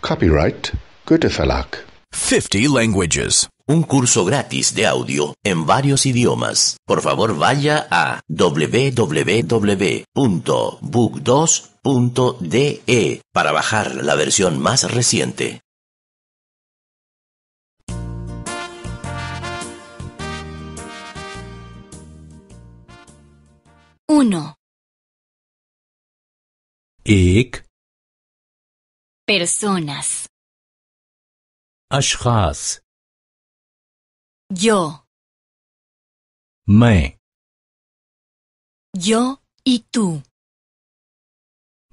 Copyright Goethe-Verlag. 50 languages. Un curso gratis de audio en varios idiomas. Por favor, vaya a www.book2.de e para bajar la versión más reciente. Uno. Personas. أشخاص. Yo. Me. Yo y tú.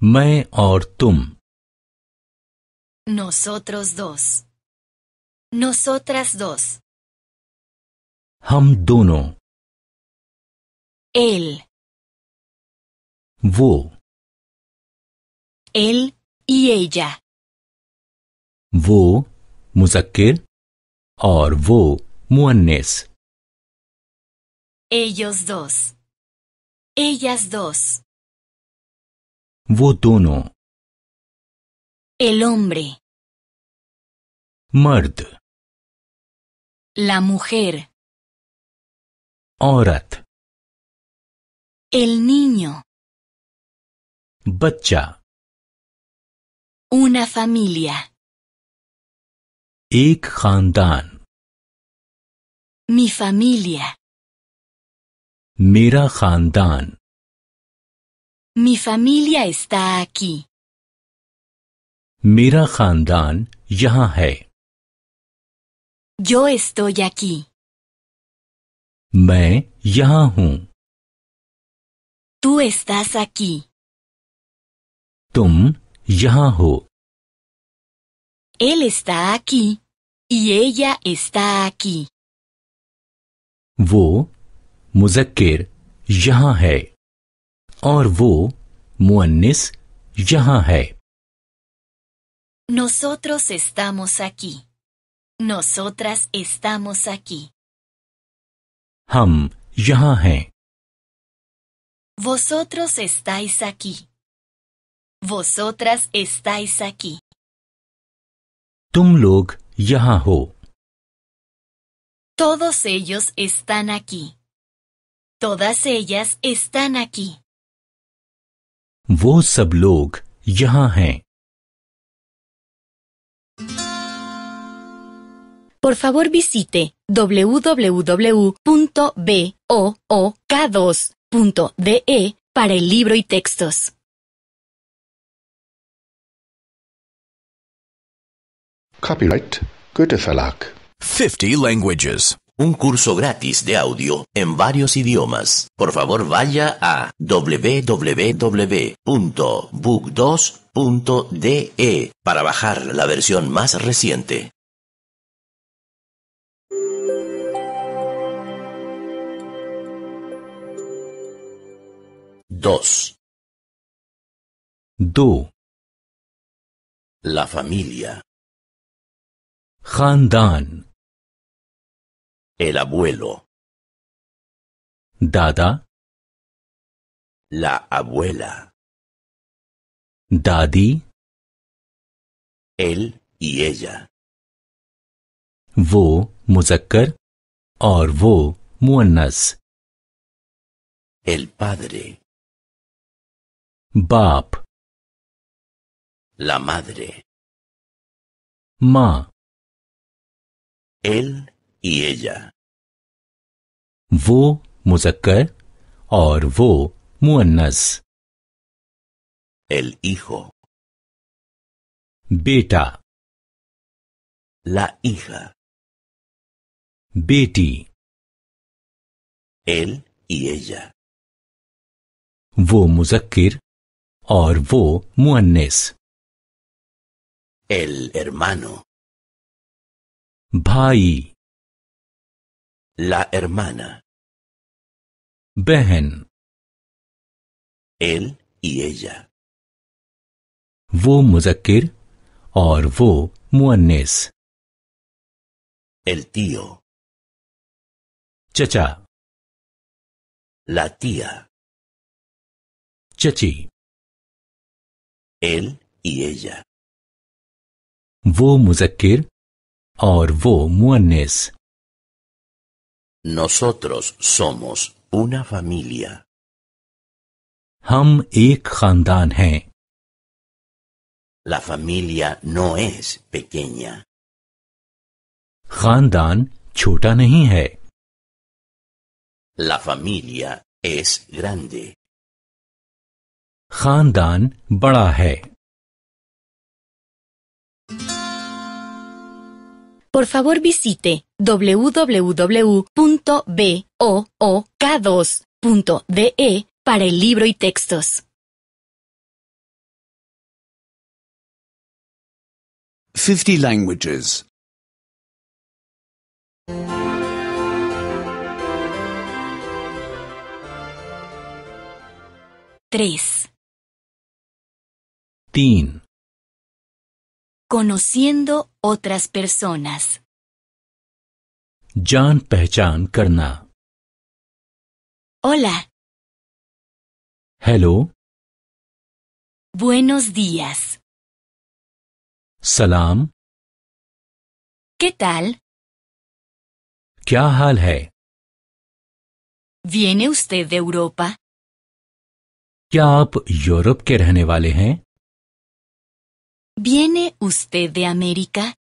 Me or tú. Nosotros dos. Nosotras dos. ham dono, Él. Vo. Él y ella. vo Muzakir. or vos. Ellos dos. Ellas dos. Vo El hombre. Mard. La mujer. Orat. El niño. Bacha. Una familia. Ek khandan. Mi familia. Mira, khandan. Mi familia está aquí. Mira, khandan yahan Yo estoy aquí. Me ya. Tú estás aquí. Tum. यहाँ हो. Él está aquí y ella está aquí. वो मुजक्किर यहाँ है और वो मुअन्निस यहाँ है Nosotros estamos aquí. Nosotras estamos aquí. हम यहाँ हैं. Vosotros estáis aquí. Vosotras estáis aquí. Todos ellos están aquí. Todas ellas están aquí. Por favor visite www.book2.de para el libro y textos. Copyright Goethe Verlag. 50 languages. Un curso gratis de audio en varios idiomas. Por favor, vaya a www.book2.de e para bajar la versión más reciente. Dos. Du. La familia dan El abuelo Dada La abuela Dadi Él y ella Vo muzakkar or vo muannas El padre bab La madre Ma él y ella. vo muzakkar or vo muannas. El hijo. Beta. La hija. Beti. Él y ella. vo muzakkir or vo muannas. El hermano. भाई ला हरमाना बहन एल इजा वो मुजक्र और वो मुन्नस एल तीओ चचा लातिया चची एल इजा वो मुजक्र और वो Nosotros somos una familia. Ham एक खानदान La familia no es pequeña. खानदान छोटा नहीं है. La familia es grande. खानदान बड़ा Por favor visite www.book2.de para el libro y textos. Fifty languages. 3. 3 conociendo otras personas. Jan Pechan Karna. Hola. Hello. Buenos días. Salam. ¿Qué tal? ¿Qué hal hai? ¿Viene usted de Europa? ¿Qué aap Europe ke rehne wale Europa? ¿Viene usted de América?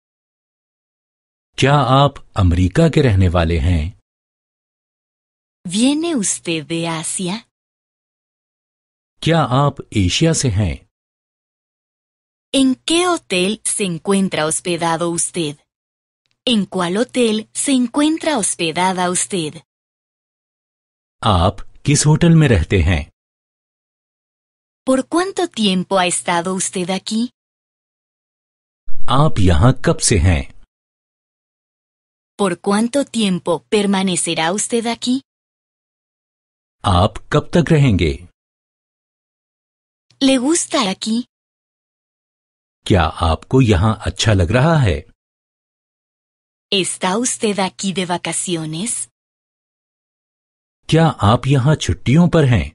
aap ¿Viene usted de Asia? aap Asia se? ¿En qué hotel se encuentra hospedado usted? ¿En cuál hotel se encuentra hospedada usted? ¿Aap kis hotel ¿Por cuánto tiempo ha estado usted aquí? आप यहाँ कब से हैं? ¿Por cuánto tiempo permanecerá usted aquí? आप कब तक रहेंगे? ¿Le gusta aquí? क्या आपको यहाँ अच्छा लग रहा है? ¿Está usted aquí de vacaciones? क्या आप यहाँ छुट्टियों पर हैं?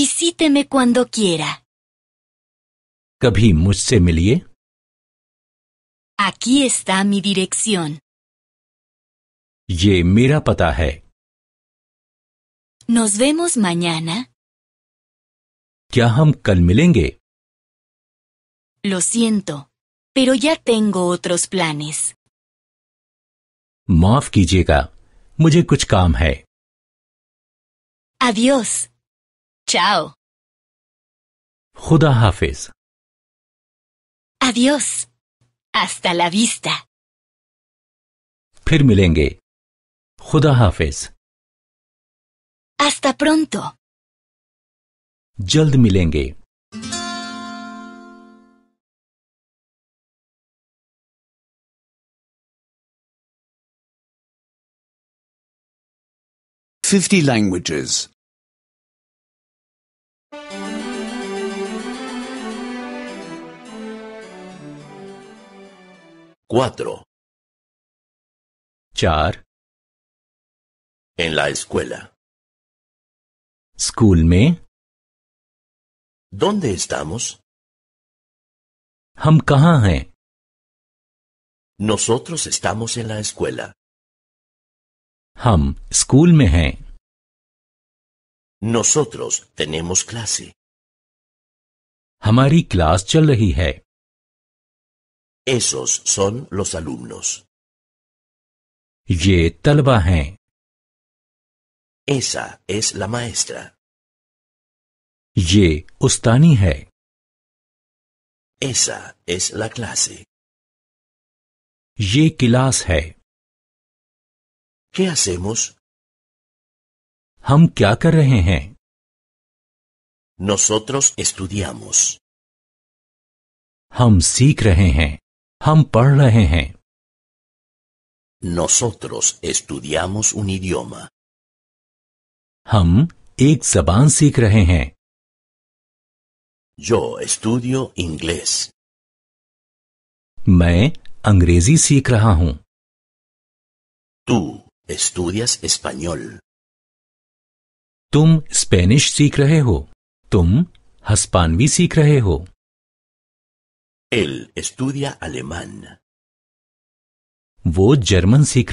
Visíteme cuando quiera. कभी मुझसे मिलिए Aquí está mi dirección. Yemira mera pata hai. Nos vemos mañana. क्या हम कल Lo siento, pero ya tengo otros planes. Maaf कीजिएगा मुझे कुछ काम Adiós. Chao. Khuda hafiz. Adiós. Hasta la vista. फिर milenge. Khuda hafiz. Hasta pronto. Jald milenge. Fifty languages. 4. Char. En la escuela. School me. ¿Dónde estamos? hum kaha Nosotros estamos en la escuela. Ham school me Nosotros tenemos clase. Hamari class चल Esos son los alumnos. Ye talba hain. Esa es la maestra. Ye ustani hai. Esa es la clase. Ye kilas hai. ¿Qué hacemos? Hum kya kar rahe hain? Nosotros estudiamos. Hum seekh rahe hain. हम पढ़ रहे हैं Nosotros estudiamos un idioma. हम एक जबान सीख रहे हैं Yo estudio inglés. मैं अंग्रेजी सीख रहा हूं Tú estudias español. तुम स्पेनिश सीख रहे हो तुम हस्पानवी सीख रहे हो Él estudia alemán. Vot German सीख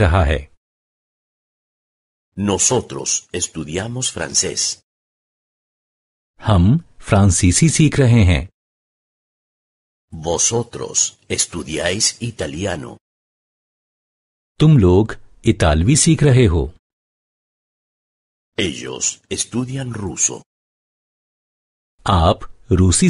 Nosotros estudiamos francés. Ham francis, Vosotros estudiáis italiano. Tum log italvi Ellos estudian ruso. AP. rusi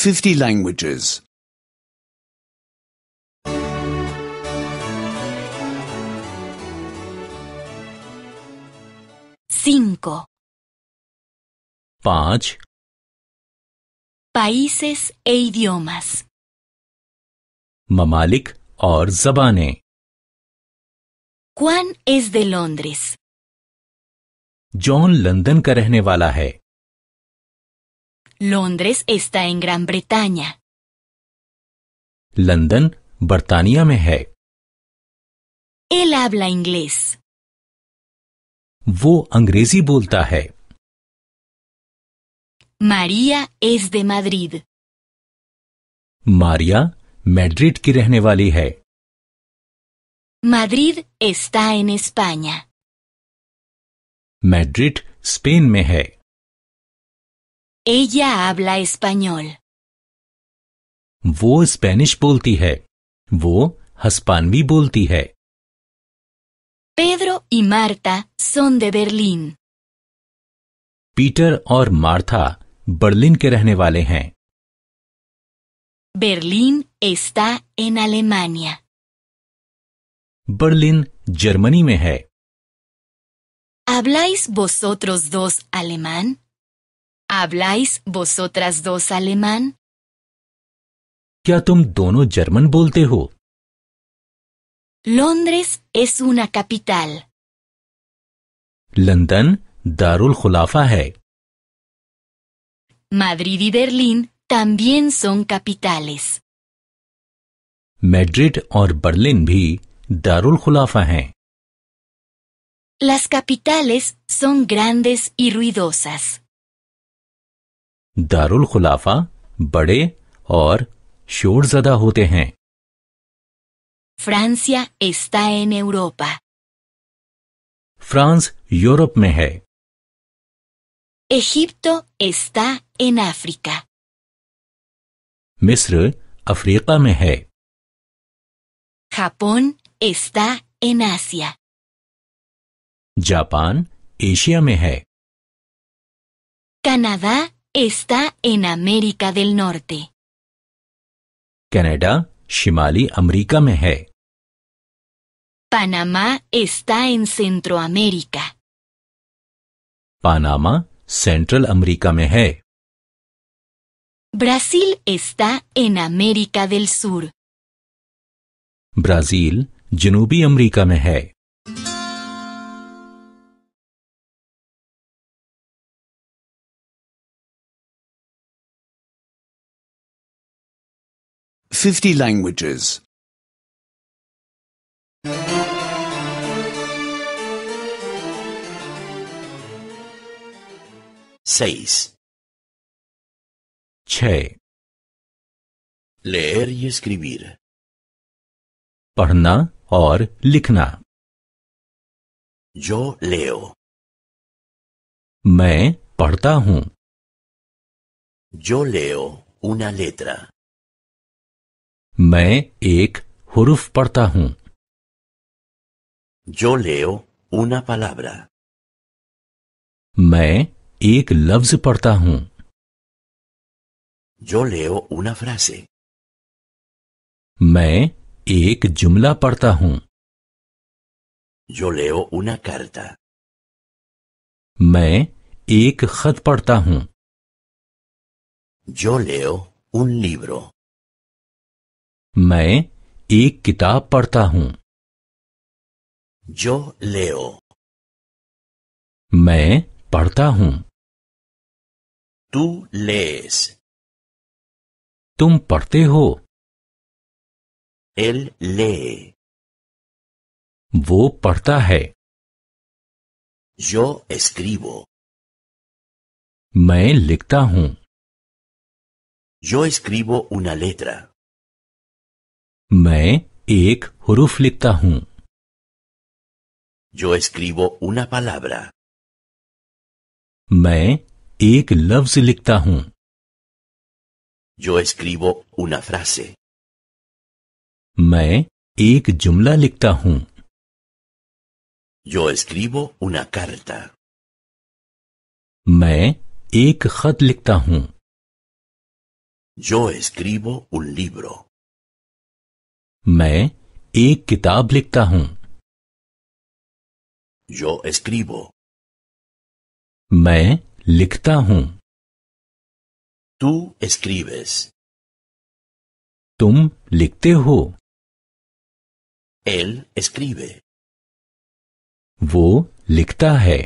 50 languages. 5. पाँच Países e idiomas. Mamalik और zabane. Juan es de Londres. John London ka rehne wala hai. Londres está en Gran Bretaña. London बर्तानिया में है Él habla inglés. वो अंग्रेजी बोलता है María es de Madrid. Maria Madrid की रहने वाली है Madrid está en España. Madrid Spain में है Ella habla español. Vos Spanish bolti hai. Wo Hispanvi bolti hai. Pedro y Marta son de Berlín. Peter aur Martha Berlín ke rehne wale Berlín está en Alemania. Berlín, Germany mein hai. ¿Habláis vosotros dos alemán? ¿Habláis vosotras dos alemán? ¿Qué ¿Tú dono german बोलते हो? Londres es una capital. London darul खुलाफा है. Madrid y Berlín también son capitales. Madrid और Berlín भी darul खुलाफा Las capitales son grandes y ruidosas. Darul खुलाफा बड़े और शोरजदा होते हैं फ्रांसिया está en Europa. France Europe में है इजिप्टो está इन अफ्रीका मिस्र अफ्रीका में है जापान एस्ता इन आसिया जापान एशिया में है Canada está en América del Norte. Canadá, Shimali América me Panamá está en Centroamérica. Panamá, Central América me Brasil está en América del Sur. Brasil, Janubi América me 50 languages. 6. 6. Leer y escribir. Parna or likna. Yo leo. Me parta हूँ Yo leo una letra. मैं एक हुरूफ पढ़ता हूं जो लेओ ऊना पलाबरा मैं एक लफ्ज पढ़ता हूं जो ले ऊना फ्रासे मैं एक जुमला पढ़ता हूं जो ले ऊना करता मैं एक खत पढ़ता हूं जो लेओ उन लिब्रो मैं एक किताब पढ़ता हूं जो लेओ मैं पढ़ता हूं तू लेस तुम पढ़ते हो एल ले वो पढ़ता है जो escribo मैं लिखता हूं जो escribo una लेत्रा मैं एक हरूफ लिखता हूं जो वो ऊना पालाबरा मैं एक लफ्ज लिखता हूं जो वो ऊना फ्रासे मैं एक जुमला लिखता हूं जो वो ऊना कारता मैं एक खत लिखता हूं जो स्क्रीवो उन लिब्रो मैं एक किताब लिखता हूं यो स्क्रीबो मैं लिखता हूं तू स्क्रीबेस तुम लिखते हो एल स्क्रीबे वो लिखता है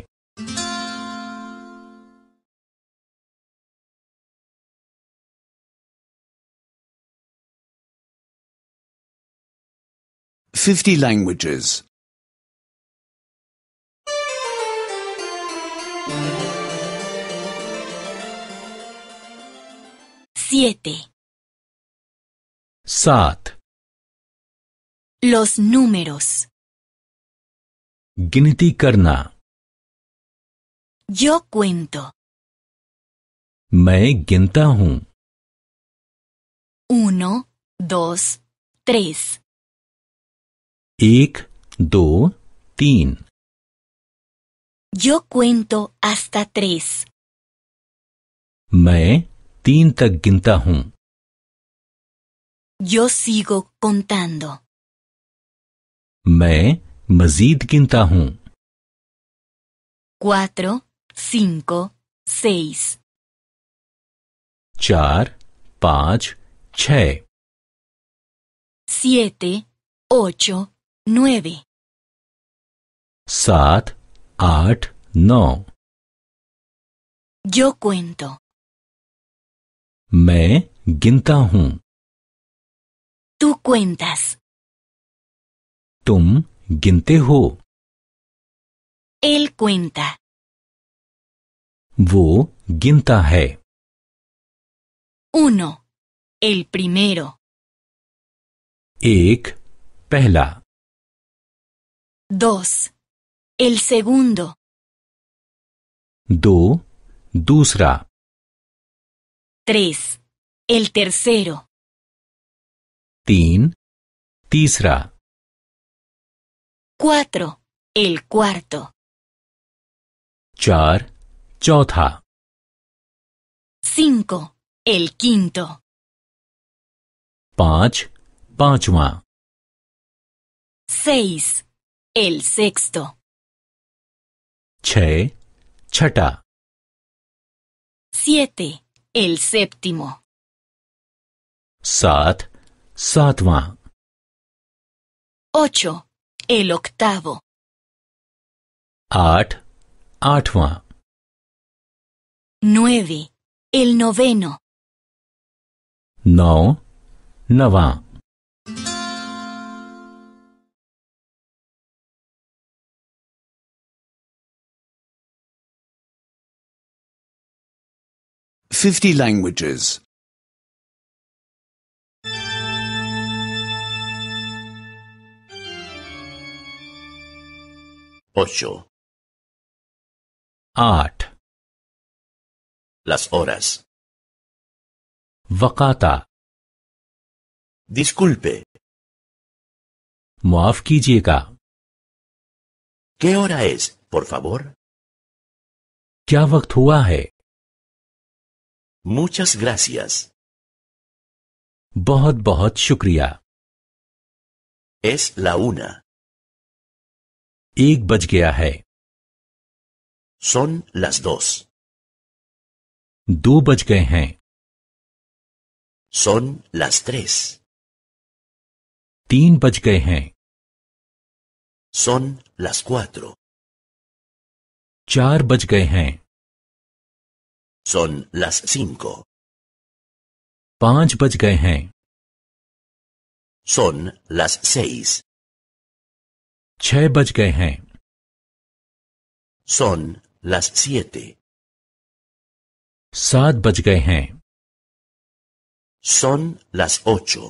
50 languages. 7. सात Los números. गिनती करना Yo cuento. मैं गिनता हूँ 1, 2, 3, do Yo cuento hasta tres. Me tinta Yo sigo contando. Me mazid ginta Cuatro, cinco, seis. Char che Siete, ocho, nueve. Sat Art no. Yo cuento. Me गिनता Tú cuentas. Tum Él cuenta. Vu Uno. El primero. 2. El segundo. 2. dusra. 3. El tercero. 3. tisra. 4. El cuarto. 4. chotha. 5. El quinto. 5. panchma. 6. El sexto. Che, chata. Siete. El séptimo. Sat, satva. Ocho. El octavo. At, atva. Nueve. El noveno. No, nava. 50 languages. 8. Art. Las horas. Vakata. Disculpe. माफ कीजिएगा ¿Qué hora es, por favor? ¿Qué वक्त हुआ है Muchas gracias. Bohot bohot shukriya. Es la una. Ek baj gaya hai. Son las dos. Do baj gaye hain. Son las tres. Teen baj gaye hain. Son las cuatro. Char baj gaye hain. सोन सोन पांच बज गए हैं लस las cinco. बज गए हैं सोन लस siete. सात बज गए हैं सोन लस ओचो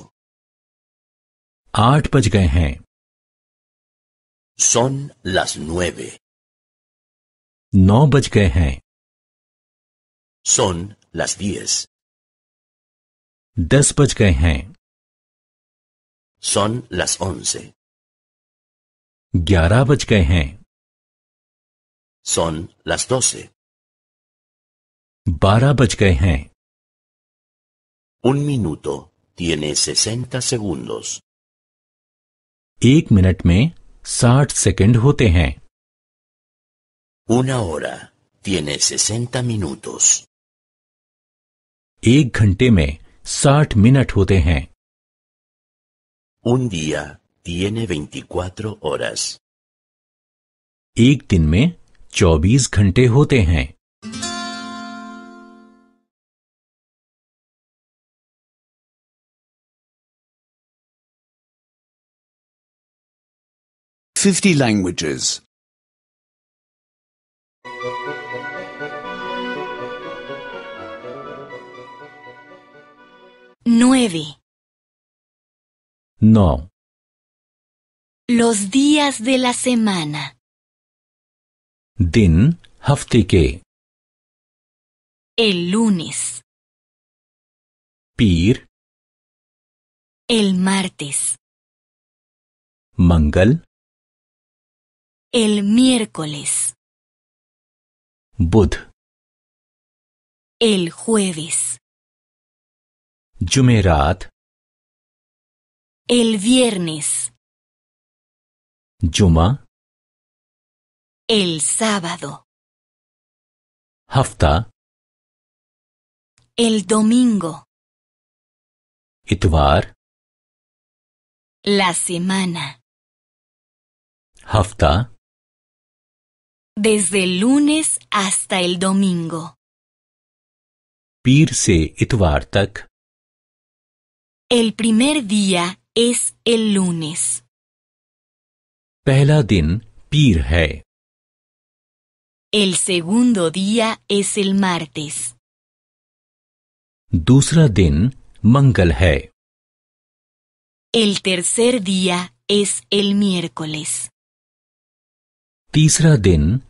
आठ बज गए हैं सोन लस नुएवे नौ बज गए हैं सोन las diez. दस बज गए हैं सोन लस ओनसे ग्यारह बज गए हैं सोन लस से बारह बज गए हैं उन मिनुतो तीने सेसेंटा सेकुंडोस एक मिनट में साठ सेकंड होते हैं उना ओरा तीने सेसेंटा मिनुतोस एक घंटे में साठ मिनट होते हैं Un día एक दिन में चौबीस घंटे होते हैं fifty languages No. Los días de la semana. Din El lunes. Pir. El martes. Mangal. El miércoles. Bud. El jueves. Jumerat. El viernes. Juma. El sábado. Hafta. El domingo. Itvar. La semana. Hafta. Desde el lunes hasta el domingo. Pirse Itvartak. El primer día es el lunes. El segundo día es el martes. Dusra din El tercer día es el miércoles. Tisradin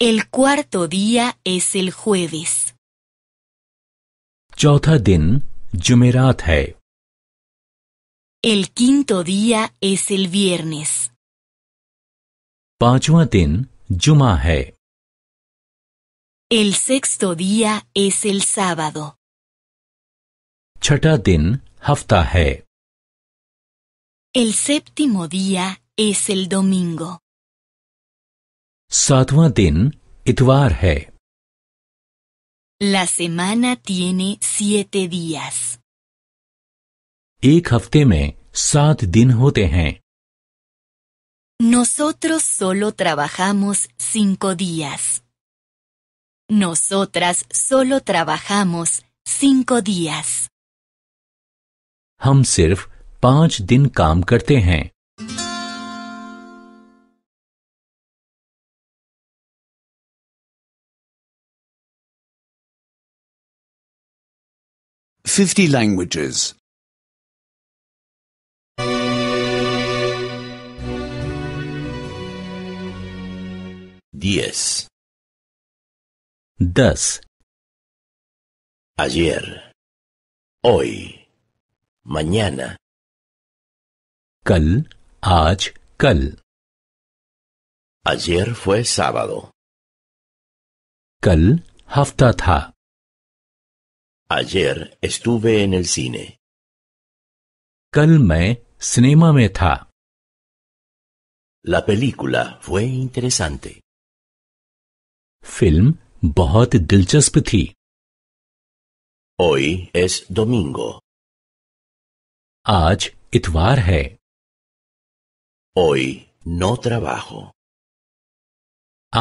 El cuarto día es el jueves. चौथा दिन जुमेरात है El quinto día es el viernes. पांचवा दिन जुमा है El sexto día es el sábado. छठा दिन हफ्ता है El séptimo día es el domingo. सातवां दिन इतवार है La semana tiene siete días. एक हफ्ते में सात Nosotros solo trabajamos cinco días. Nosotras solo trabajamos cinco días. हम Paj din दिन काम 50 languages. 10. Das, Ayer. Hoy. Mañana. kal, aaj, kal, Ayer fue sábado. kal hafta tha, Ayer estuve en el cine. कल मैं सिनेमा में था La película fue interesante. Film बहुत दिलचस्प थी Hoy es domingo. आज इतवार है Hoy no trabajo.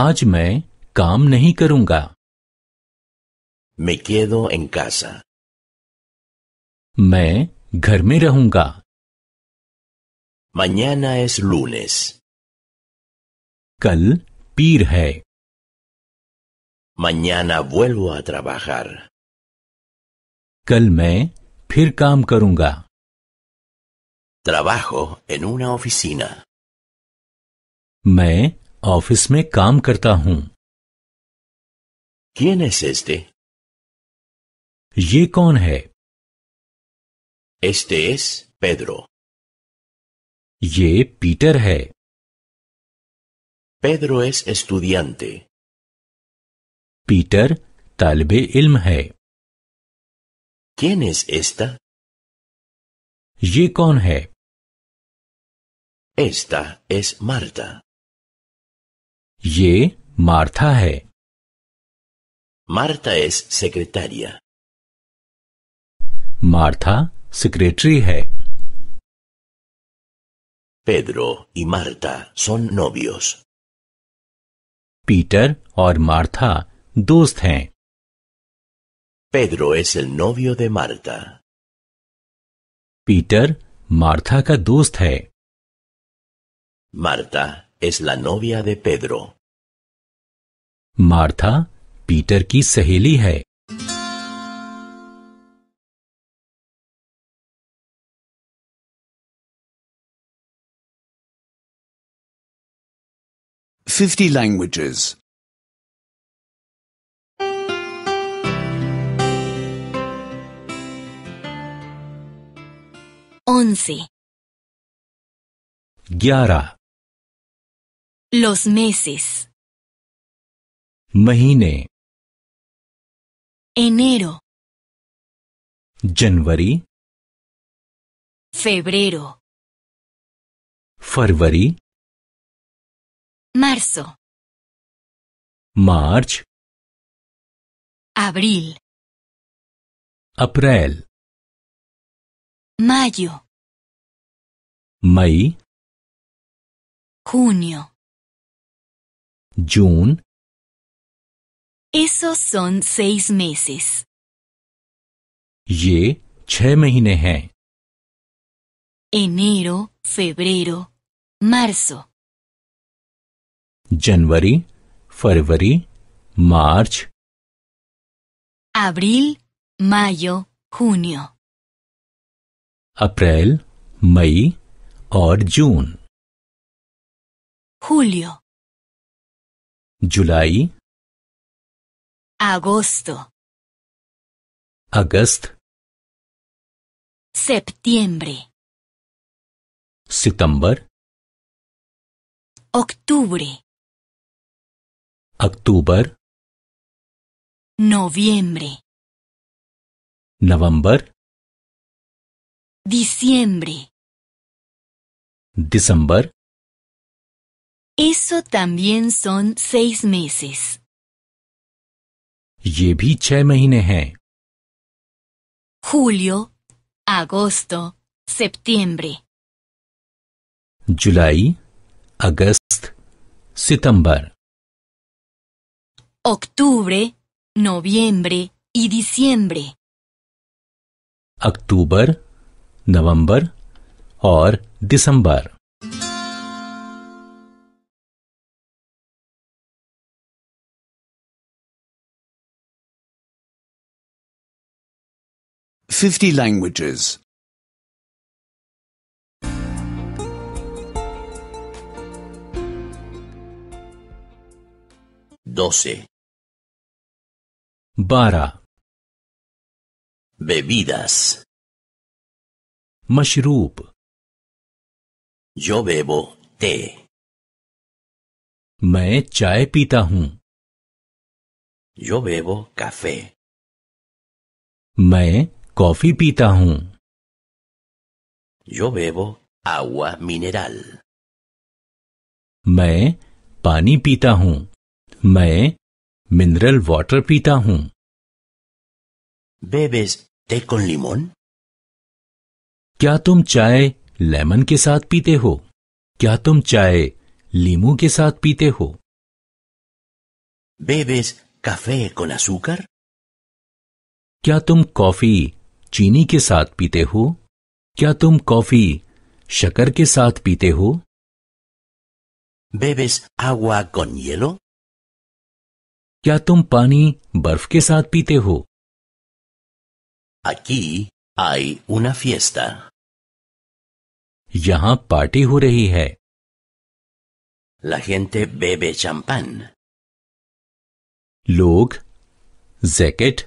आज मैं काम नहीं करूंगा Me quedo en casa. Me ghar mein Mañana es lunes. Kal Pirhe. Mañana vuelvo a trabajar. Kal main phir karunga. Trabajo en una oficina. Me office mein kaam karta ¿Quién es este? Este es Pedro. ¿Ye Peter? He. Pedro es estudiante. Peter talbe ilm है ¿Quién es esta? ¿Ye कौन है Esta es Marta. Ye Marta He. Marta es secretaria. Martha secretary है Pedro और Martha सोन नोवियोस Peter और Martha दोस्त हैं पेड्रो एस एल नोवियो दे मार्था पीटर मार्था का दोस्त है मार्था एस ला नोविया दे पेड्रो मार्था पीटर की सहेली है 50 languages. 11. ग्यारह Los meses. Mahine. Enero, January. febrero, February. marzo March abril April mayo May junio June Esos son seis meses. Ye che Enero, febrero, marzo. जनवरी फरवरी मार्च अप्रैल मायो जूनियो अप्रैल मई और जून जूलियो जुलाई अगस्त अगस्त सितंबर सितंबर octubre Octubre, noviembre, noviembre, diciembre, diciembre. Eso también son seis meses. Yee bi Julio, agosto, septiembre. July agust, september octubre, noviembre y diciembre. Octubre, noviembre o diciembre. Fifty languages. Doce. Bara. Bebidas. Mashroob. जो बेबो té. मैं चाय पीता हूं जो बेबो कैफे मैं कॉफी पीता हूं यो बेबो आउआ मिनरल मैं पानी पीता हूं मैं मिनरल वाटर पीता हूं बेबेज टेक con लिमोन क्या तुम चाय लेमन के साथ पीते हो क्या तुम चाय लीमू के साथ पीते हो बेबेज कफे con azúcar? क्या तुम कॉफी चीनी के साथ पीते हो क्या तुम कॉफी शकर के साथ पीते हो बेबेस आगुआ con येलो क्या तुम पानी बर्फ के साथ पीते हो अकी आई उना फिएस्ता यहां पार्टी हो रही है लहेंते बेबे चंपन लोग जैकेट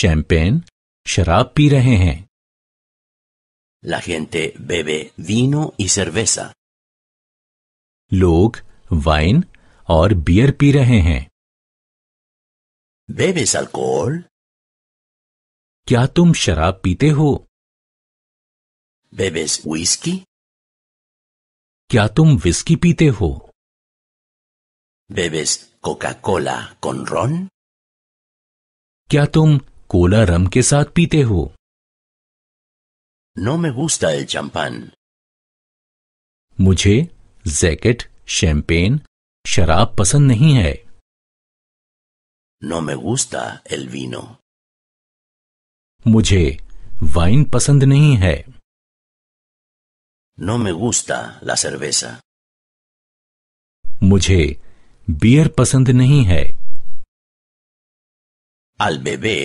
शैंपेन शराब पी रहे हैं लहेंते बेबे वीनो इसर्वेसा लोग वाइन और बियर पी रहे हैं ¿Bebes alcohol? क्या तुम शराब पीते हो ¿Bebes whisky? क्या तुम विस्की पीते हो ¿Bebes Coca-Cola con ron? क्या तुम कोला रम के साथ पीते हो No me gusta el champán. मुझे जैकेट शैंपेन शराब पसंद नहीं है नो मे गुस्ता एल वीनो मुझे वाइन पसंद नहीं है नो मे गुस्ता ला सर्वेसा मुझे बियर पसंद नहीं है अल बेबे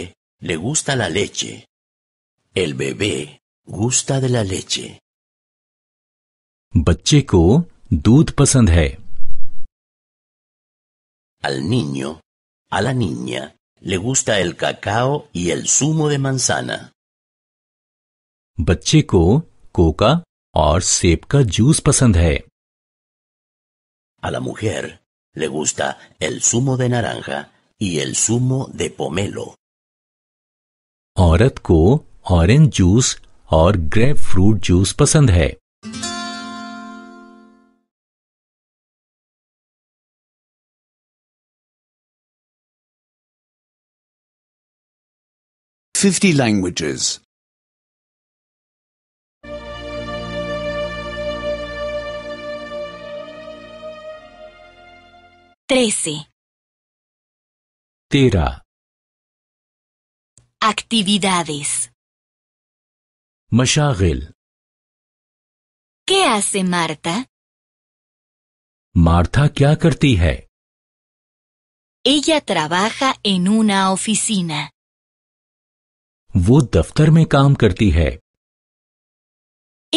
ले गुस्ता ला लेचे एल बेबे गुस्ता दे ला लेचे बच्चे को दूध पसंद है अल निन्यो A la niña le gusta el cacao y el zumo de manzana. बच्चे को कोका और सेब का जूस पसंद A la mujer le gusta el zumo de naranja y el zumo de pomelo. औरत को ऑरेंज जूस और juice फ्रूट जूस पसंद है 50 languages. Actividades. Mashagil. ¿Qué hace Marta? Marta ¿qué Ella trabaja en una oficina. वो दफ्तर में काम करती है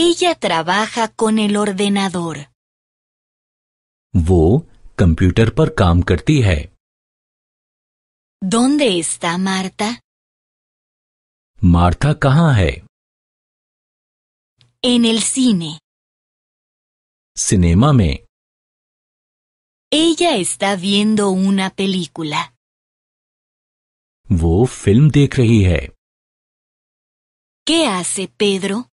Ella trabaja con el ordenador. वो कंप्यूटर पर काम करती है ¿Dónde está Marta? मार्था कहाँ है En el cine. सिनेमा में Ella está viendo una película. वो फिल्म देख रही है ¿Qué hace Pedro?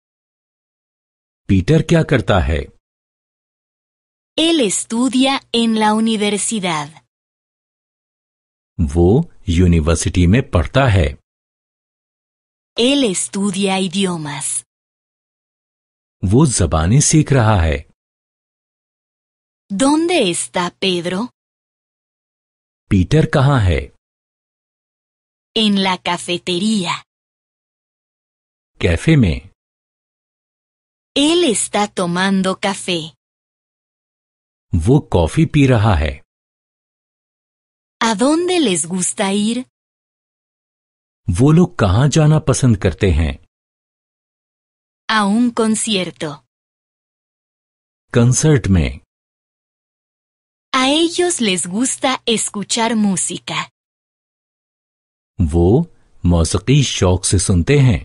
Peter ¿qué Él estudia en la universidad. Vu, university me Él estudia idiomas. Vu जबानें si ¿Dónde está Pedro? Peter कहाँ En la cafetería. Cafe में Él está tomando café. वो coffee P रहा है ¿A dónde les gusta ir? वो लोग कहाँ जाना पसंद करते हैं A un concierto. कंसर्ट में A ellos les gusta escuchar música. वो मौसकी शौक से सुनते हैं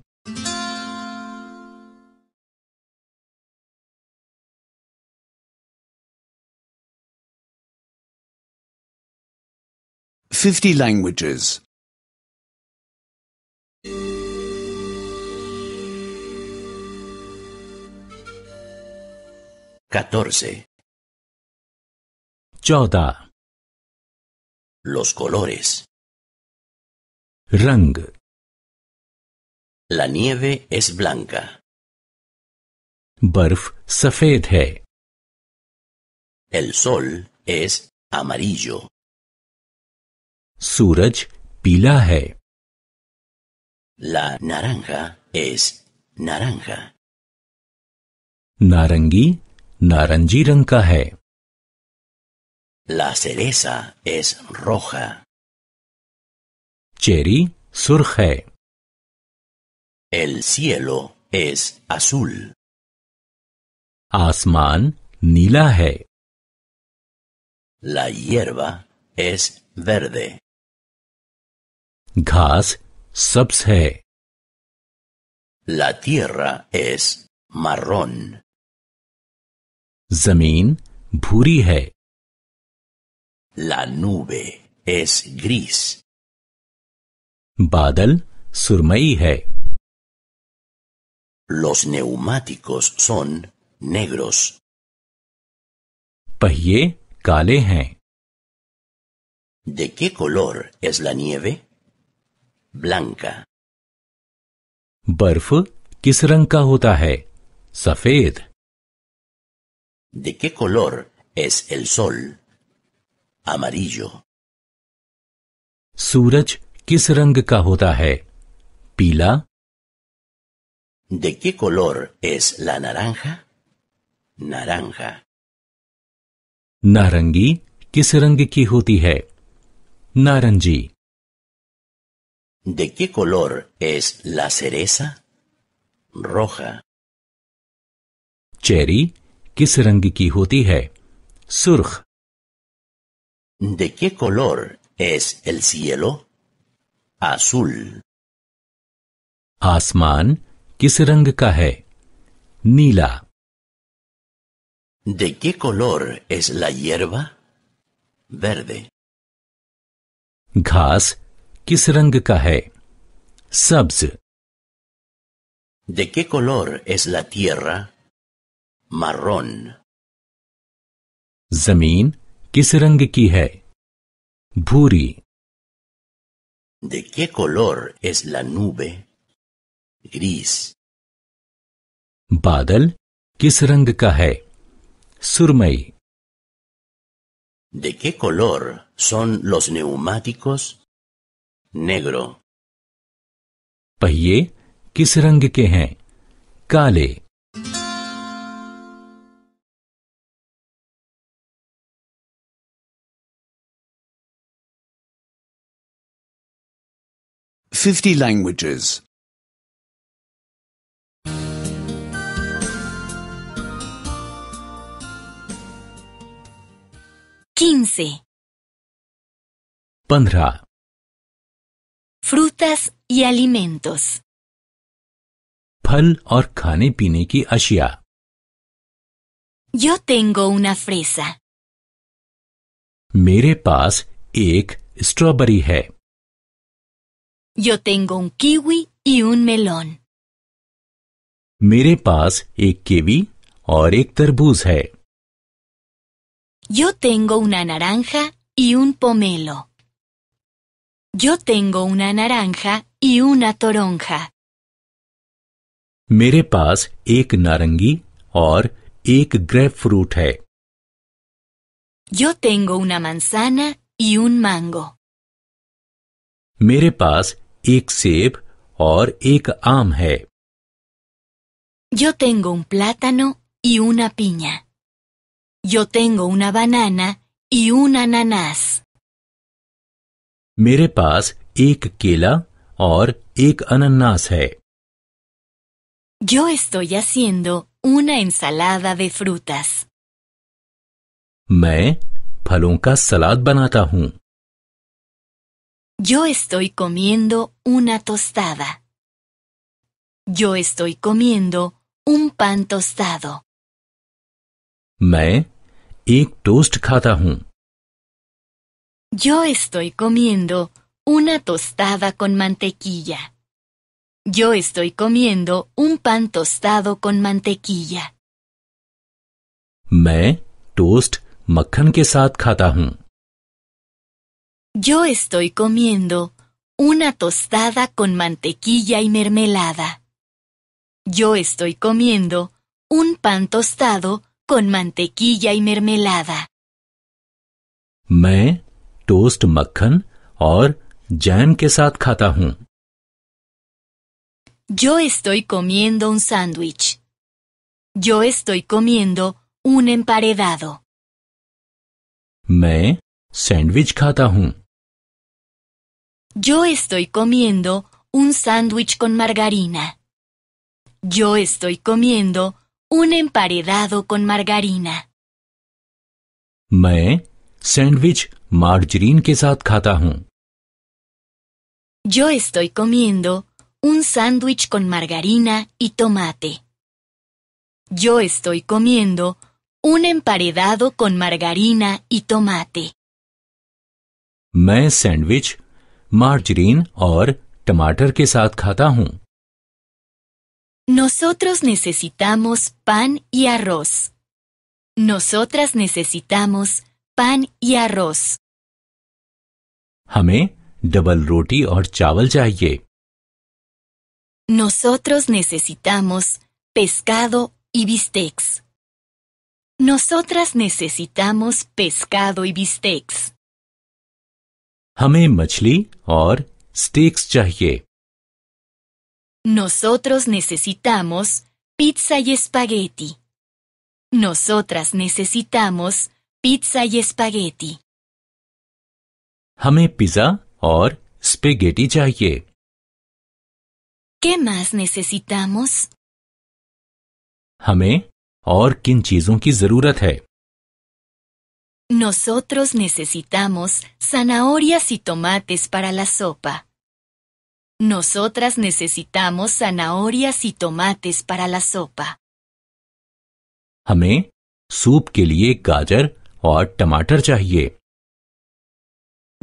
50 languages. 14. Chota. Los colores. Rang. La nieve es blanca. बर्फ सफेद है El sol es amarillo. Suraj Pilahe. La naranja es naranja. Narangi naranjirancaje La cereza es roja. Cheri surge. El cielo es azul. Asman nilaje La hierba es verde. घास सब्स है एस मर्रोन जमीन भूरी है लानूबे एस ग्रीस बादल सुरमई है लोस नेउमाटिकोस सोन नेग्रोस पहिए काले हैं देखिए कोलोर एस लानिए वे ब्लांका बर्फ किस रंग का होता है सफेद दिखे कोलोर एस एल सोल अमरीजो सूरज किस रंग का होता है पीला दिखे कोलोर एस ला नारंगा नारंगा नारंगी किस रंग की होती है नारंगी ¿De qué color es la cereza? Roja. ¿Cherry? ¿Qué रंग की ¿De qué color es el cielo? Azul. Asman qué रंग Nila. ¿De qué color es la hierba? Verde. किस रंग का ¿De qué color es la tierra? Marrón. Zamin. किस रंग की ¿De qué color es la nube? Gris. Badel. किस रंग का ¿De qué color son los neumáticos? negro. पहिए किस रंग के हैं काले फिफ्टी लैंग्वेजेस से पंद्रह frutas y alimentos. फल और खाने पीने Yo tengo una fresa. मेरे पास एक strawberry. है Yo tengo un kiwi y un melón. मेरे पास एक kiwi और एक तरबूज Yo tengo una naranja y un pomelo. Yo tengo una naranja y una toronja. मेरे पास एक नारंगी और एक grapefruit Yo tengo una manzana y un mango. Mirepas पास एक सेब और एक आम Yo tengo un plátano y una piña. Yo tengo una banana y un ananás. मेरे पास एक केला और एक अनन्नास Yo estoy haciendo una ensalada de frutas. Me फलों salad सलाद बनाता Yo estoy comiendo una tostada. Yo estoy comiendo un pan tostado. Me ik toast khata yo estoy comiendo una tostada con mantequilla. Yo estoy comiendo un pan tostado con mantequilla. Me tost मक्खन Yo estoy comiendo una tostada con mantequilla y mermelada. Yo estoy comiendo un pan tostado con mantequilla y mermelada. Me Toast jam kesat Yo estoy comiendo un sándwich. Yo estoy comiendo un emparedado. Me sándwich. Yo estoy comiendo un sándwich con margarina. Yo estoy comiendo un emparedado con margarina. Me sándwich. Margarine के Yo estoy comiendo un sándwich con margarina y tomate. Yo estoy comiendo un emparedado con margarina y tomate. Me sandwich margarine और tomate के साथ Nosotros necesitamos pan y arroz. Nosotras necesitamos pan y arroz. Hame double roti और चावल चाहिए Nosotros necesitamos pescado y bistecs. Nosotras necesitamos pescado y bistecs. हमें machli और steaks चाहिए Nosotros necesitamos pizza y espagueti. Nosotras necesitamos pizza y espagueti. हमें pizza और spaghetti चाहिए ¿Qué más necesitamos? हमें और किन चीजों की जरूरत है Nosotros necesitamos zanahorias y tomates para la sopa. Nosotras necesitamos zanahorias y tomates para la sopa. हमें सूप के लिए गाजर और टमाटर चाहिए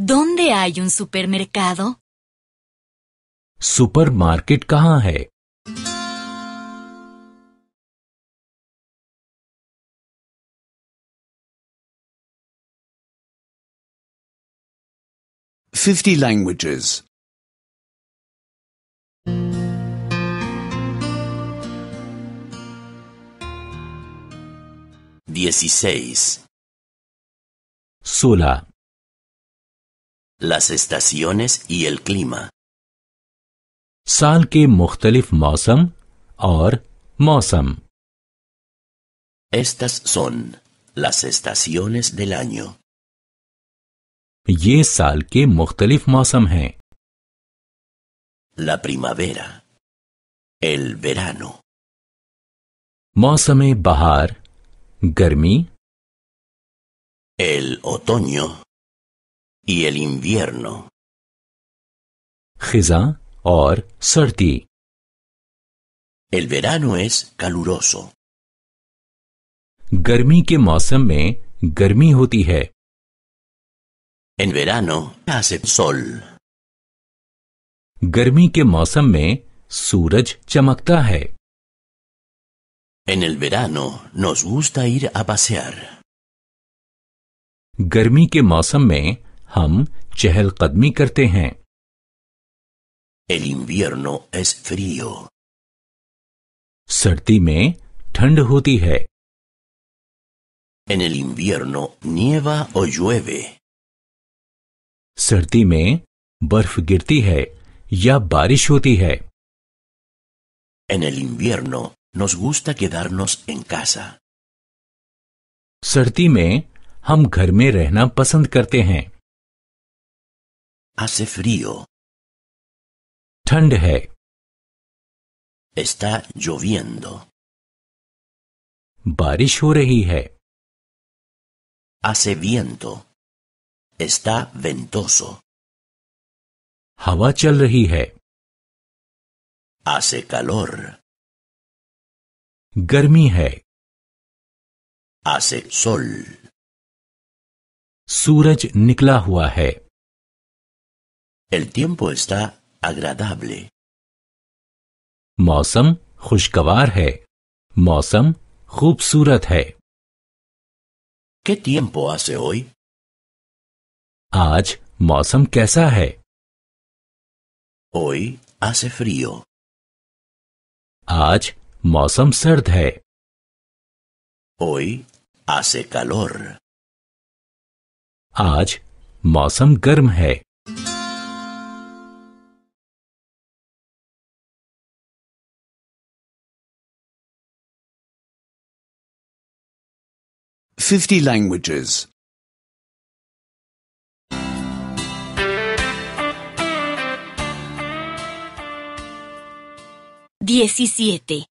¿Dónde hay un supermercado? Supermarket Kajahe 50 Languages 16 Sola las estaciones y el clima. Sal que Mosam or or Estas son las estaciones del año. Ye Salke के मुख्तलिफ He. La primavera, el verano, Mosame bahar, garmi. el otoño, y el invierno. Giza or sarti. El verano es caluroso. Garmi ke mausam garmi hoti En verano hace sol. Garmi ke mausam suraj chamaktahe. En el verano nos gusta ir a pasear. garmi के हम चहलकदमी करते हैं El invierno es frío. सर्दी में ठंड होती है En el invierno nieva o llueve. सर्दी में बर्फ गिरती है या बारिश होती है En el invierno nos gusta quedarnos en casa. सर्दी में हम घर में रहना पसंद करते हैं Hace frío. ठंड है Está lloviendo. बारिश हो रही है Hace viento. Está ventoso. हवा चल रही है Hace calor. गर्मी है Hace sol. सूरज निकला हुआ है El tiempo está agradable. Mosam khushgawar Mosam khubsurat ¿Qué tiempo hace hoy? Aaj mosam kaisa Hoy hace frío. Aaj mosam sard Hoy hace calor. mosam garm 50 languages. Diecisiete.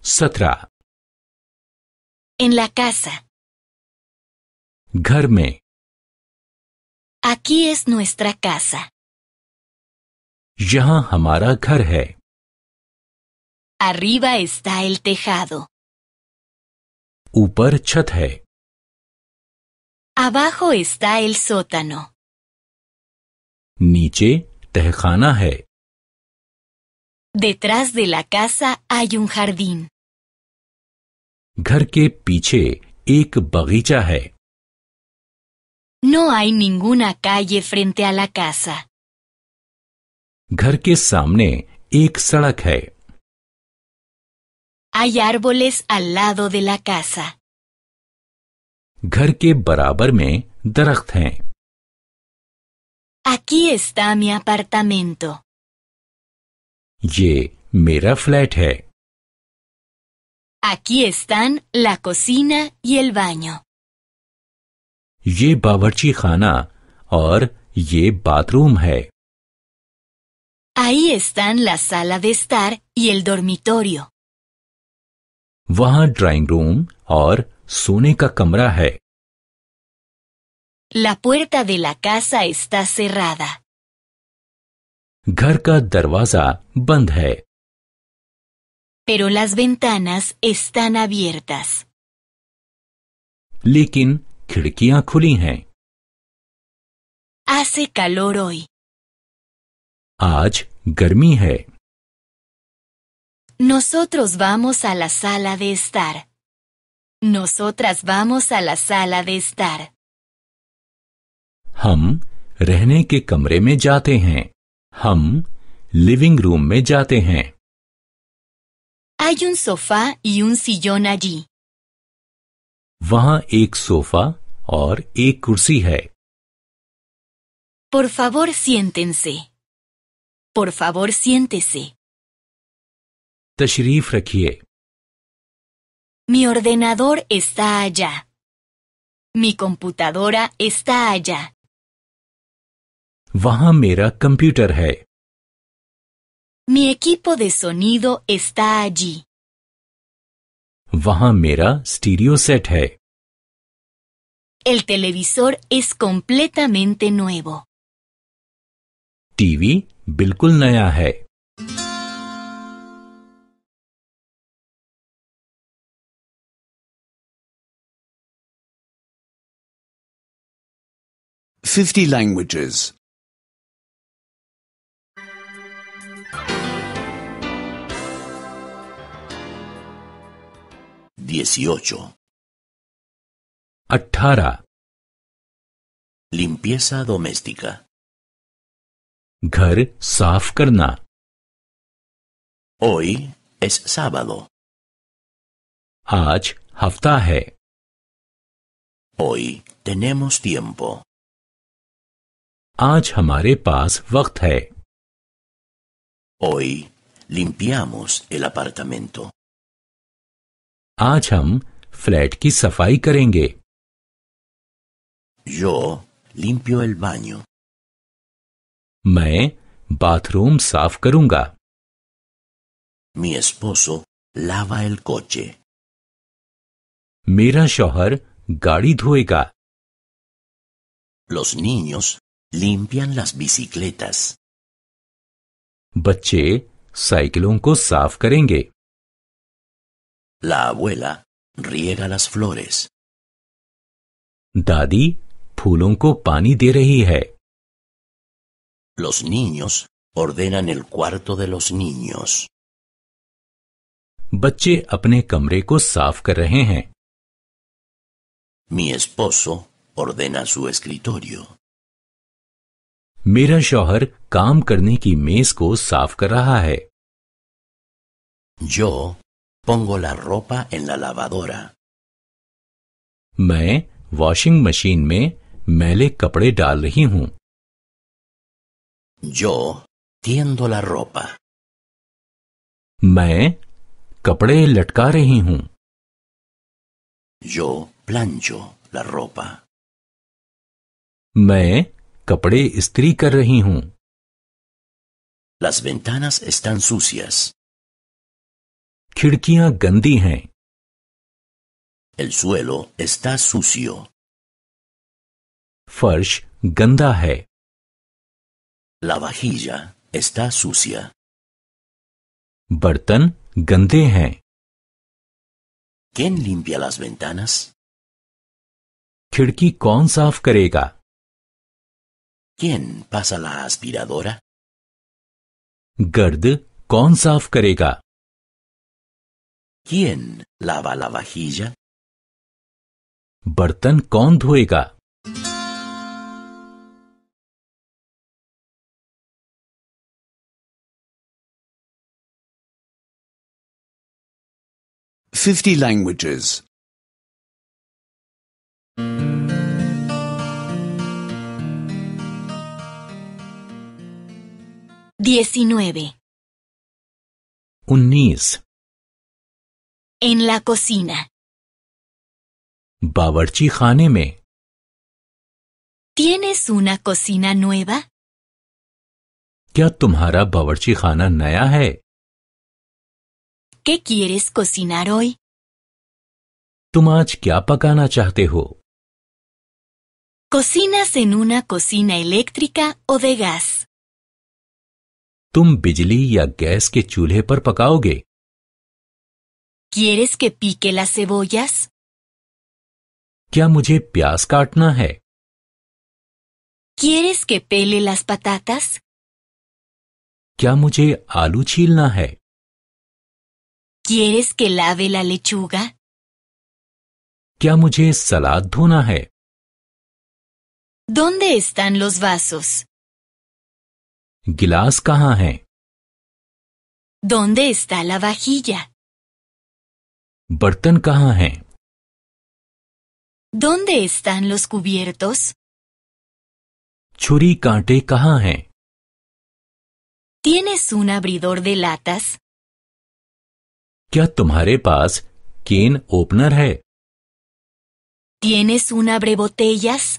Satra. En la casa. Garme. Aquí es nuestra casa. यहाँ Hamara घर Arriba está el tejado. ऊपर छत है Abajo está el sótano. नीचे तहखाना है Detrás de la casa hay un jardín. घर के पीछे एक बगीचा है No hay ninguna calle frente a la casa. घर के सामने एक सड़क है Hay árboles al lado de la casa. घर के बराबर में दरख्त हैं। Aquí está mi apartamento. Ye मेरा फ्लैट है। Aquí están la cocina y el baño. Ye बावर्ची खाना और ये बाथरूम है। Ahí están la sala de estar y el dormitorio. वहां ड्राइंग रूम और सोने का कमरा है से राधा घर का दरवाजा बंद है Pero las ventanas están abiertas. लेकिन खिड़कियां खुली हैं Hace calor hoy. आज गर्मी है Nosotros vamos a la sala de estar. Nosotras vamos a la sala de estar. Ham, रहने के कमरे में जाते हैं हम लिविंग रूम में जाते Hay un sofá y un sillón allí. वहां ek sofa or ek कुर्सी hai. Por favor, siéntense. Por favor, siéntese. Mi ordenador está allá. Mi computadora está allá. Computer Mi equipo de sonido está allí. El televisor es completamente nuevo. TV बिल्कुल 50 languages. 18. 18. Limpieza doméstica. Ghar ¿Safkarna? karna. Hoy es sábado. Aaj hafta hai. Hoy tenemos tiempo. आज हमारे पास वक्त है Hoy limpiamos el apartamento. आज हम फ्लैट की सफाई करेंगे Yo limpio el baño. मैं बाथरूम साफ करूंगा Mi esposo lava el coche. मेरा शौहर गाड़ी धोएगा Los niños limpian las bicicletas. Bache, saiklunko को saaf La abuela riega las flores. Dadi, pulunko pani pani Los niños ordenan el cuarto de los niños. Bache, apne kamreko ko saaf Mi esposo ordena su escritorio. मेरा शौहर काम करने की मेज को साफ कर रहा है जो पोंगोला रोपा इन ला लावादोरा मैं वॉशिंग मशीन में मैले कपड़े डाल रही हूं जो तीन ला रोपा मैं कपड़े लटका रही हूं जो प्लांचो ला रोपा मैं कपड़े Las ventanas están sucias. खिड़कियां Gandhi. El suelo está sucio. फर्श गंदा La vajilla está sucia. बर्तन गंदे ¿Quién limpia las ventanas? ¿Quién pasa la aspiradora? गर्द ¿con saf करेगा ¿Quién lava la vajilla? ¿con कौन Fifty languages. 19. Unis. En la cocina. Babarchihaneme. ¿Tienes una cocina nueva? ¿Qué quieres cocinar hoy? ¿Cocinas en una cocina eléctrica o de gas? तुम बिजली या गैस के चूल्हे पर पकाओगे ¿Quieres que pique las cebollas? क्या मुझे प्याज काटना है ¿Quieres que pele las patatas? क्या मुझे आलू छीलना है ¿Quieres que lave la lechuga? क्या मुझे सलाद धोना है ¿Dónde están los vasos? गिलास कहाँ है ¿Dónde está la vajilla? बर्तन कहाँ है ¿Dónde están los cubiertos? छुरी कांटे कहाँ हैं ¿Tienes un abridor de latas? क्या तुम्हारे पास केन ओपनर है ¿Tienes un abrebotellas?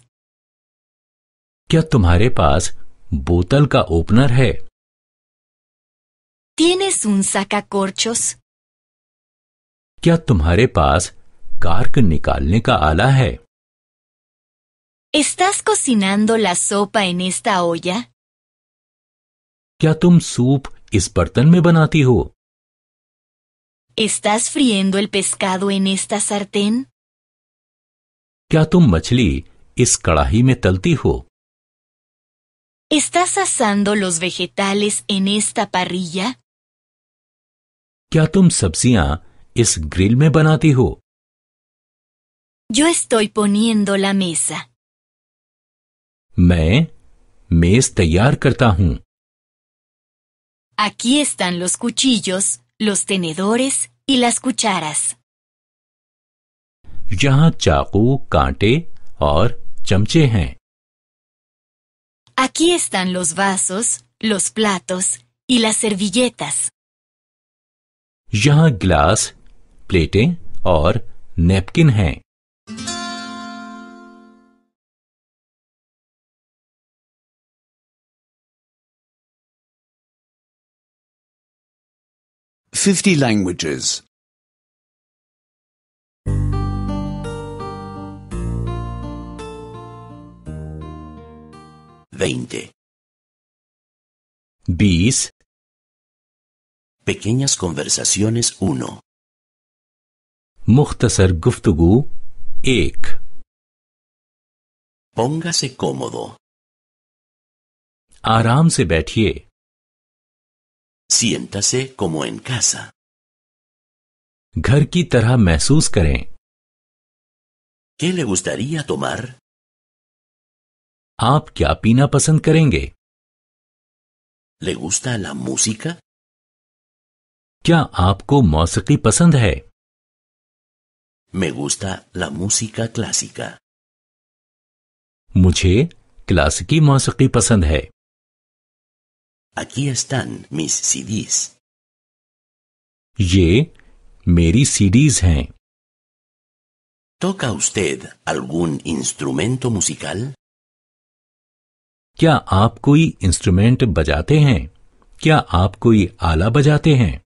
क्या तुम्हारे पास बोतल का ओपनर है ¿Tienes un sacacorchos? क्या तुम्हारे पास कार्क निकालने का आला है ¿Estás cocinando la sopa en esta olla? क्या तुम सूप इस बर्तन में बनाती हो ¿Estás friendo el pescado en esta sartén? क्या तुम मछली इस कड़ाही में तलती हो ¿Estás asando los vegetales en esta parrilla? ¿Qué तुम सब्जियां इस ग्रिल में बनाती हो? Yo estoy poniendo la mesa. Me मेज तैयार करता हूं. Aquí están los cuchillos, los tenedores y las cucharas. यहाँ चाकू, कांटे और चमचे हैं. Aquí están los vasos, los platos y las servilletas. यहाँ ग्लास, प्लेटें और नैपकिन हैं। Fifty languages. 20. Bis. Pequeñas conversaciones 1. Muhtasar guftugu. ek. Póngase cómodo. Aram se Siéntase como en casa. Ghar ki tarah ¿Qué le gustaría tomar? आप क्या पीना पसंद करेंगे ले gusta la música? क्या आपको मौसीकी पसंद है Me gusta la música clásica. मुझे क्लासिकी मौसीकी पसंद है Aquí están mis CDs. ये मेरी सीडीज हैं. ¿Toca usted algún instrumento musical? क्या आप कोई इंस्ट्रूमेंट बजाते हैं क्या आप कोई आला बजाते हैं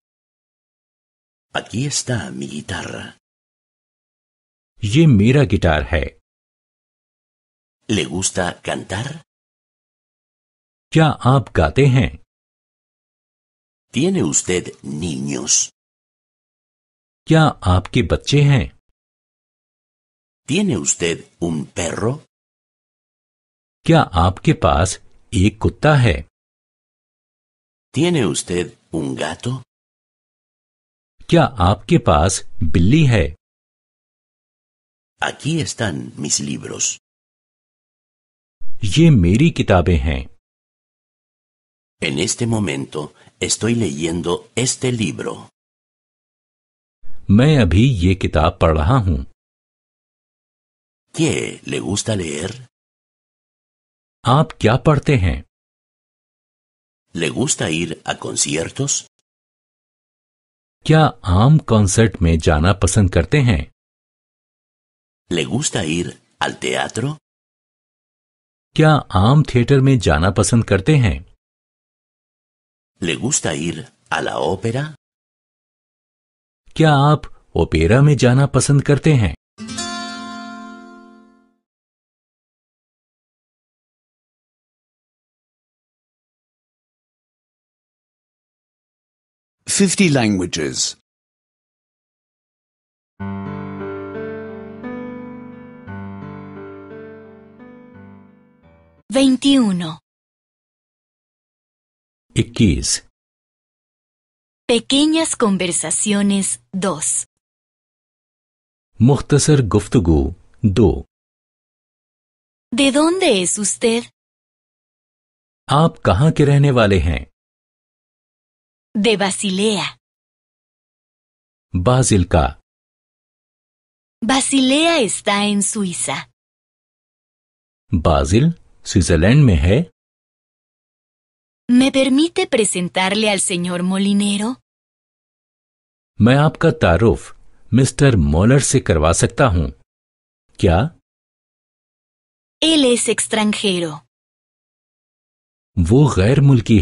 ये मेरा गिटार है लेगुस्ता कंतर क्या आप गाते हैं Tiene usted niños? क्या आपके बच्चे हैं उस usted un perro? क्या आपके पास एक कुत्ता ¿Tiene usted un gato? क्या आपके पास बिल्ली Aquí están mis libros. ये मेरी किताबें हैं En este momento estoy leyendo este libro. Me अभी ये किताब पढ़ ¿Qué le gusta leer? आप क्या पढ़ते हैं ¿Le gusta ir a conciertos? क्या आम कॉन्सर्ट में जाना पसंद करते हैं ¿Le gusta ir al teatro? क्या आम थिएटर में जाना पसंद करते हैं ¿Le gusta ir a la ópera? क्या आप ओपेरा में जाना पसंद करते हैं 50 languages. 21. Ikis. Pequeñas conversaciones 2. مختصر گفتگو دو ¿De dónde es usted? आप कहाँ के रहने वाले हैं De Basilea. Basilka. Basilea está en Suiza. Basil, Switzerland me ¿Me permite presentarle al señor Molinero? Me apka taruf, Mr. Moller se karva sakta hun. ¿Kya? Él es extranjero. gair mulki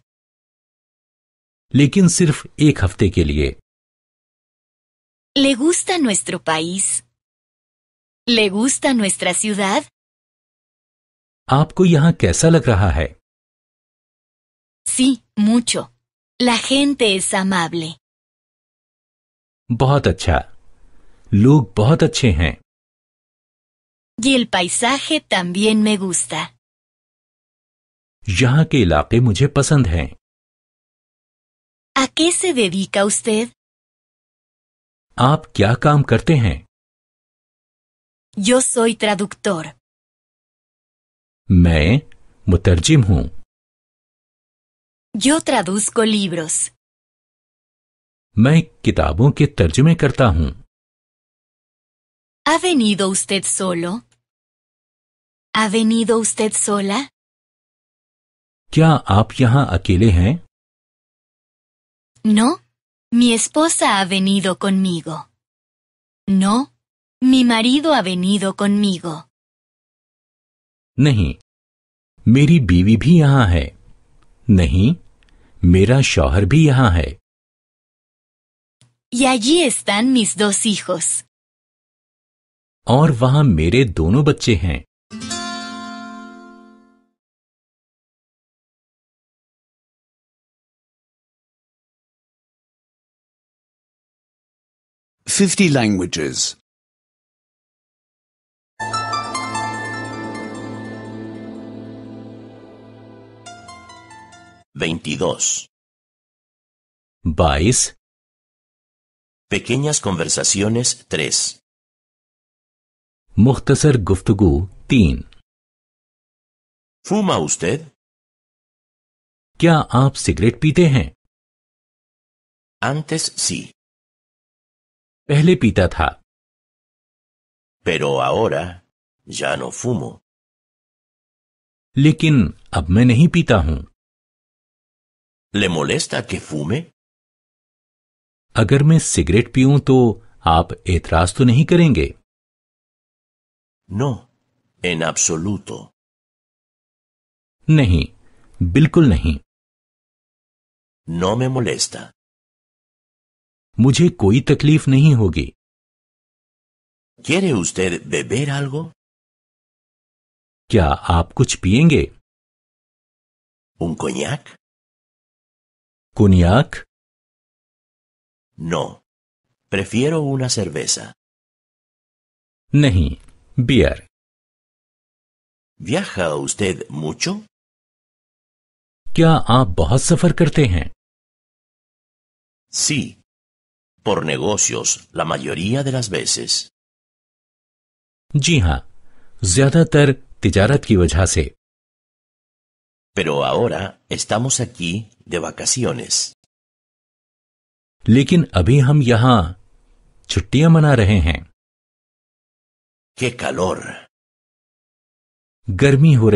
¿Le gusta nuestro país? ¿Le gusta nuestra ciudad? Sí, mucho. La gente es amable. Botacha. Y el paisaje también me gusta. la qué se dedica usted? Yo soy traductor. Me मुतरजिम हूँ. Yo traduzco libros. मैं किताबों के तर्जुमे करता ¿Ha venido usted solo? ¿Ha venido usted sola? No, mi esposa ha venido conmigo. No, mi marido ha venido conmigo. नहीं मेरी बीवी भी यहां है नहीं मेरा शौहर भी यहां है Y allí están mis dos hijos. और वहां मेरे दोनों बच्चे हैं 50 languages. 22. Vice. Pequeñas conversaciones 3. مختصر guftugu, 3. ¿Fuma usted? ¿Qué Antes sí. पहले पीता था पेरो आओरा जानो फूमो लेकिन अब मैं नहीं पीता हूं ले मोलेस्ता के में अगर मैं सिगरेट पीऊं तो आप एतराज तो नहीं करेंगे नो एन एनाब्सोलूतो नहीं बिल्कुल नहीं नो में मोलेस्ता मुझे कोई तकलीफ नहीं होगी ¿Quiere usted beber algo? क्या आप कुछ पियेंगे ¿Un coñac? कुनियाक No. Prefiero una cerveza. नहीं बियर ¿Viaja usted mucho? क्या आप बहुत सफर करते हैं Sí. por negocios la mayoría de las veces. Jiha. हाँ por la Pero ahora estamos aquí de vacaciones. Likin ahora estamos aquí de vacaciones. ¡Qué calor! गर्मी हो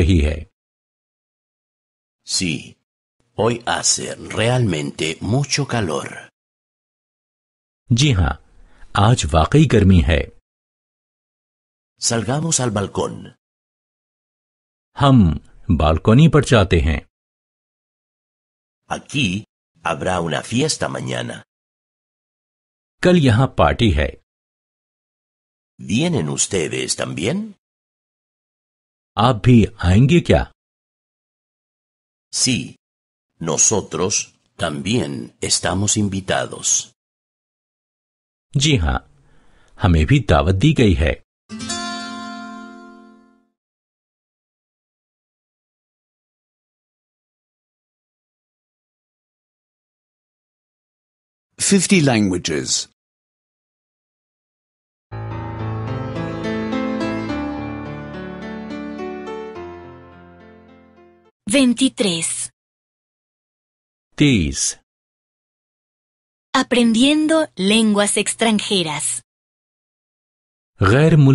Sí, hoy hace realmente mucho calor. जी हां आज वाकई Salgamos al balcón. हम पर Aquí habrá una fiesta mañana. ¿Vienen ustedes también? आप भी Sí, nosotros también estamos invitados. जी हाँ हमें भी दावत दी गई है fifty languages Ventitrés. Teis. Aprendiendo lenguas extranjeras. ¿En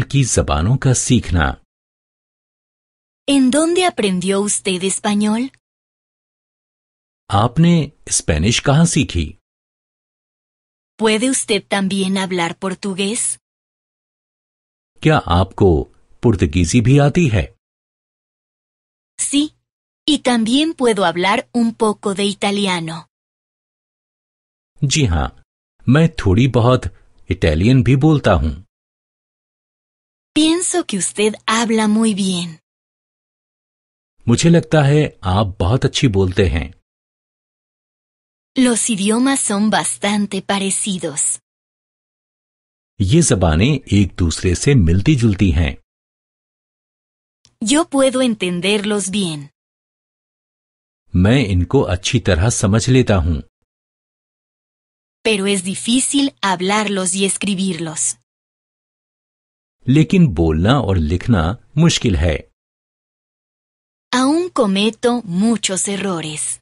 dónde aprendió usted español? आपने Spanish ¿Puede usted también hablar portugués? Sí, y también puedo hablar un poco de italiano. जी हां मैं थोड़ी बहुत इटालियन भी बोलता हूं मुझे लगता है आप बहुत अच्छी बोलते हैं Los idiomas son bastante parecidos. ये जबाने एक दूसरे से मिलती जुलती हैं Yo puedo entenderlos bien. मैं इनको अच्छी तरह समझ लेता हूँ pero es difícil hablarlos y escribirlos. Lekin bolna or likhna mushkil hai. Aún cometo muchos errores.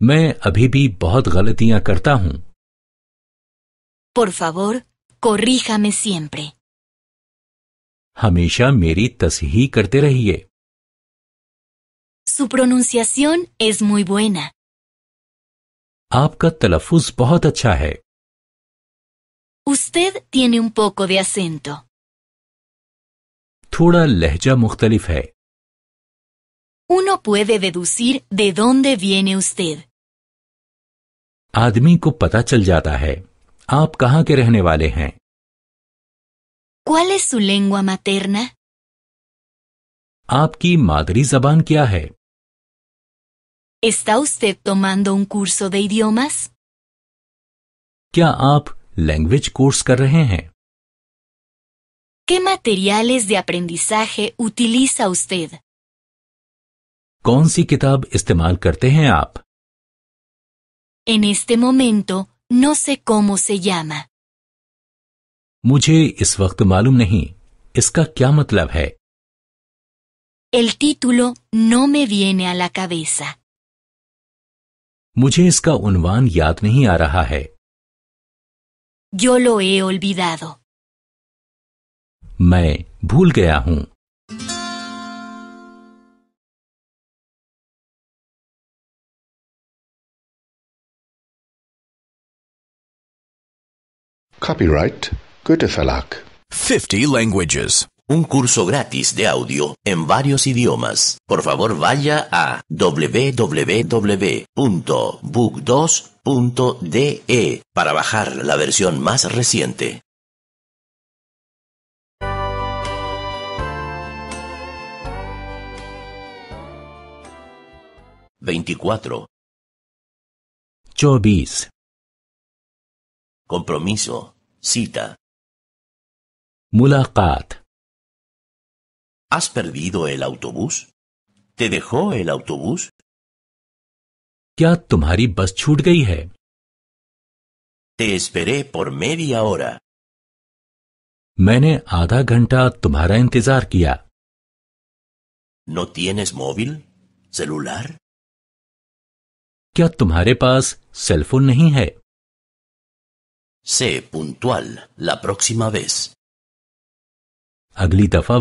Main abhi bhi bahut galtiyan karta hoon. Por favor, corríjame siempre. Hamesha meri tasheeh karte rahiye. Su pronunciación es muy buena. आपका तलफुज बहुत अच्छा है Usted tiene un poco de acento. थोड़ा लहजा मुख्तलिफ है Uno puede deducir de dónde viene usted. आदमी को पता चल जाता है आप कहाँ के रहने वाले हैं ¿Cuál es su lengua materna? आपकी मादरी जबान क्या है ¿Está usted tomando un curso de idiomas? ¿Qué materiales de aprendizaje utiliza usted? En este momento, no sé cómo se llama. El título no me viene a la cabeza. मुझे इसका उन्वान याद नहीं आ रहा है Yo lo he olvidado. मैं भूल गया हूं Copyright Goethe Verlag 50 languages un curso gratis de audio en varios idiomas. Por favor, vaya a www.book2.de e para bajar la versión más reciente. 24 Chobis. Compromiso. Cita. Mulaqat. ¿Has perdido el autobús? ¿Te dejó el autobús? ¿Qué तुम्हारी बस छूट गई है Te esperé por media hora. मैंने आधा घंटा तुम्हारा इंतजार किया ¿No tienes móvil? ¿Celular? क्या तुम्हारे पास सेलफोन नहीं है Sé puntual la próxima vez. Aglitafa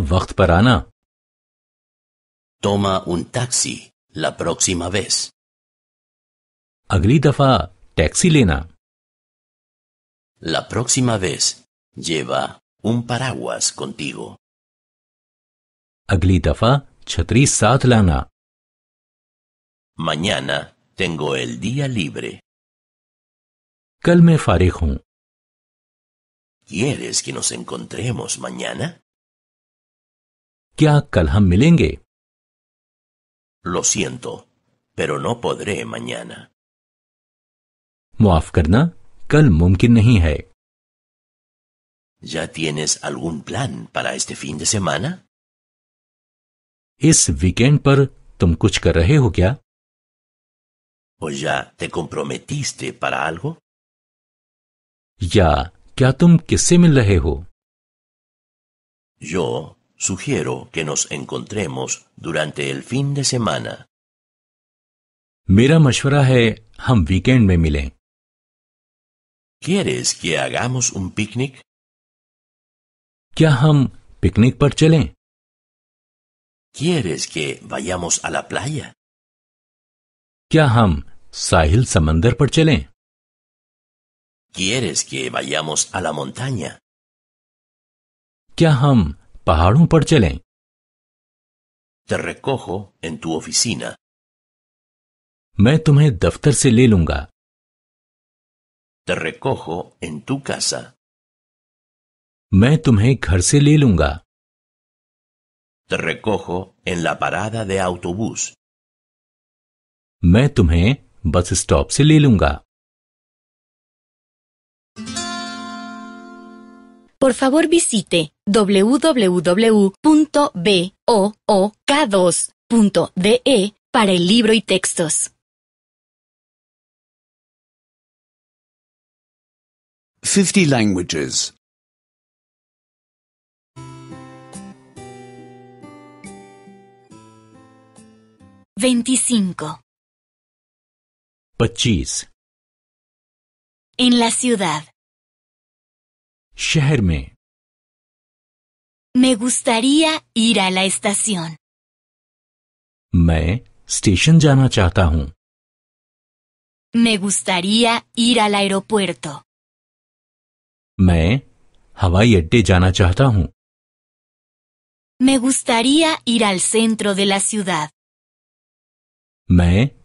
Toma un taxi la próxima vez. Aglitafa Taxilena. La próxima vez lleva un paraguas contigo. Agli dafa Satlana. Mañana tengo el día libre. Calme Farejo. ¿Quieres que nos encontremos mañana? क्या कल हम मिलेंगे लोसियंतो पेरो नो पोद्रे मन्याना मुआफ करना कल मुमकिन नहीं है या tienes algún plan para este fin de semana इस वीकेंड पर तुम कुछ कर रहे हो क्या ओ या te comprometiste para algo या क्या तुम किससे मिल रहे हो यो sugiero que nos encontremos durante el fin de semana. Mira, mashwara hai, ham weekend mein milen. ¿Quieres que hagamos un picnic? ¿Kya ham picnic par chalein? ¿Quieres que vayamos a la playa? ¿Kya ham sahil samandar par chalein? ¿Quieres que vayamos a la montaña? ¿Kya ham पहाड़ों पर चले रेकोहो इन टू ऑफिसीना मैं तुम्हें दफ्तर से ले लूंगा रेकोहो इन टू कैसा मैं तुम्हें घर से ले लूंगा रेकोहो इन ला लापारादा दे आउटोबूस मैं तुम्हें बस स्टॉप से ले लूंगा por favor visite www.book2.de para el libro y textos. Fifty languages. 25. En la ciudad. Me gustaría ir a la estación. Me Me gustaría ir al aeropuerto. Me gustaría ir al centro de la ciudad. me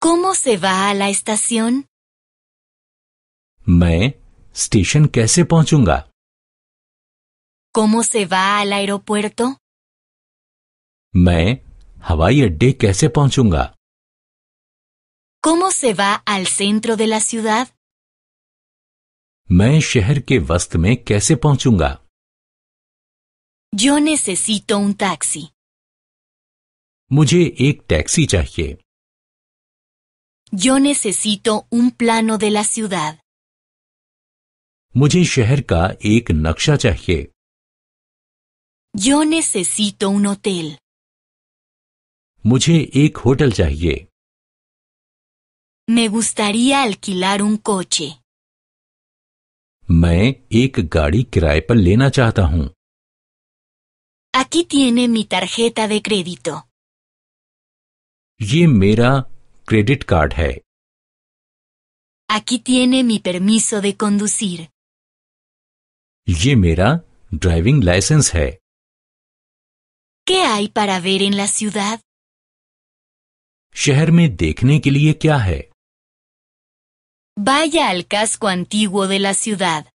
¿Cómo se va a la estación? मैं स्टेशन कैसे पहुंचूंगा कोमो से एरोपोर्टो मैं हवाई अड्डे कैसे पहुंचूंगा कोमो से मैं शहर के वस्त में कैसे पहुंचूंगा जो ने से टैक्सी मुझे एक टैक्सी चाहिए जो से सीतो उम प्लानो दे ला मुझे शहर का एक नक्शा चाहिए Yo necesito un hotel. मुझे एक होटल चाहिए Me gustaría alquilar un coche. मैं एक गाड़ी किराए पर लेना चाहता Aquí tiene mi tarjeta de crédito. ये मेरा क्रेडिट कार्ड है Aquí tiene mi permiso de conducir. ये मेरा ड्राइविंग लाइसेंस है ¿Qué hay para ver en la ciudad? शहर में देखने के लिए क्या है Vaya al casco antiguo de la ciudad.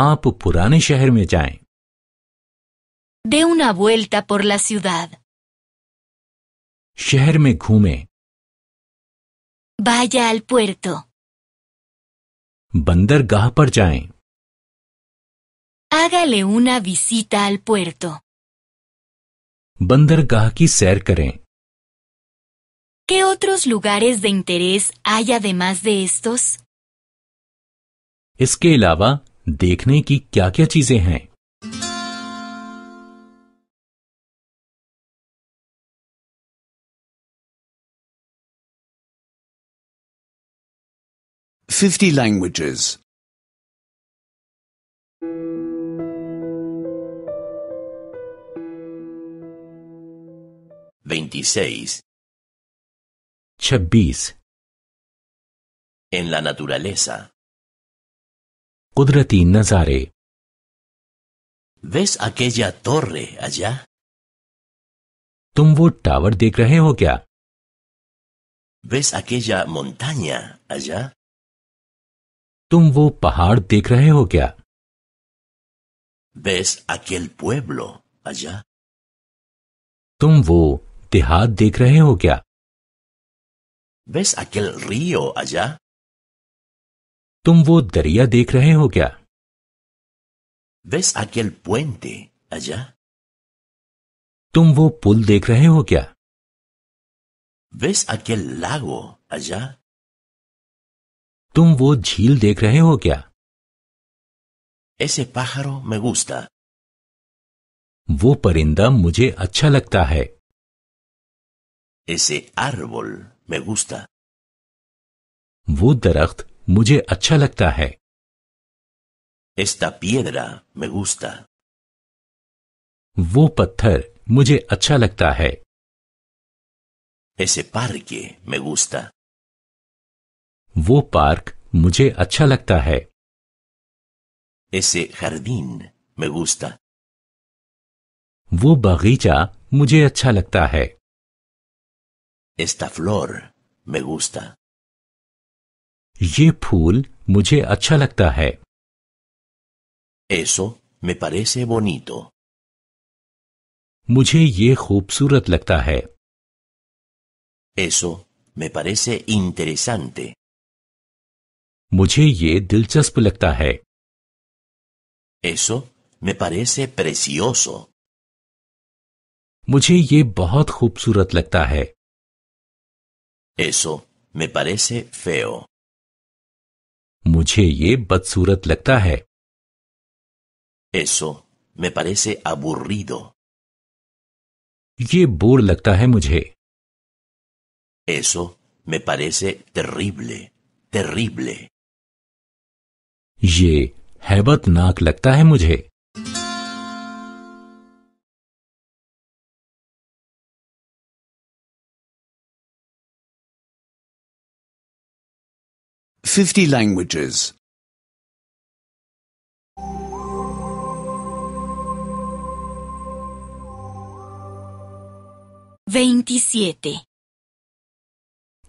आप पुराने शहर में जाएं। De una vuelta por la ciudad. शहर में घूमें Vaya al puerto. बंदरगाह पर जाएं। Hágale una visita al puerto. Bandargah ki sair ¿Qué otros lugares de interés hay además de estos? इसके अलावा lava की क्या-क्या languages. 26. 26 En la naturaleza قدرتی nazare ¿Ves aquella torre allá? ¿Tum wo tower dekh rahe ho kya? ¿Ves aquella montaña allá? ¿Tum wo pahad dekh rahe ho kya? ¿Ves aquel pueblo allá? ¿Tum wo इतिहाद देख रहे हो क्या बस अकेल री हो अजा तुम वो दरिया देख रहे हो क्या बस अकेल पुएंते अजा तुम वो पुल देख रहे हो क्या बस अकेल लागो अजा तुम वो झील देख रहे हो क्या ऐसे पहाड़ों में घुसता वो परिंदा मुझे अच्छा लगता है ese árbol me gusta. वो दरख्त मुझे अच्छा लगता है Esta piedra me gusta. वो पत्थर मुझे अच्छा लगता है Ese parque me gusta. वो पार्क मुझे अच्छा लगता है Ese jardín me gusta. वो बगीचा मुझे अच्छा लगता है esta flor me gusta. Ye phool mujhe acha lagta hai. Eso me parece bonito. मुझे ये खूबसूरत लगता है Eso me parece interesante. मुझे ये दिलचस्प लगता है Eso me parece precioso. मुझे ये बहुत खूबसूरत लगता है Eso me parece feo. मुझे ये बदसूरत लगता है Eso me parece aburrido. ये बोर लगता है मुझे Eso me parece terrible, terrible. ये हैबतनाक लगता है मुझे 50 languages. 27.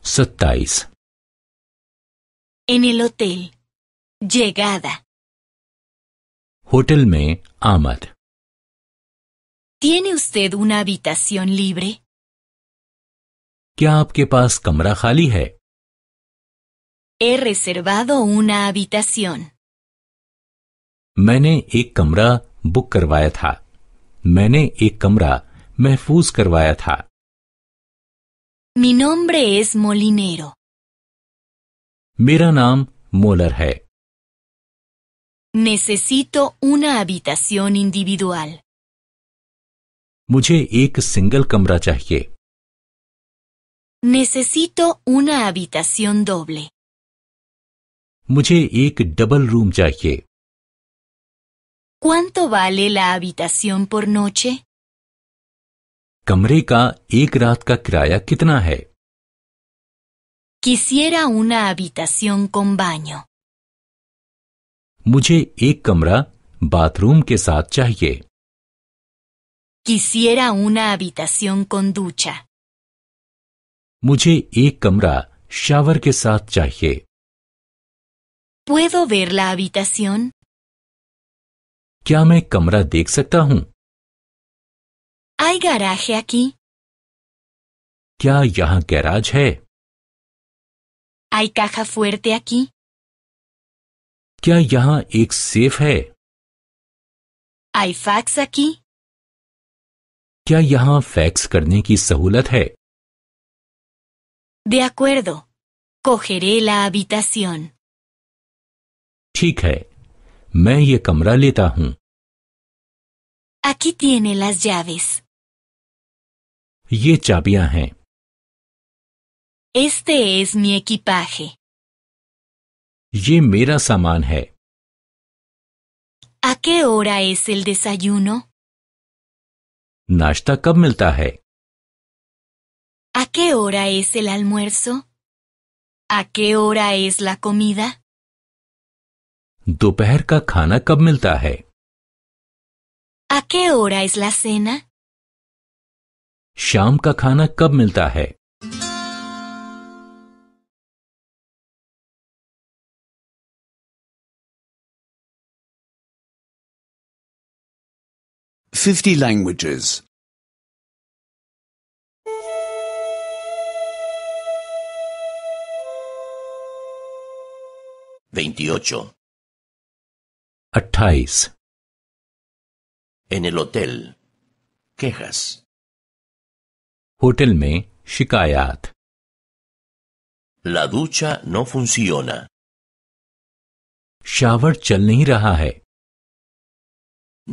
Sattais. En el hotel. Llegada. Hotel me amad. ¿Tiene usted una habitación libre? क्या आपके पास कमरा खाली है He reservado una habitación. मैंने एक कमरा बुक करवाया था मैंने एक कमरा महफूज Mi nombre es Molinero. Miranam नाम Necesito una habitación individual. मुझे एक single कमरा चाहिए Necesito una habitación doble. मुझे एक डबल रूम चाहिए ¿Cuánto vale la habitación por noche? कमरे का एक रात का किराया कितना है Quisiera una habitación con baño. मुझे एक कमरा बाथरूम के साथ चाहिए Quisiera una habitación con ducha. मुझे एक कमरा शावर के साथ चाहिए ¿Puedo ver la habitación? ¿Qué ¿Hay garaje aquí? ¿Qué garage ¿Hay caja fuerte aquí? ¿Hay fax aquí? ¿Qué fax De acuerdo. Cogeré la habitación. Aquí tiene las llaves. ये Este es mi equipaje. मेरा सामान ¿A qué hora es el desayuno? नाश्ता ¿A qué hora es el almuerzo? ¿A qué hora es la comida? दोपहर का खाना कब मिलता है अके qué इसला es शाम का खाना कब मिलता है फिफ्टी लैंग्वेजेस Veintiocho. अट्ठाईस एन के केहस होटल में शिकायत लादूचा नो फुंसियोना शावर चल नहीं रहा है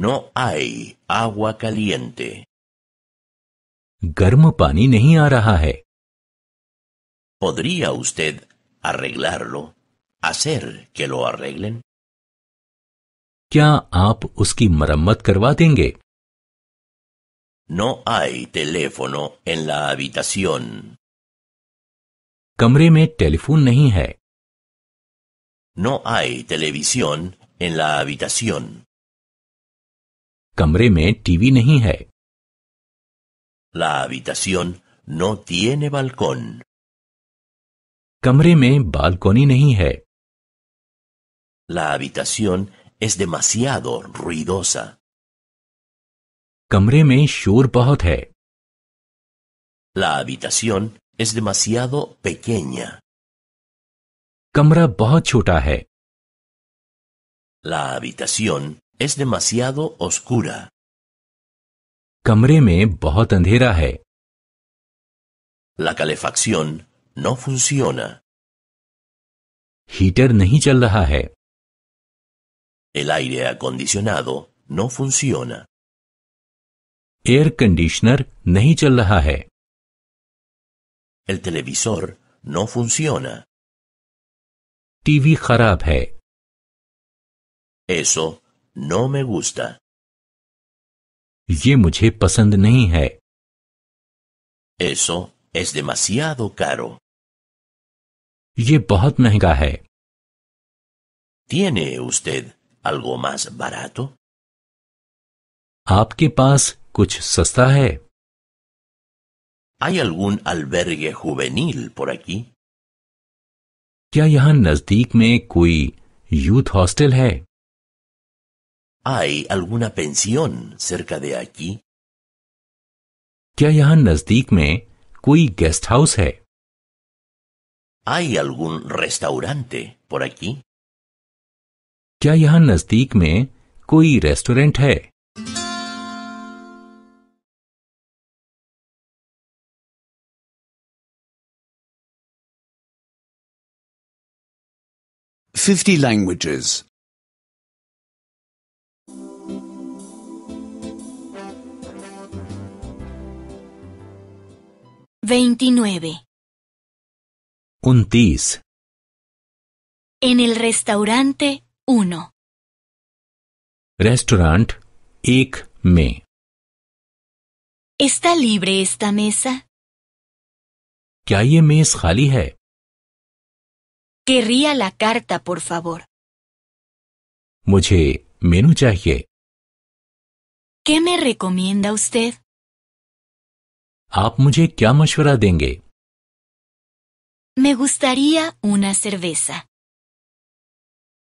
नो आई आगुआ कलियंते गर्म पानी नहीं आ रहा है पोद्रिया उस्तेद अरेग्लारो असेर के लो अरेग्लेन क्या आप उसकी मरम्मत करवा देंगे नो आई टेलीफोनो इन लावी हैबिटेशन कमरे में टेलीफोन नहीं है नो आई टेलीविजन इन ला हैबिटेशन कमरे में टीवी नहीं है लावी हैबिटेशन नो ने बालकोन कमरे में बालकोनी नहीं है लावी हैबिटेशन es demasiado ruidosa. कमरे में शोर बहुत La habitación es demasiado pequeña. कमरा बहुत छोटा है. La habitación es demasiado oscura. कमरे में बहुत अंधेरा La calefacción no funciona. Heater नहीं चल el aire acondicionado no funciona. Air conditioner nahi El televisor no funciona. TV kharab Eso no me gusta. Eso es demasiado caro. Ye Tiene usted algo más barato? आपके पास kuch sasta hai? ¿Hay algún albergue juvenil por aquí? ¿Kya yahan नजदीक mein koi youth hostel hai? ¿Hay alguna pensión cerca de aquí? ¿Kya yahan नजदीक mein koi guest house hai? ¿Hay algún restaurante por aquí? क्या यहाँ नजदीक में कोई restaurant है fifty languages Veintinueve. Un tis. En el restaurante 1. Restaurant 1 me? ¿Está libre esta mesa? Querría la carta, por favor. menú? ¿Qué me recomienda usted? Me gustaría una cerveza.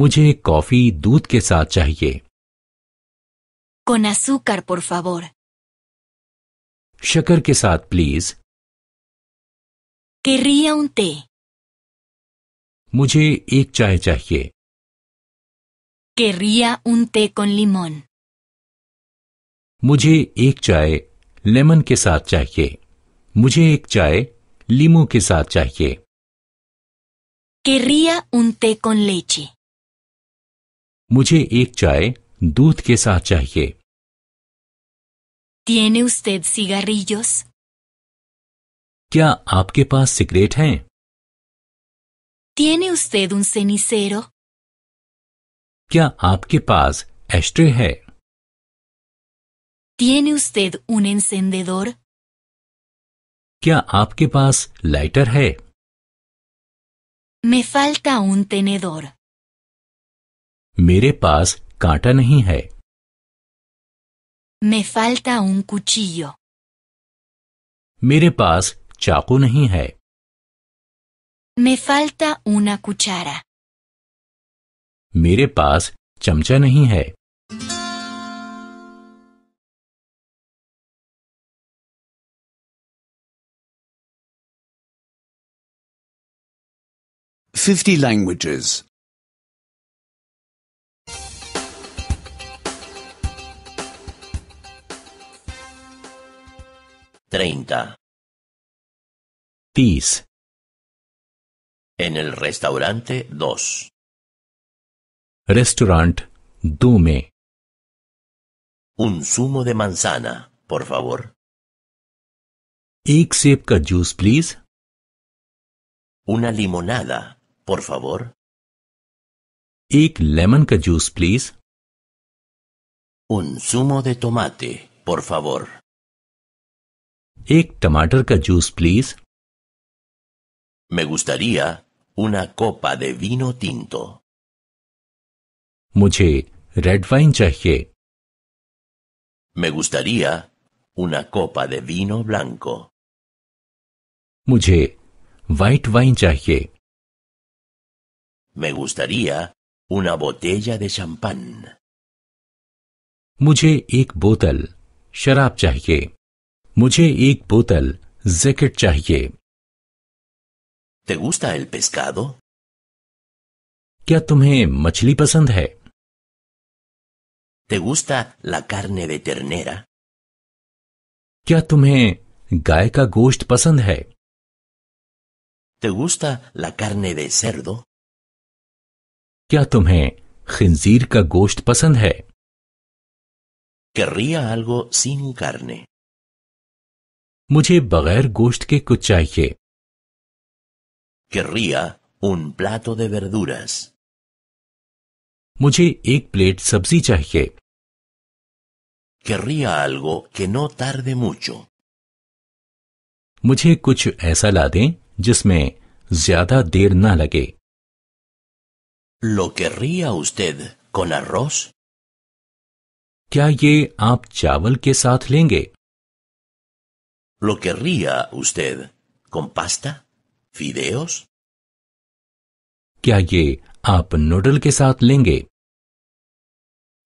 मुझे coffee दूध के साथ चाहिए कोनासूकर पुरफाबोर शकर के साथ प्लीज के रियाउंते मुझे एक चाय चाहिए के रियाउंते कौन लिमोन मुझे एक चाय लेमन के साथ चाहिए मुझे एक चाय लीमू के साथ चाहिए के रिया उनते कौन लेची मुझे एक चाय दूध के साथ चाहिए ¿Tiene usted cigarrillos? क्या आपके पास सिगरेट हैं? ¿Tiene usted un cenicero? क्या आपके पास एस्ट्रे है ¿Tiene usted un encendedor? क्या आपके पास लाइटर है Me falta un tenedor. मेरे पास कांटा नहीं है मे फाल्टा उन कुचियो मेरे पास चाकू नहीं है मे फाल्टा ऊना कुचारा मेरे पास चमचा नहीं है Fifty languages. Treinta. En el restaurante dos. Restaurant Dume. Un zumo de manzana, por favor. ¿Y sip juice, please. Una limonada, por favor. ¿Y lemon juice please. Un zumo de tomate, por favor. एक टमाटर का juice please मैं गुस्तरिया उना पा दे वीनो तो मुझे red wine चाहिए मैं गुस्तरिया उना कोपा दे वीनो ब्लांको मुझे व्हाइट वाइन चाहिए मैं गुस्तरिया उना बोतेया दे शंपन मुझे एक बोतल शराब चाहिए मुझे एक बोतल जैकेट चाहिए ¿Te gusta el pescado? क्या तुम्हें मछली पसंद है ¿Te gusta la carne de ternera? क्या तुम्हें गाय का गोश्त पसंद है ¿Te gusta la carne de cerdo? क्या तुम्हें खिंजीर का गोश्त पसंद है ¿Querría algo sin carne? मुझे बगैर गोश्त के कुछ चाहिए Querría un plato de verduras. मुझे एक प्लेट सब्जी चाहिए Querría algo que no tarde mucho. मुझे कुछ ऐसा ला दें जिसमें ज्यादा देर ना लगे Lo querría usted con arroz? क्या ये आप चावल के साथ लेंगे ¿Lo querría usted con pasta? ¿Fideos? ¿Qué ये आप नूडल के साथ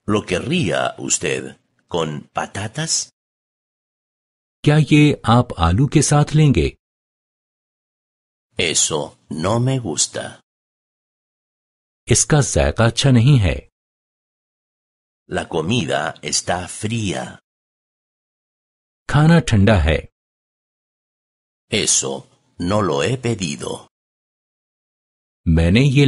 ¿Lo querría usted con patatas? ¿Qué ये आप आलू के साथ Eso no me gusta. इसका जायका अच्छा नहीं है La comida está fría. खाना ठंडा hai. Eso no lo he pedido. मैंने ये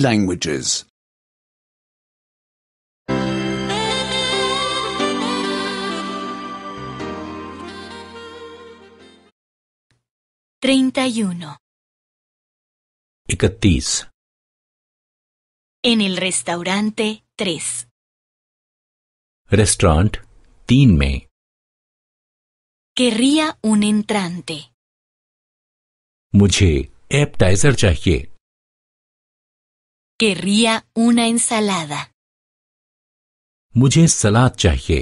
languages. 31 इकतीस En el restaurante tres. Restaurant तीन में Querría un entrante. मुझे एपटाइजर चाहिए Querría una ensalada. मुझे सलाद चाहिए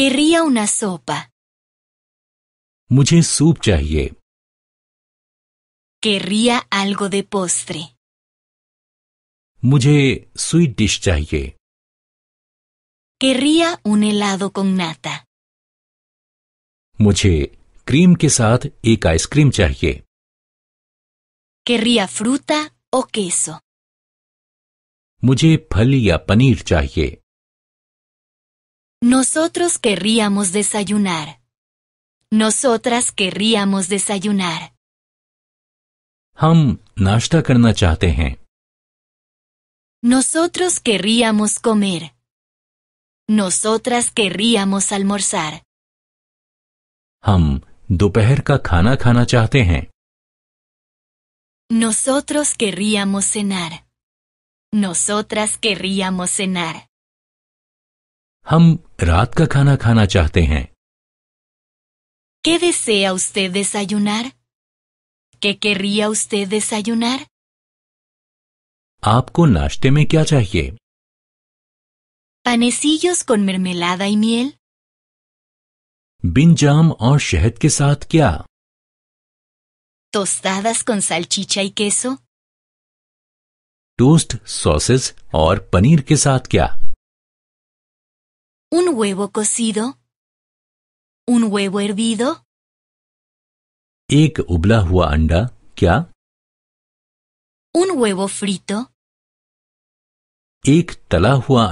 Querría una sopa. मुझे सूप चाहिए Querría algo de postre. Muye sweet dish chahiye. Querría un helado con nata. cream que saath y ice cream chahiye. Querría fruta o queso. Mujhe phal ya paneer chahiye. Nosotros querríamos desayunar. Nosotras querríamos desayunar. Nosotros querríamos comer. Nosotras querríamos almorzar. हम दोपहर का खाना खाना Nosotros querríamos cenar. Nosotras querríamos cenar. ¿Qué desea usted desayunar? ¿Qué querría usted desayunar? आपको नाश्ते me क्या चाहिए? ¿Panecillos con mermelada y miel? ¿Binjam or और शहद के साथ ¿Tostadas con salchicha y queso? ¿Toast, sauces or paneer के साथ क्या? ¿Un huevo cocido? ¿Un huevo hervido? एक उबला हुआ un huevo frito एक तला हुआ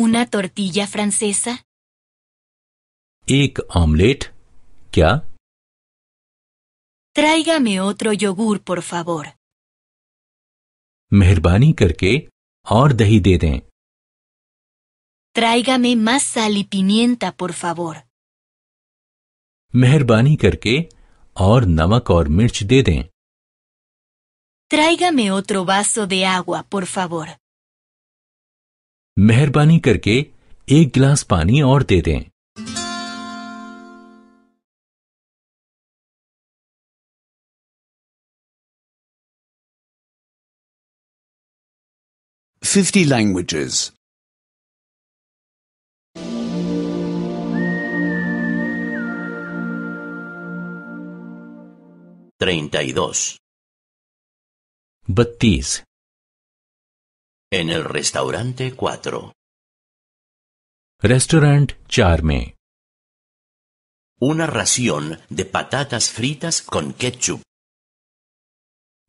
una tortilla francesa एक ऑमलेट क्या tráigame otro yogur por favor मेहरबानी करके और दही tráigame más sal y pimienta por favor मेहरबानी करके और नमक और मिर्च दे दें Tráigame otro vaso de agua, por favor. मेहरबानी करके एक गिलास पानी और दे दें Fifty languages. 32. En el restaurante 4. Restaurant Charme. Una ración de patatas fritas con ketchup.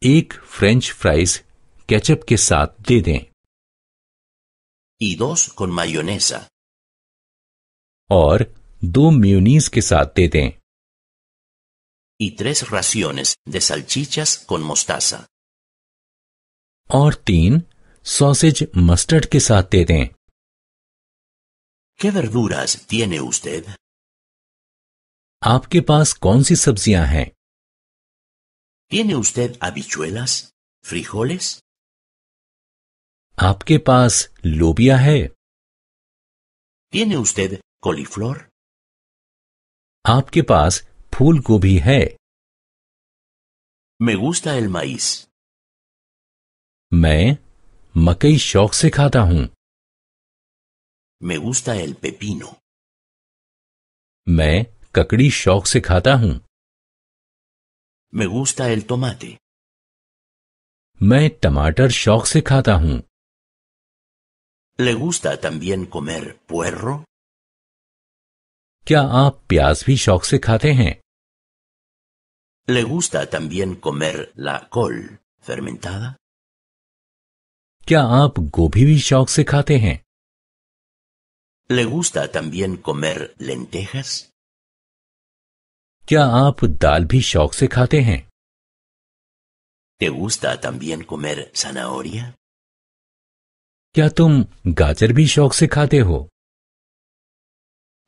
Ek French fries ketchup के साथ Y dos con mayonesa. or do mayonnaise के साथ y tres raciones de salchichas con mostaza. ortin sausage mustard mustard ke ¿Qué verduras tiene usted? आपके पास कौन सी ¿Tiene usted habichuelas? ¿Frijoles? आपके पास लोबिया ¿Tiene usted coliflor? आपके फूल को भी है मैं मैं मकई शौक से खाता हूं मैं मैं ककड़ी शौक से खाता हूं मैं टोमाटे मैं टमाटर शौक से खाता हूं ले तम्बियन कुमेर पुएर्रो क्या आप प्याज भी शौक से खाते हैं Le gusta también comer la col fermentada. ¿Qué? Le gusta también comer lentejas. क्या आप दाल ¿Te gusta también comer zanahoria? क्या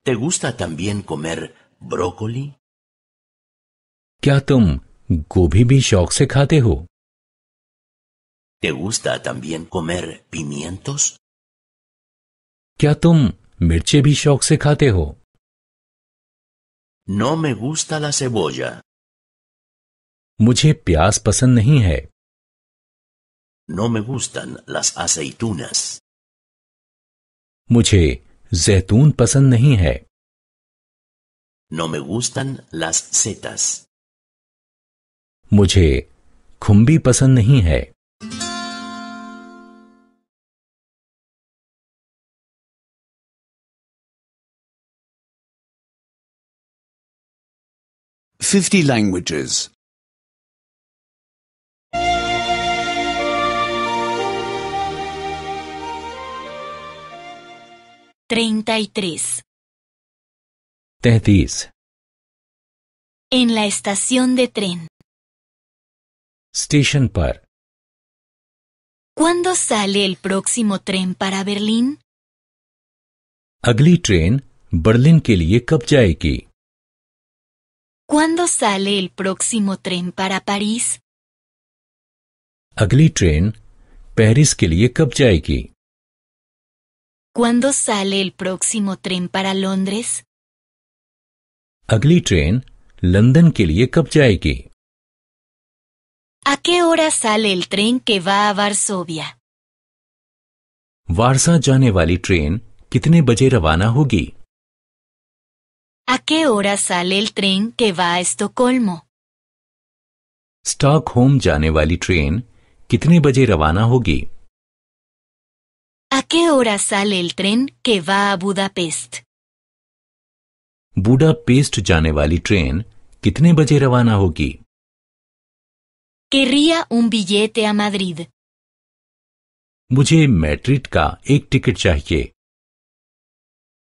¿Te gusta también comer brócoli? क्या तुम गोभी भी शौक से खाते हो क्या तुम मिर्चे भी शौक से खाते हो नो में गुस्ताला से बोझा मुझे प्याज पसंद नहीं है नो में गुस्तन लस असैतूनस मुझे जैतून पसंद नहीं है नो में गुस्तन लस सेतस मुझे खुम्बी पसंद नहीं है fifty languages Treinta y tres. Tethis. En la estación de tren. Station par. ¿Cuándo sale el próximo tren para Berlín? Agli train Berlin ke liye Cuando ¿Cuándo sale el próximo tren para París? Agli train Paris ke liye Cuando ¿Cuándo sale el próximo tren para Londres? Agli train London ke liye ¿A qué hora sale el tren que va a Varsovia? Varsa Janevali train kitne baje ravana hogi? ¿A qué hora sale el tren que va a Estocolmo? Stockholm Janevali train kitne baje ravana hogi? ¿A qué hora sale el tren que va a Budapest? Budapest jane train kitne baje ravana hogi? Querría un billete a Madrid. मुझे Madrid का एक टिकट चाहिए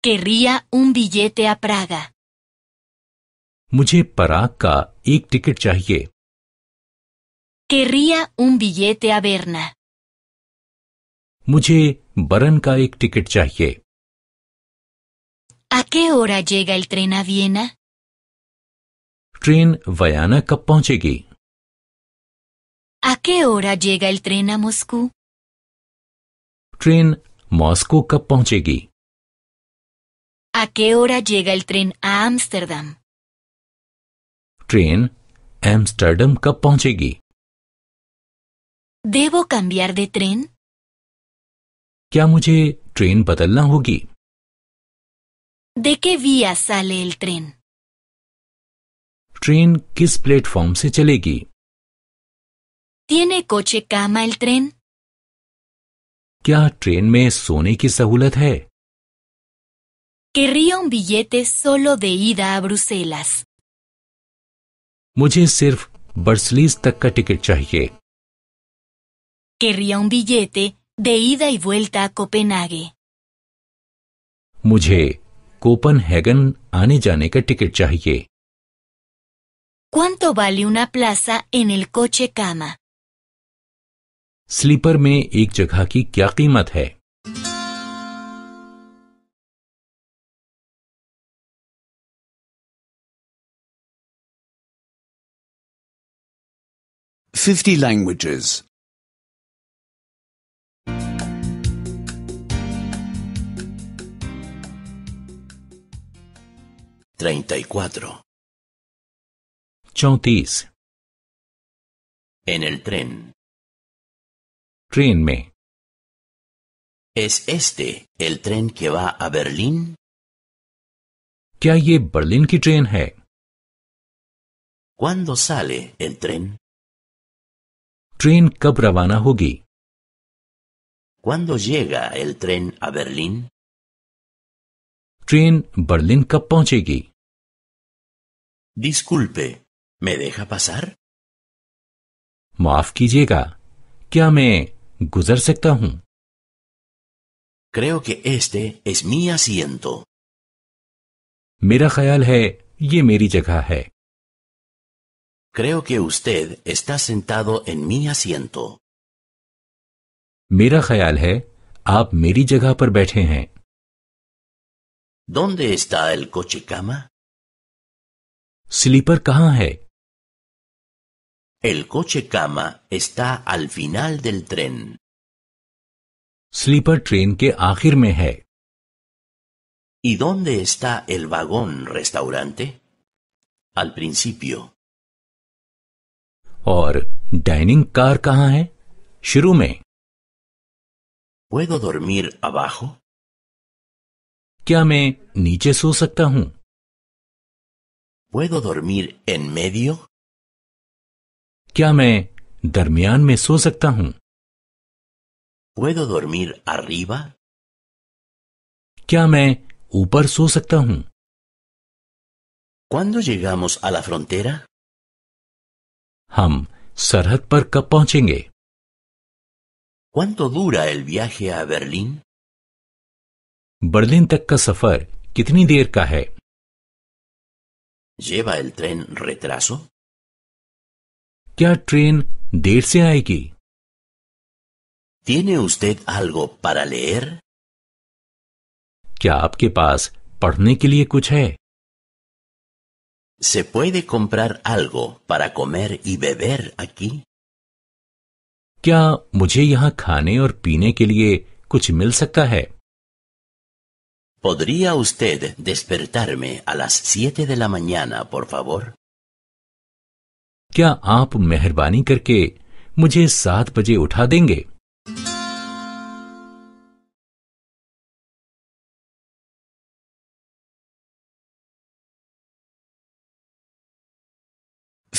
Querría un billete a Praga. मुझे पराग का एक टिकट चाहिए Querría un billete a Berna. मुझे बरन का एक टिकट चाहिए ¿A qué hora llega el tren a Viena? Train Vienna कब पहुंचेगी ¿A qué hora llega el tren a Moscú? ¿Tren Moscú Kaponchegi ¿A qué hora llega el tren a Ámsterdam? ¿Tren Ámsterdam Kaponchegi ¿Debo cambiar de tren? train badalna ¿De qué vía sale el tren? ¿Tren plataforma platform ¿Tiene coche cama el tren? ¿Qué tren me sone que sahulat hai? Querría un billete solo de ida a Bruselas. Mujhe sirf Brussels tak ka ticket chahiye. Querría un billete de ida y vuelta a Copenhague. Mujhe Copenhagen aane jaane ka ticket chahiye. ¿Cuánto vale una plaza en el coche cama? Sleeper में एक जगह की क्या कीमत है fifty languages Treinta y cuatro. chontis En el tren. Train में ¿Es este el tren que va a Berlín? क्या ये बर्लिन की ट्रेन है ¿Cuándo sale el tren? Train कब रवाना होगी ¿Cuándo llega el tren a Berlín? Train Berlin कब पहुंचेगी Disculpe, ¿me deja pasar? माफ कीजिएगा क्या मैं गुजर सकता हूं Creo que este es mi asiento. मेरा ख्याल है ये मेरी जगह है Creo que usted está sentado en mi asiento. मेरा ख्याल है आप मेरी जगह पर बैठे हैं ¿Dónde está el coche cama? Sleeper कहाँ है El coche cama está al final del tren. Sleeper train que आखिर में ¿Y dónde está el vagón restaurante? Al principio. Or Dining Car कहाँ Shirume. ¿Puedo dormir abajo? que me ¿Puedo dormir en medio? ¿Puedo dormir arriba? ¿Cuándo llegamos a la frontera? ¿Cuánto dura el viaje a Berlín? Berlín तक का सफर ¿Lleva el tren retraso? क्या train देर से आएगी तीने उसद आलगो परालेर क्या आपके पास पढ़ने के लिए कुछ है सिपोई कुम्प्रार आलगो पराकोमेर इबेबेर अकी क्या मुझे यहाँ खाने और पीने के लिए कुछ मिल सकता है पोद्रिया उसद डिस्पेरतार में अलास सीते दिला मन्याना पोरफाबोर क्या आप मेहरबानी करके मुझे सात बजे उठा देंगे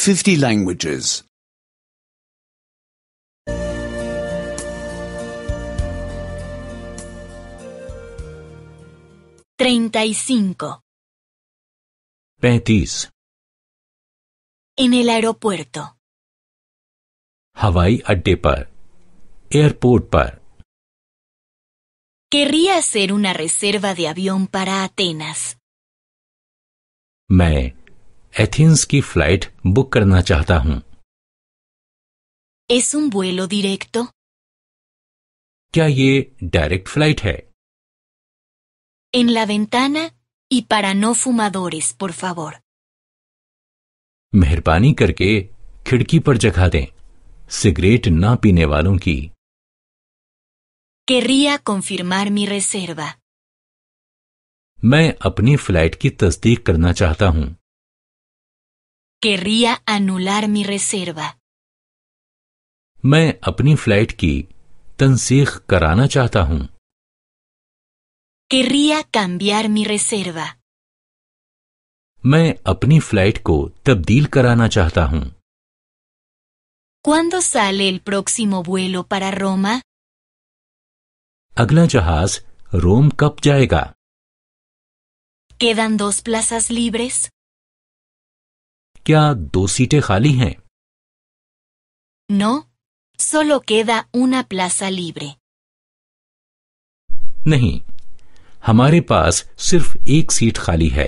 फिफ्टी लैंग्वेजेस पैंतीस en el aeropuerto Hawaii at Airport Par. Querría hacer una reserva de avión para Atenas. Me, Athensky flight flight ¿Es un vuelo directo? Kya ye direct flight En la ventana y para no fumadores, por favor. मेहरबानी करके खिड़की पर जगा दें सिगरेट ना पीने वालों की Querría confirmar mi reserva. मैं अपनी फ्लाइट की तस्दीक करना चाहता हूं Querría anular mi reserva. मैं अपनी फ्लाइट की तनसीख कराना चाहता हूं Querría cambiar mi reserva. मैं अपनी फ्लाइट को तब्दील कराना चाहता हूं ¿Cuándo sale el próximo vuelo para Roma? अगला जहाज रोम कब जाएगा ¿Quedan dos plazas libres? क्या दो सीटें खाली हैं No, solo queda una plaza libre. नहीं हमारे पास सिर्फ एक सीट खाली है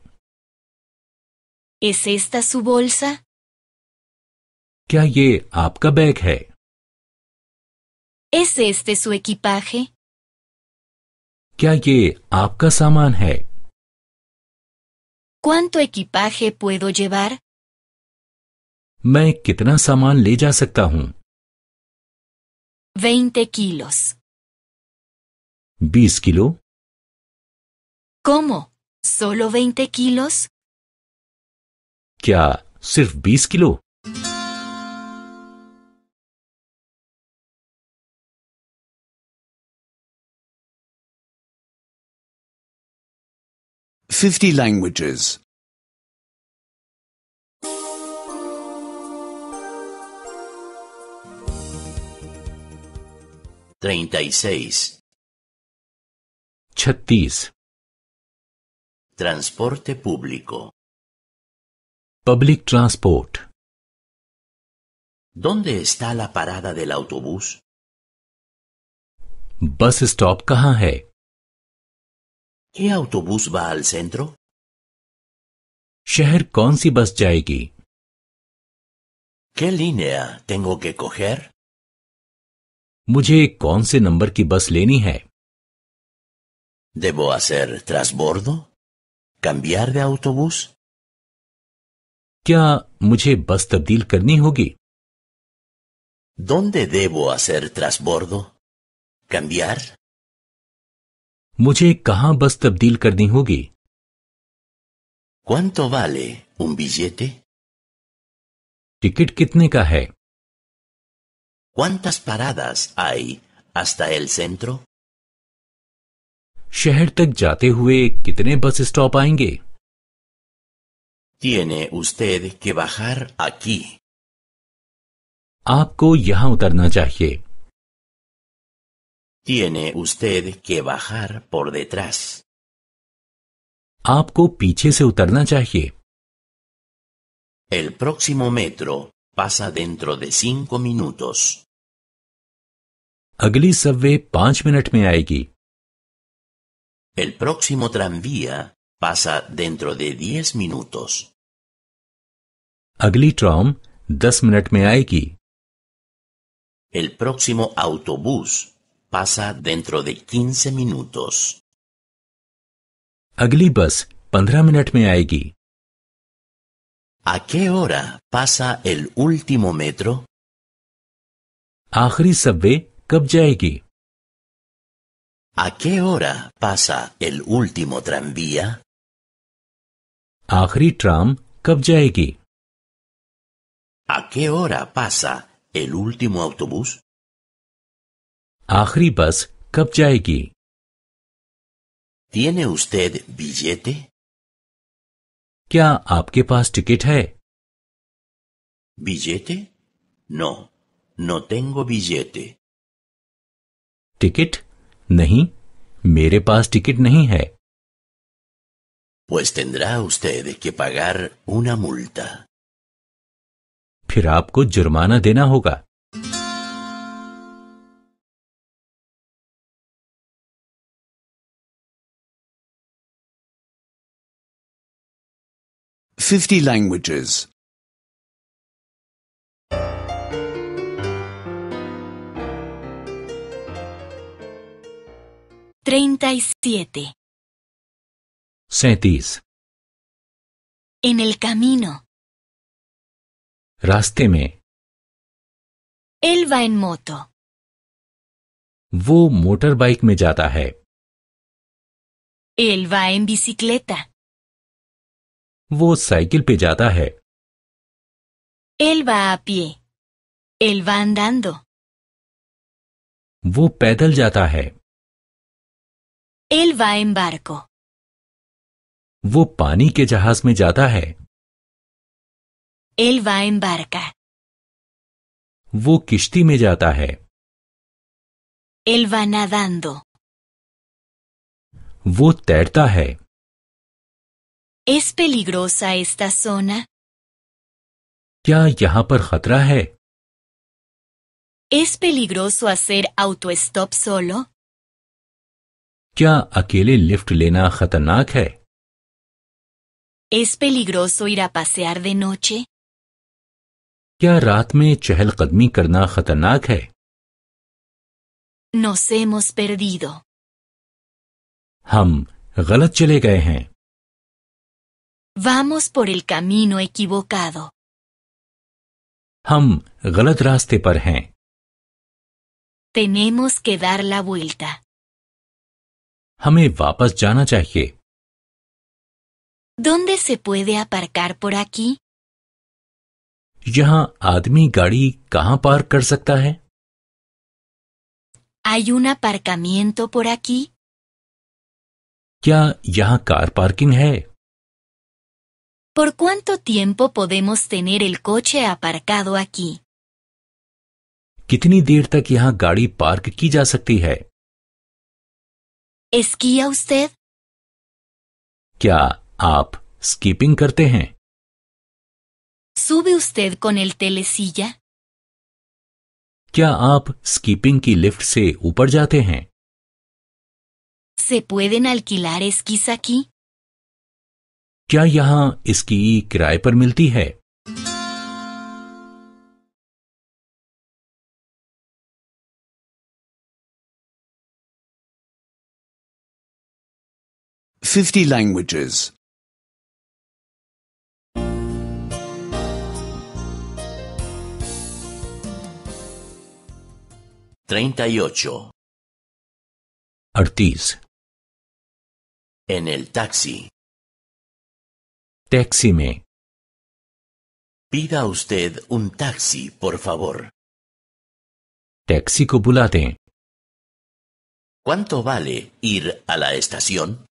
¿Es esta su bolsa? ¿Es este su equipaje? ¿Cuánto equipaje puedo llevar? Veinte le 20 kilos. 20 ¿Cómo? ¿Solo 20 kilos? क्या सिर्फ 20 kilo Fifty languages. Treinta y seis. Transporte público. Public Transport. ¿Dónde está la parada del autobús? Bus stop kahan hai? ¿Qué autobús va al centro? शहर कौन सी बस जाएगी? ¿Qué línea tengo que coger? मुझे कौन से नंबर की बस लेनी है? ¿Debo hacer trasbordo? ¿Cambiar de autobús? क्या मुझे बस तब्दील करनी होगी ¿Dónde debo hacer trasbordo? ¿Cambiar? मुझे कहां बस तब्दील करनी होगी ¿Cuánto vale un billete? Ticket कितने का है ¿Cuántas paradas hay hasta el centro? शहर तक जाते हुए कितने बस स्टॉप आएंगे Tiene usted que bajar aquí. Tiene usted que bajar por detrás. El próximo metro pasa dentro de cinco minutos. El próximo tranvía pasa dentro de diez minutos. El próximo autobús pasa dentro de 15 minutos. Agli bus 15 ¿A qué hora pasa el último metro? Agri subway kab ¿A qué hora pasa el último tranvía? agri tram ¿A qué hora pasa el último autobús? आखिरी ¿Tiene usted billete? ¿Qué? आपके पास ticket है? ¿Billete? No, no tengo billete. ¿Ticket? नहीं, मेरे पास ticket Pues tendrá usted que pagar una multa. फिर आपको जुर्माना देना होगा fifty languages Treinta y siete. Sentís. En el camino. रास्ते में एलवाइन मोतो वो मोटर बाइक में जाता है इलवाइन बिसिकलेता वो साइकिल पे जाता है इलवा पिए दान दो वो पैदल जाता है इलवाइन बारको वो पानी के जहाज में जाता है एल वा इन बारका वो किश्ती में जाता है एल वा नादांदो वो तैरता है इस पे पेलिग्रोसा एस्टा सोना क्या यहां पर खतरा है एस पेलिग्रोसो हसेर ऑटो स्टॉप सोलो क्या अकेले लिफ्ट लेना खतरनाक है इस पे पेलिग्रोसो इरा पासेयर दे नोचे क्या रात में चहलकदमी करना खतरनाक है Nos hemos perdido. हम गलत चले गए हैं Vamos por el camino equivocado. हम गलत रास्ते पर हैं Tenemos que dar la vuelta. हमें वापस जाना चाहिए ¿Dónde se puede aparcar por aquí? यहां आदमी गाड़ी कहां पार्क कर सकता है आयुना पार्कामियंतो पोरा की क्या यहां कार पार्किंग है Por cuánto tiempo podemos tener el coche aparcado aquí? कितनी देर तक यहां गाड़ी पार्क की जा सकती है इसकी usted? क्या आप स्कीपिंग करते हैं ¿Sube usted con el telesilla? क्या आप स्कीपिंग की लिफ्ट से ऊपर जाते हैं ¿Se pueden alquilar esquís aquí? क्या यहाँ इसकी किराए पर मिलती है Fifty languages. 38. Artis En el taxi. Taxi me. Pida usted un taxi, por favor. Taxi copulate. ¿Cuánto vale ir a la estación?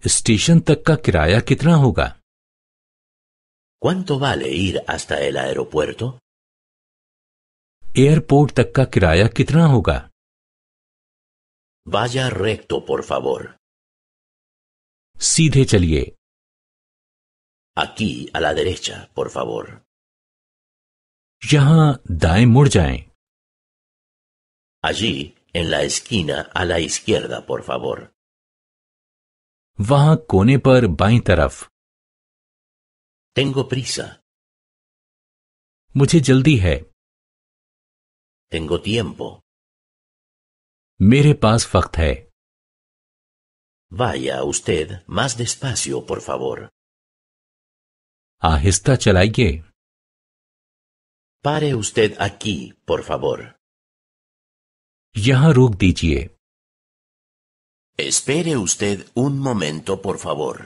Station takka Kitrahuga ¿Cuánto vale ir hasta el aeropuerto? Airport तक का किराया कितना होगा बाजा रेक्टो पर फावर सीधे चलिए अकी अलादरेचा पर फावर यहां दाएं मुड़ जाएं। अजी इन ला स्कीना अला इसकेरदा पर फावर वहां कोने पर बाई तरफ टेंगो प्रीसा मुझे जल्दी है Tengo tiempo. Mire paz वक्त Vaya usted más despacio, por favor. Ahista chalaye. Pare usted aquí, por favor. Yaha ruk Espere usted un momento, por favor.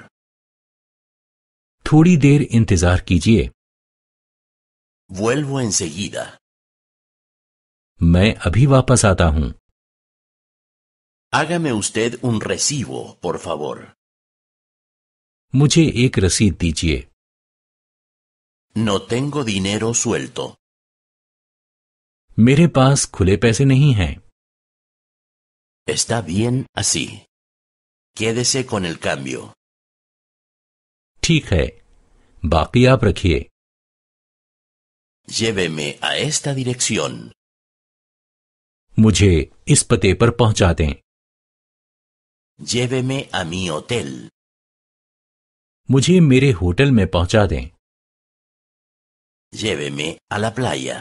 Thodi der intezar kijiye. Vuelvo enseguida. Me अभी वापस Hágame usted un recibo, por favor. मुझे एक रसीद दीजिए No tengo dinero suelto. Mire pas, खुले पैसे नहीं Está bien así. Quédese con el cambio. ठीक है बाकी आप रखिए Lléveme a esta dirección. मुझे इस पते पर पहुंचा दें जेवे में अमी hotel. मुझे मेरे होटल में पहुंचा दें जेवे में अलपलाइया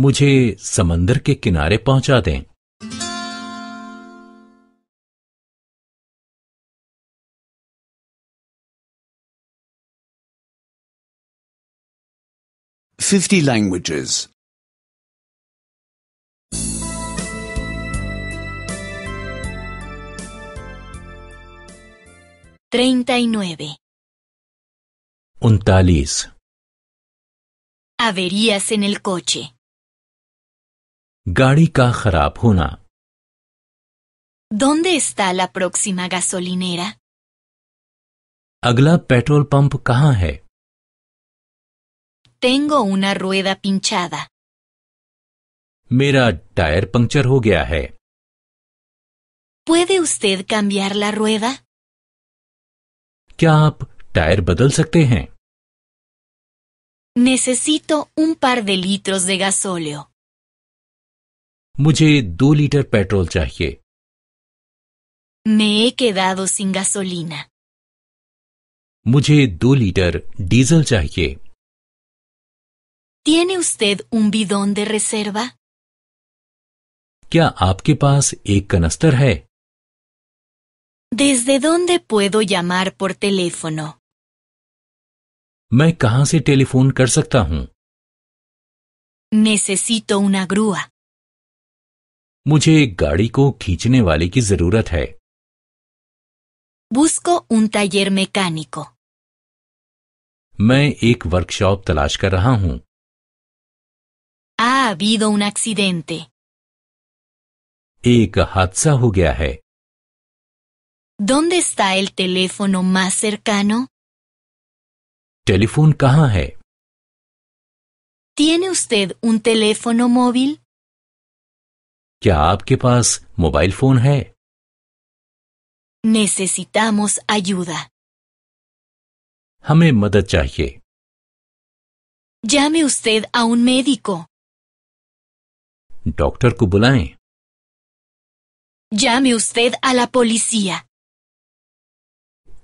मुझे समंदर के किनारे पहुंचा दें fifty languages. 39. Un talis. Averías en el coche. Gari ka ¿Dónde está la próxima gasolinera? Agla petrol pump kahan hai? Tengo una rueda pinchada. mira tire puncture ho gaya hai. ¿Puede usted cambiar la rueda? क्या आप टायर बदल सकते हैं Necesito un par de litros de gasóleo. मुझे दो litre petrol चाहिए Me he quedado sin gasolina. मुझे दो लीटर डीजल चाहिए ¿Tiene usted un bidón de reserva? क्या आपके पास एक कनस्तर है ¿Desde dónde puedo llamar por teléfono? Me कहां से टेलीफोन Necesito una grúa. मुझे एक गाड़ी Busco un taller mecánico. Me एक workshop तलाश Ha habido un accidente. ¿Dónde está el teléfono más cercano? teléfono ¿Tiene usted un teléfono móvil? Necesitamos ayuda. Llame usted a un médico. Doctor को Llame usted a la policía.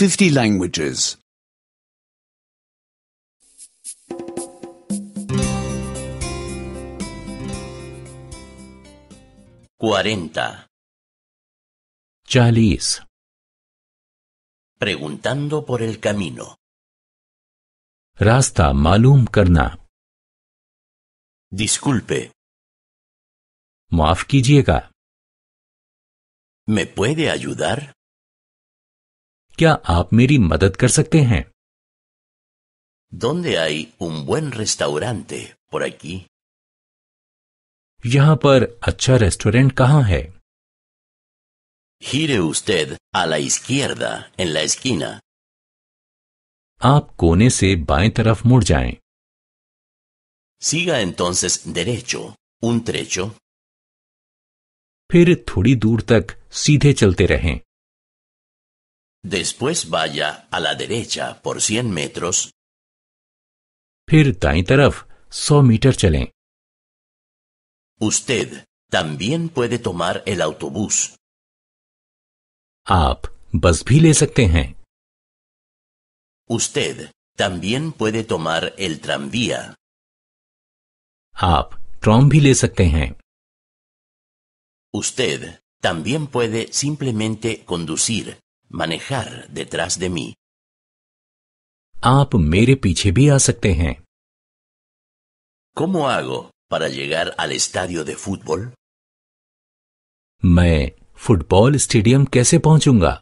50 languages. 40. جاليس Preguntando por el camino. Rasta मालूम karna. Disculpe, माफ कीजिएगा ¿me puede ayudar? क्या आप मेरी मदद कर सकते हैं ¿Dónde hay un buen restaurante por aquí? यहां पर अच्छा रेस्टोरेंट कहाँ है Gire usted a la izquierda en la esquina. आप कोने से बाएं तरफ मुड़ जाएं। Siga entonces derecho, un trecho. फिर थोड़ी दूर तक सीधे चलते रहें Después vaya a la derecha por 100 metros. Usted también puede tomar el autobús. Usted también puede tomar el tranvía. Usted también puede simplemente conducir manejar detrás de mí. ¿Cómo hago para llegar al estadio de fútbol? ¿Me fútbol stadium kaise ponchunga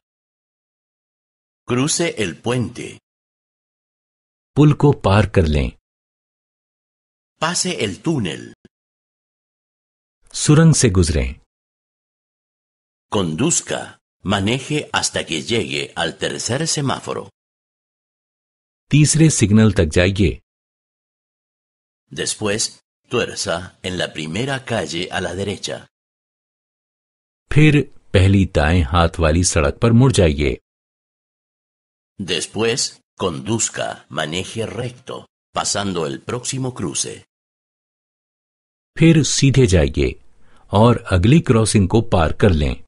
Cruce el puente. Pulco Parkerle. Pase el túnel. Surang se Conduzca. Maneje hasta que llegue al tercer semáforo. Tisre signal tak jaiye. Después, tuerza en la primera calle a la derecha. Phir pehli daaye haath wali sadak par mud jaiye. Después, conduzca, maneje recto, pasando el próximo cruce. Phir seedhe jaiye aur agli crossing ko paar kar lein.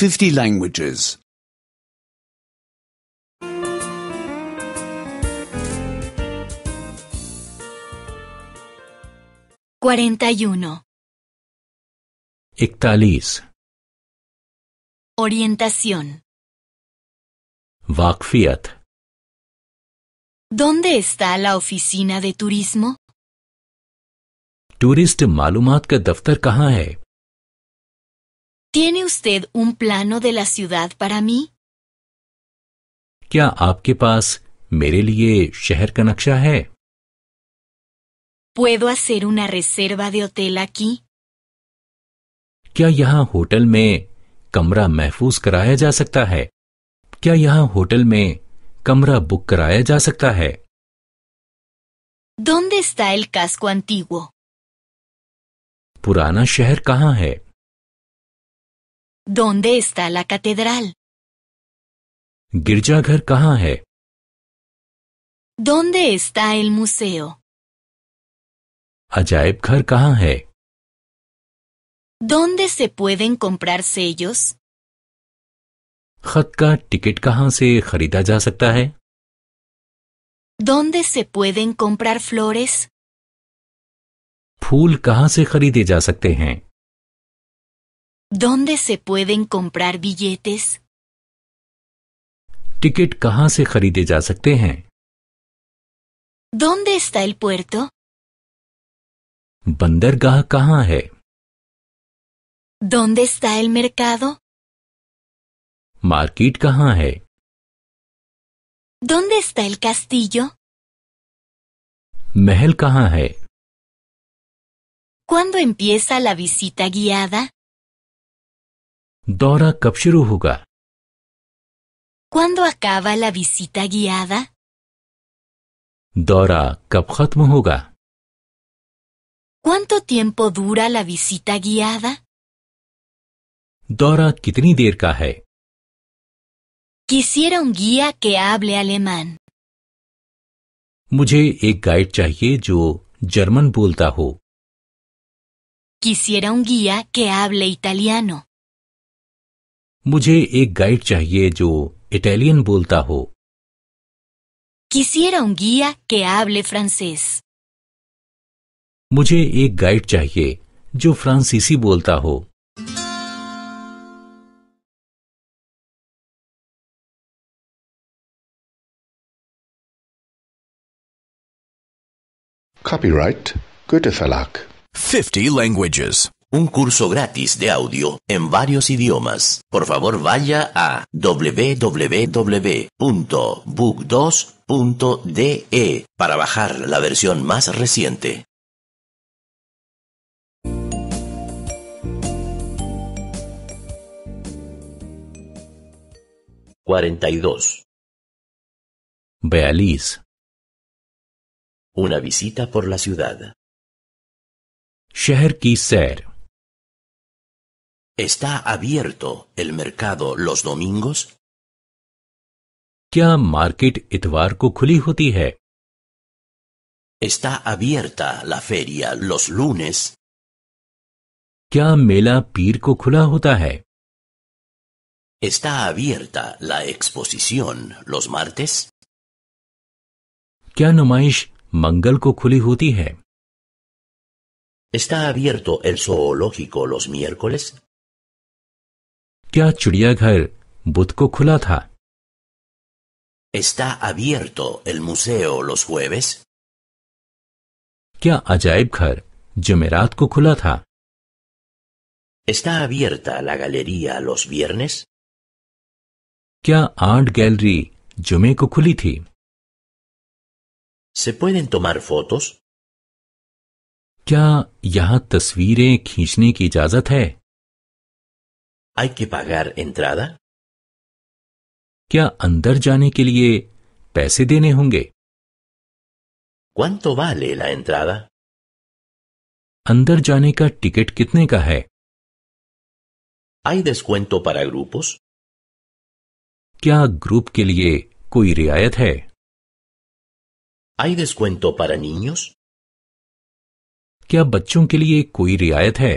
50 languages. 41. 41 Orientación. واقفية ¿Dónde está la oficina de turismo? Tourist मालूमात का दफ्तर कहाँ है ¿Tiene usted un plano de la ciudad para mí? क्या आपके पास मेरे लिए शहर का नक्शा है ¿Puedo hacer una reserva de hotel aquí? क्या यहां होटल में कमरा महफूज कराया जा सकता है क्या यहाँ होटल में कमरा बुक कराया जा सकता है ¿Dónde está el casco antiguo? पुराना शहर कहाँ है ¿Dónde está la catedral? ¿Girjaghar kahan hai? ¿Dónde está el museo? ¿Ajaib ghar hai? ¿Dónde se pueden comprar sellos? ¿Khat ticket kahan se kharida ja sakta hai? ¿Dónde se pueden comprar flores? ¿Phool kahan se kharide ja sakte ¿Dónde se pueden comprar billetes? ¿Ticket ¿Dónde está el puerto? ¿Dónde está el mercado? ¿Market ¿Dónde está el castillo? महल ¿Cuándo empieza la visita guiada? Dora कब ¿Cuándo acaba la visita guiada? Dora कब खत्म ¿Cuánto tiempo dura la visita guiada? Dora ¿kitni der Quisiera un guía que hable alemán. Mujhe ek guide German jo Quisiera un guía que hable italiano. मुझे एक गाइड चाहिए जो इटालियन बोलता हो Quisiera un guía que hable francés. मुझे एक गाइड चाहिए जो फ्रांसीसी बोलता हो Copyright Goethe Verlag 50 languages un curso gratis de audio en varios idiomas. Por favor, vaya a www.book2.de e para bajar la versión más reciente. ...42... Bealiz. Una visita por la ciudad. ¿Está abierto el mercado los domingos? ¿Qué market ¿Está abierta la feria los lunes? ¿Qué mela ¿Está abierta la exposición los martes? ¿Qué mangal ko ¿Está abierto el zoológico los miércoles? क्या चिड़ियाघर बुध को खुला था ¿Está abierto el museo los jueves? क्या अजायब घर जुमेरात को खुला था ¿Está abierta la galería los viernes? क्या आर्ट गैलरी जुमे को खुली थी ¿Se pueden tomar fotos? क्या यहाँ तस्वीरें खींचने की इजाजत है ¿Hay que pagar entrada? क्या अंदर जाने के लिए पैसे देने होंगे ¿Cuánto vale la entrada? अंदर जाने का टिकट कितने का है ¿Hay descuento para grupos? क्या ग्रुप के लिए कोई रियायत है ¿Hay descuento para niños? क्या बच्चों के लिए कोई रियायत है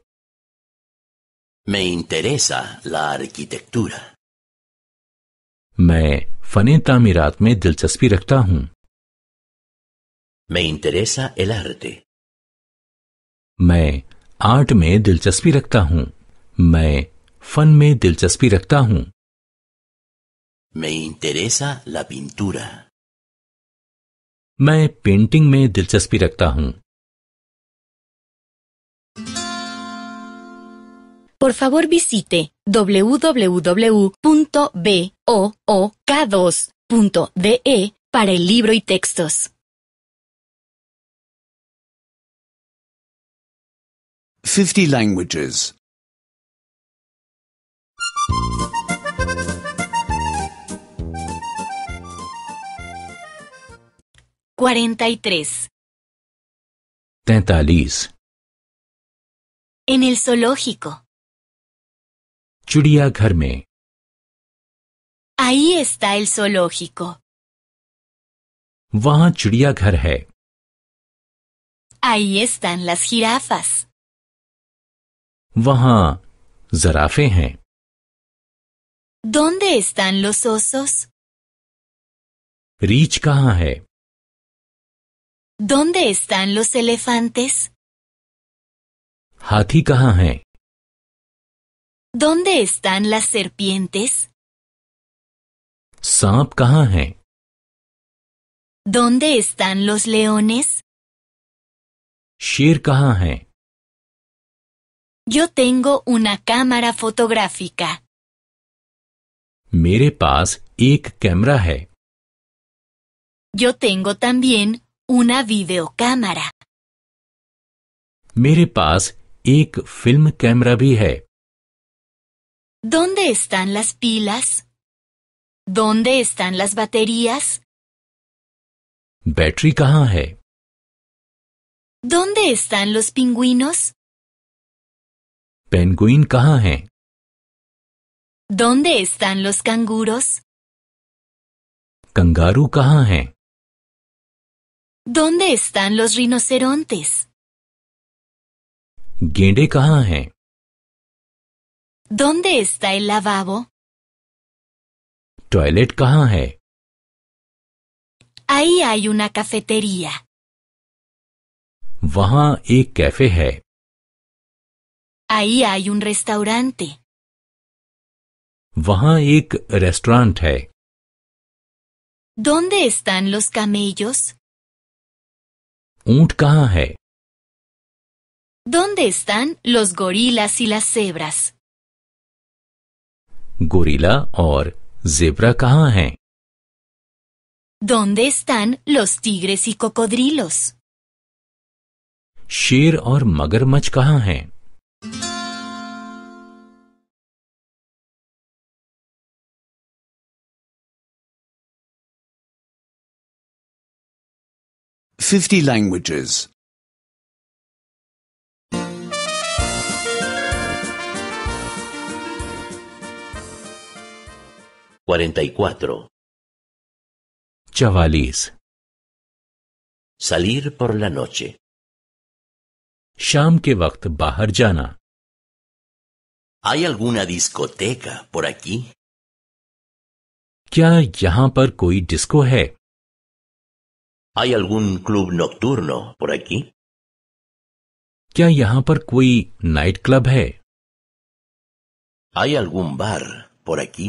Me interesa la arquitectura. मैं फने तामीरात में दिलचस्पी रखता हूँ Me interesa el arte. मैं आर्ट में दिलचस्पी रखता हूँ मैं फन में दिलचस्पी रखता हूँ Me interesa la pintura. मैं पेंटिंग में दिलचस्पी रखता हूँ por favor visite www.book2.de para el libro y textos. Fifty languages. 43. Tentalis. En el zoológico. चिड़िया घर में आई स्टाइल सोलोहिको वहां चिड़िया घर है आई एस्तान लसराफस वहां जराफे हैं दोंदे स्तान सोसोस रीच कहां है दोंदे स्तान लो एलेफांतेस हाथी कहां है ¿Dónde están las serpientes? ¿Dónde están los leones? Shir Yo tengo una cámara fotográfica. Mire paz ik Yo tengo también una videocámara. mire ¿Dónde están las pilas? ¿Dónde están las baterías? ¿Battery, कहां ¿Dónde están los pingüinos? Penguin कहां ¿Dónde están los canguros? Kangaroo कहां ¿Dónde están los rinocerontes? Gende ¿Dónde está el lavabo? Toilet कहां Ahí hay una cafetería. Baja y cafe Ahí hay un restaurante. Baja y restaurante. ¿Dónde están los camellos? ऊंट कहां ¿Dónde están los gorilas y las cebras? Gorilla और zebra कहाँ हैं? ¿Dónde están los tigres y cocodrilos? शेर और मगरमच्छ कहाँ हैं? Fifty languages. 44. Chavalis Salir por la noche. Sham ke vakt bahar jana. ¿Hay alguna discoteca por aquí? ¿Kya yahan par koi disco hai? ¿Hay algún club nocturno por aquí? ¿Kya yahan par koi night club hai? ¿Hay algún bar por aquí?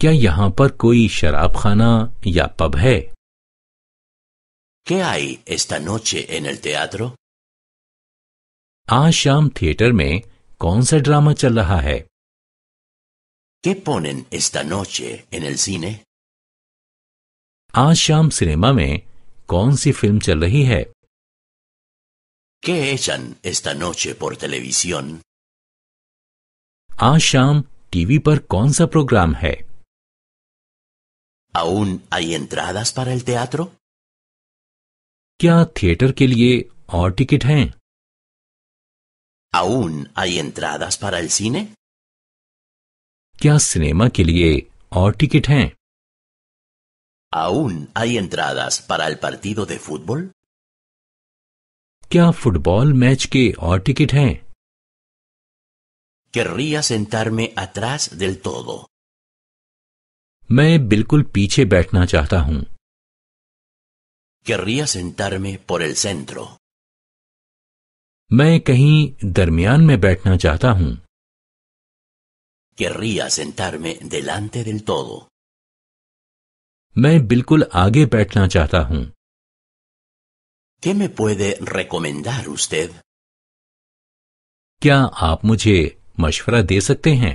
क्या यहां पर कोई शराब खाना या पब है क्या आई इस तनोचे एन एल एनल्टेद्रो आज शाम थिएटर में कौन सा ड्रामा चल रहा है के पोनेन इस्तानोचे एनल्सीने आज शाम सिनेमा में कौन सी फिल्म चल रही है के एचन इस्तानोचे पोर टेलीविजन आज शाम टीवी पर कौन सा प्रोग्राम है ¿Aún hay entradas para el teatro? ¿Qué teatro के ¿Aún hay entradas para el cine? ¿Qué cinema के ¿Aún hay entradas para el partido de fútbol? ¿Qué football match के और टिकट हैं? Querría sentarme atrás del todo. मैं बिल्कुल पीछे बैठना चाहता हूं Querría sentarme por el centro. मैं कहीं दरमियान में बैठना चाहता हूं Querría sentarme delante del todo. मैं बिल्कुल आगे बैठना चाहता हूं ¿Qué me puede recomendar usted? क्या आप मुझे मशवरा दे सकते हैं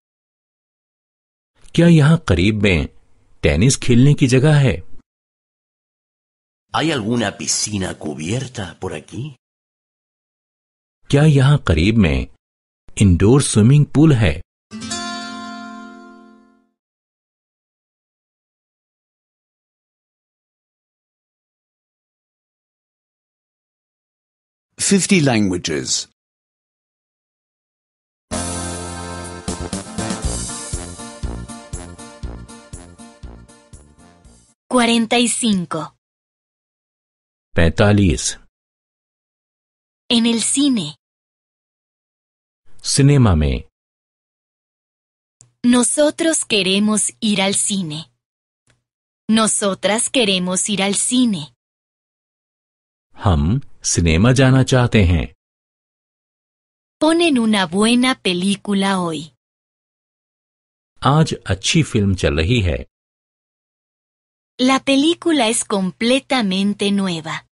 क्या यहाँ करीब में टेनिस खेलने की जगह है क्या यहाँ करीब में इंडोर स्विमिंग पूल है fifty languages 45. Petalis En el cine, Cinema me. nosotros queremos ir al cine. Nosotras queremos ir al cine. Ham cinema jana chate hain. Ponen una buena película hoy. Aaj अच्छी film chal rahi hai. La película es completamente nueva.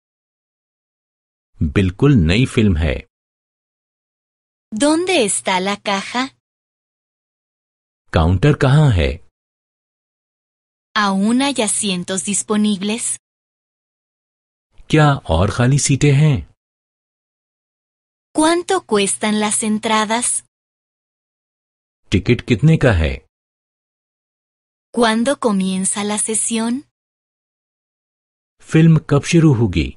¿Dónde está la caja? Counter ¿Aún hay asientos disponibles? ¿Qué, ¿Cuánto cuestan las entradas? Ticket kitne ¿Cuándo comienza la sesión? Film कब शुरू होगी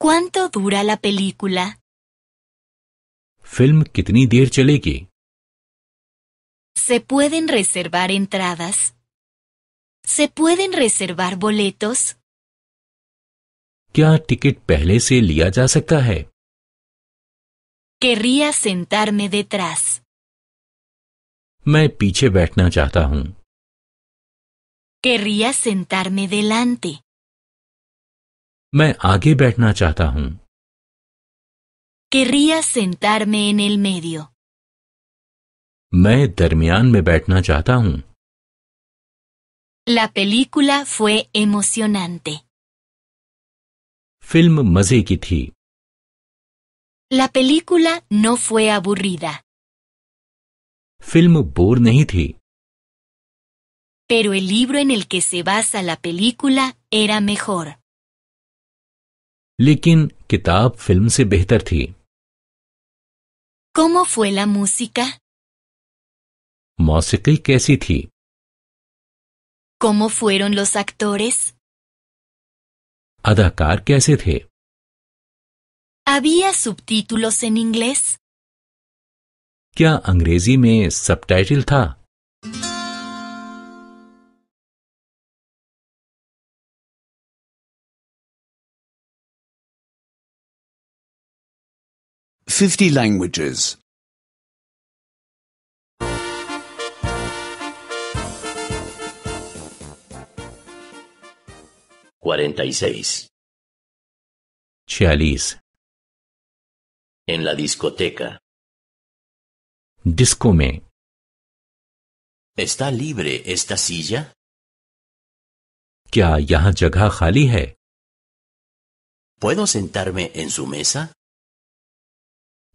कौन तो दूरा ला पेलिकुला फिल्म कितनी देर चलेगी से पुएडेन रिजर्वार एंट्रादास से पुएडेन रिजर्वार बोलेटोस क्या टिकट पहले से लिया जा सकता है के रिया Querría sentarme detrás. मैं पीछे बैठना चाहता हूँ querría sentarme delante. Me agi baithna Quería Querría sentarme en el medio. Me darmiyan me betna chahta La película fue emocionante. Film mazekiti. La película no fue aburrida. Film burnehiti pero el libro en el que se basa la película era mejor. ¿Cómo fue la música? ¿Cómo fueron los actores? ¿Había subtítulos en inglés? ¿Qué angrezi mein subtitle 50 languages. 46. Chalice. En la discoteca. Disco ¿Está libre esta silla? क्या यहाँ जगह खाली है? ¿Puedo sentarme en su mesa?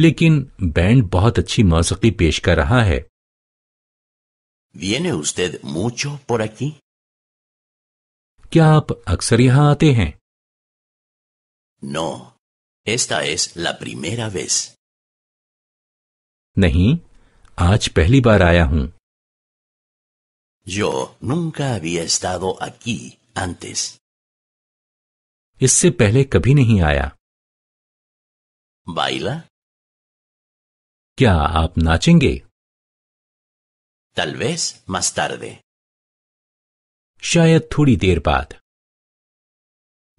लेकिन band बहुत अच्छी मौसकी पेश कर रहा है ¿Viene usted mucho por aquí? क्या आप अक्सर यहाँ आते हैं No, esta es la primera vez. नहीं आज पहली बार आया हूं Yo nunca había estado aquí antes. इससे पहले कभी नहीं आया बाइला क्या आप नाचेंगे तलवेस मस्तर दे शायद थोड़ी देर बाद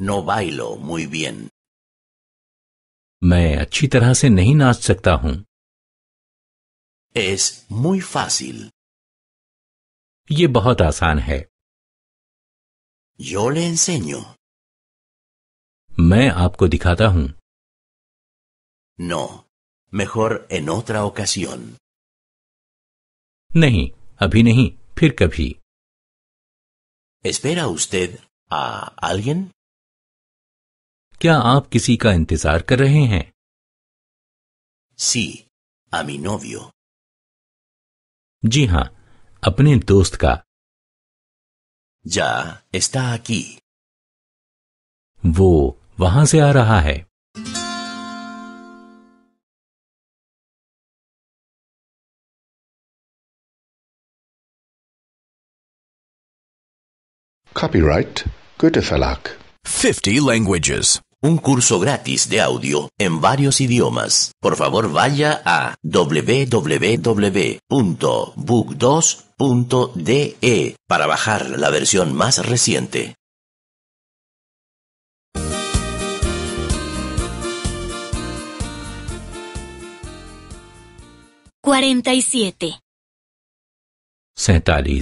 नो बाइलो मुइबियन मैं अच्छी तरह से नहीं नाच सकता हूं एस मुई फासिल ये बहुत आसान है योले इंसेन्यो मैं आपको दिखाता हूं नो no, Mejor en otra ocasión. Nahi, abhi nahi, phir kabhi. ¿Espera usted a alguien? ¿Kya aap kisi ka इंतजार kar rahe hain? Sí, a mi novio. Ji haan, apne dost ka. Ya está aquí. वो वहां से आ रहा है Copyright Goethe Verlag. 50 languages. Un curso gratis de audio en varios idiomas. Por favor, vaya a www.book2.de e para bajar la versión más reciente. 47 y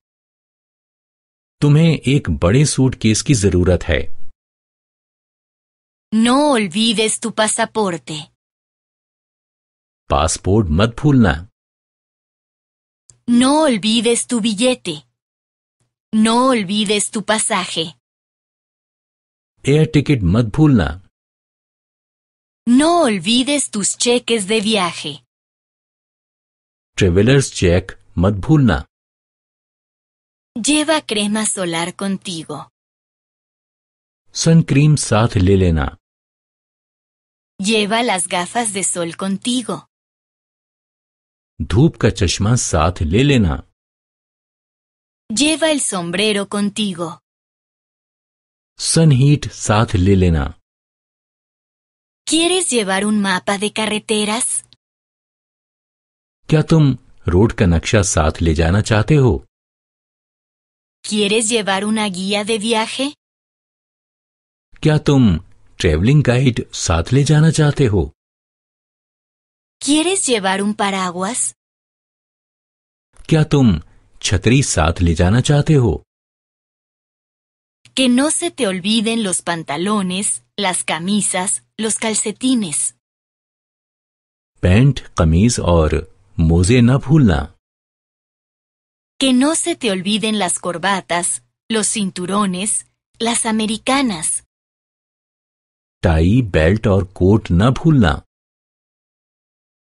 तुम्हें एक बड़े suit case की जरूरत है नो ओल्वीवेस तू पासपोर्टे पासपोर्ट मत भूलना नो ओल्वीवेस तू बिलेटे नो ओल्वीवेस तू पासाजे एयर टिकट मत भूलना नो ओल्वीवेस तुस चेकेस दे व्याजे ट्रेवलर्स चेक मत भूलना Lleva crema solar contigo. Sun cream sat lelena. Lleva las gafas de sol contigo. Dhoop ka chashma le lelena. Lleva el sombrero contigo. Sun heat sat lelena. ¿Quieres llevar un mapa de carreteras? ¿Qué tum naksha le ¿Quieres llevar una guía de viaje? ¿Quieres llevar un paraguas? Que no se te olviden los pantalones, las camisas, los calcetines. Pent camis or moze que no se te olviden las corbatas, los cinturones, las americanas. Tai, belt or coat na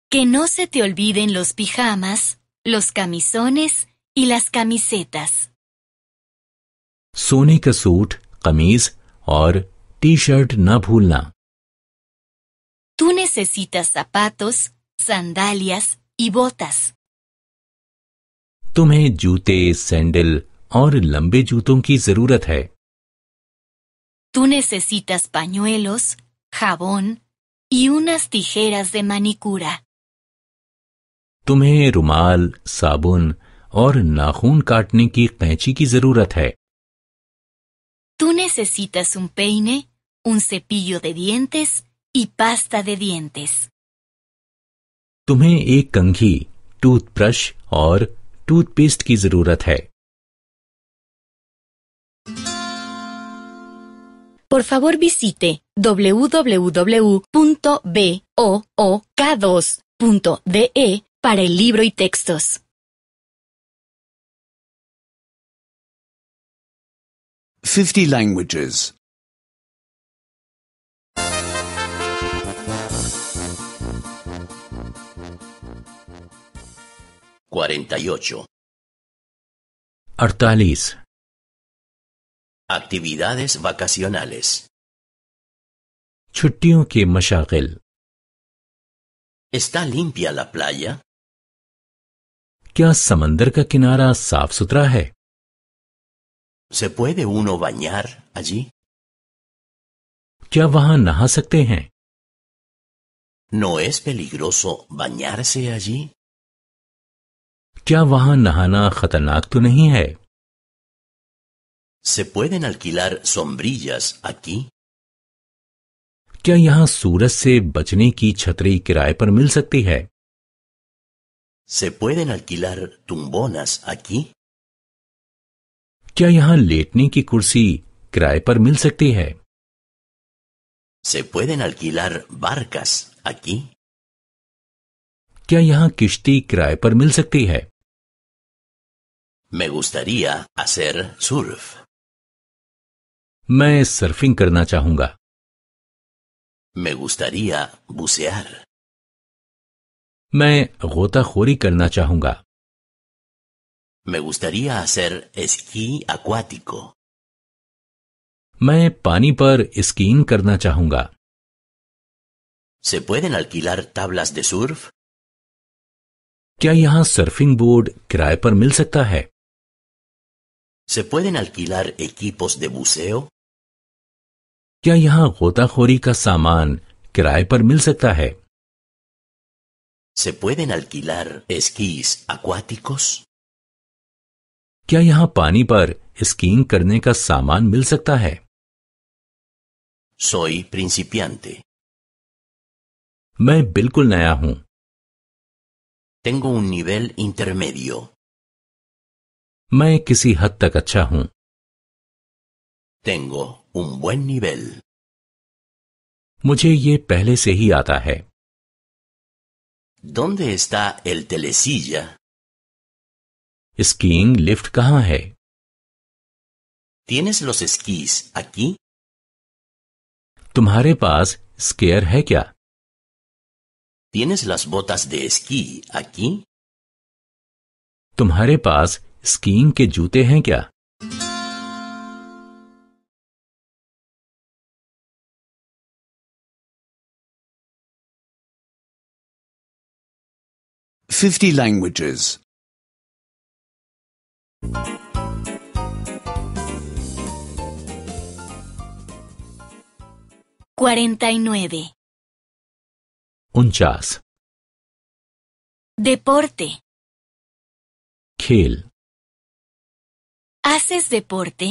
Que no se te olviden los pijamas, los camisones y las camisetas. Sonic suit, suit, or t-shirt shirt Tú necesitas zapatos, sandalias y botas. तुम्हें जूते सैंडल और लंबे जूतों की जरूरत है तू ने सीटस पान्योलोस खाबोन यूनस मानिकूरा तुम्हें रुमाल साबुन और नाखून काटने की कैंची की जरूरत है तू ने सीटस उम्पेने उनसे पीयो दे दियंतेस पास्ता दे दियंतेस तुम्हें एक कंघी टूथब्रश और Por favor visite www.book2.de e para el libro y textos. Fifty languages. 48. Artalis. Actividades vacacionales. छुट्टियों के मशागिल ¿Está limpia la playa? क्या समंदर का किनारा साफ सुथरा है ¿Se puede uno bañar allí? ¿Qué वहां नहा सकते ¿No es peligroso bañarse allí? क्या वहां नहाना खतरनाक तो नहीं है ¿Se pueden alquilar sombrillas aquí? क्या यहां सूरज से बचने की छतरी किराए पर मिल सकती है ¿Se pueden alquilar tumbonas aquí? क्या यहां लेटने की कुर्सी किराए पर मिल सकती है ¿Se pueden alquilar barcas aquí? क्या यहां किश्ती किराए पर मिल सकती है मैं सर्फिंग करना चाहूंगा मैं गुस्तरिया बुसियार मैं गोताखोरी करना चाहूंगा मैं गुस्तरिया असर स्की अक्वाटिको मैं पानी पर स्कीन करना चाहूंगा से पुएदेन अल्किलार ताब्लास दे सर्फ क्या यहाँ सर्फिंग बोर्ड किराए पर मिल सकता है ¿Se pueden alquilar equipos de buceo? क्या यहाँ गोताखोरी का सामान किराए पर मिल सकता है ¿Se pueden alquilar esquís acuáticos? क्या यहाँ पानी पर स्कीइंग करने का सामान मिल सकता है Soy principiante. मैं बिल्कुल नया हूं tengo un nivel intermedio. Tengo un buen nivel. ¿Dónde está el telesilla? Skiing lift? ¿Tienes los esquís aquí? ¿Tú paas skier ¿Tienes las botas de esquí aquí? ¿Tú tienes las botas de esquí aquí? ¿Tú tienes skin botas de que 50 languages 49 उनचास Deporte. खेल ¿Haces deporte?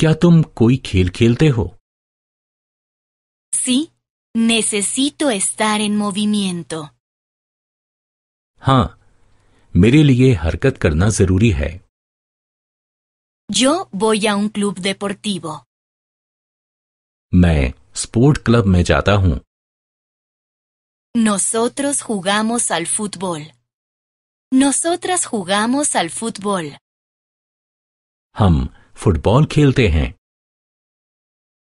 क्या तुम कोई खेल खेलते हो Sí. Necesito estar en movimiento. हाँ मेरे लिए हरकत करना जरूरी है Yo voy a un club deportivo. मैं स्पोर्ट क्लब में जाता हूँ Nosotros jugamos al fútbol. Nosotras jugamos al fútbol. Ham, fútbol खेलते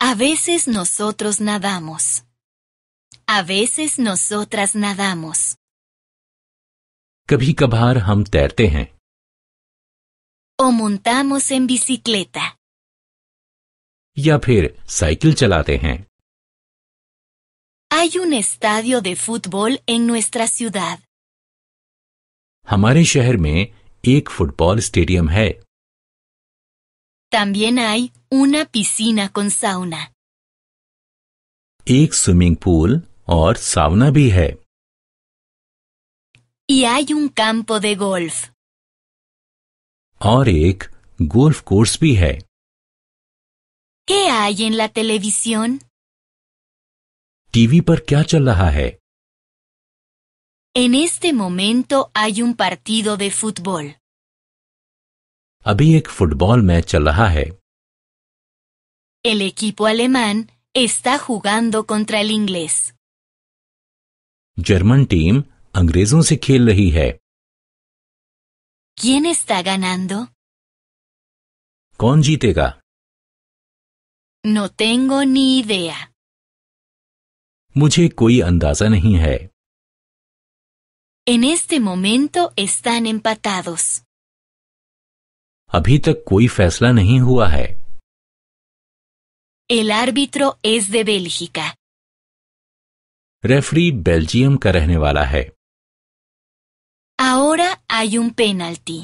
A veces nosotros nadamos. A veces nosotras nadamos. कभी-कभार हम O montamos en bicicleta. Ya phir cycle hay un estadio de fútbol en nuestra ciudad. हमारे शहर में एक football stadium है También hay una piscina con sauna. एक swimming pool और sauna भी है Y hay un campo de golf. और एक गोल्फ कोर्स भी ¿Qué hay en la televisión? TV par kya En este momento hay un partido de fútbol. अभी एक football match चल El equipo alemán está jugando contra el inglés. German team अंग्रेजों se खेल रही hai. ¿Quién está ganando? कौन No tengo ni idea. मुझे कोई अंदाजा नहीं है En este momento están empatados. अभी तक कोई फैसला नहीं हुआ है El árbitro es de Bélgica. Referee Belgium का रहने वाला है Ahora hay un penalti.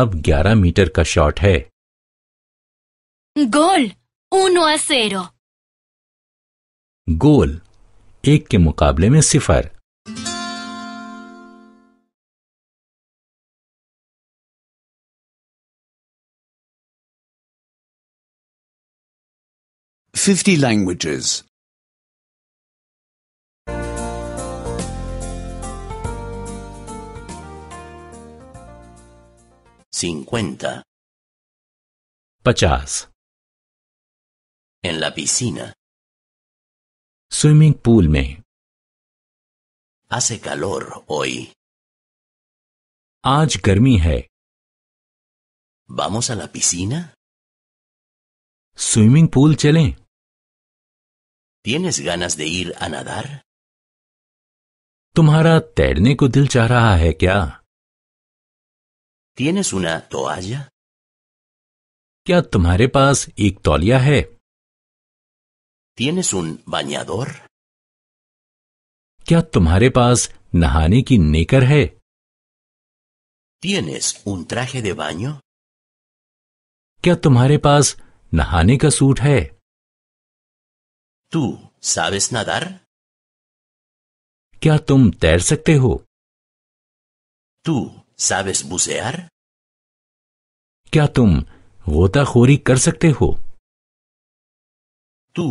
अब 11 मीटर का शॉट है goal 1 a 0. Gol. e que मुकाबले me cifar. lenguajes, cincuenta. Pachas. En la piscina. Swimming pool में Hace calor hoy. आज गर्मी है ¿Vamos a la piscina? Swimming pool चलें ¿Tienes ganas de ir a nadar? तुम्हारा तैरने को दिल चाह रहा है क्या ¿Tienes una toalla? क्या तुम्हारे पास एक तौलिया है ¿Tienes un bañador? क्या तुम्हारे पास नहाने की नेकर है ¿Tienes un traje de baño? क्या तुम्हारे पास नहाने का सूट है ¿Tú sabes nadar? क्या तुम तैर सकते हो ¿Tú sabes bucear? क्या तुम गोताखोरी कर सकते हो ¿Tú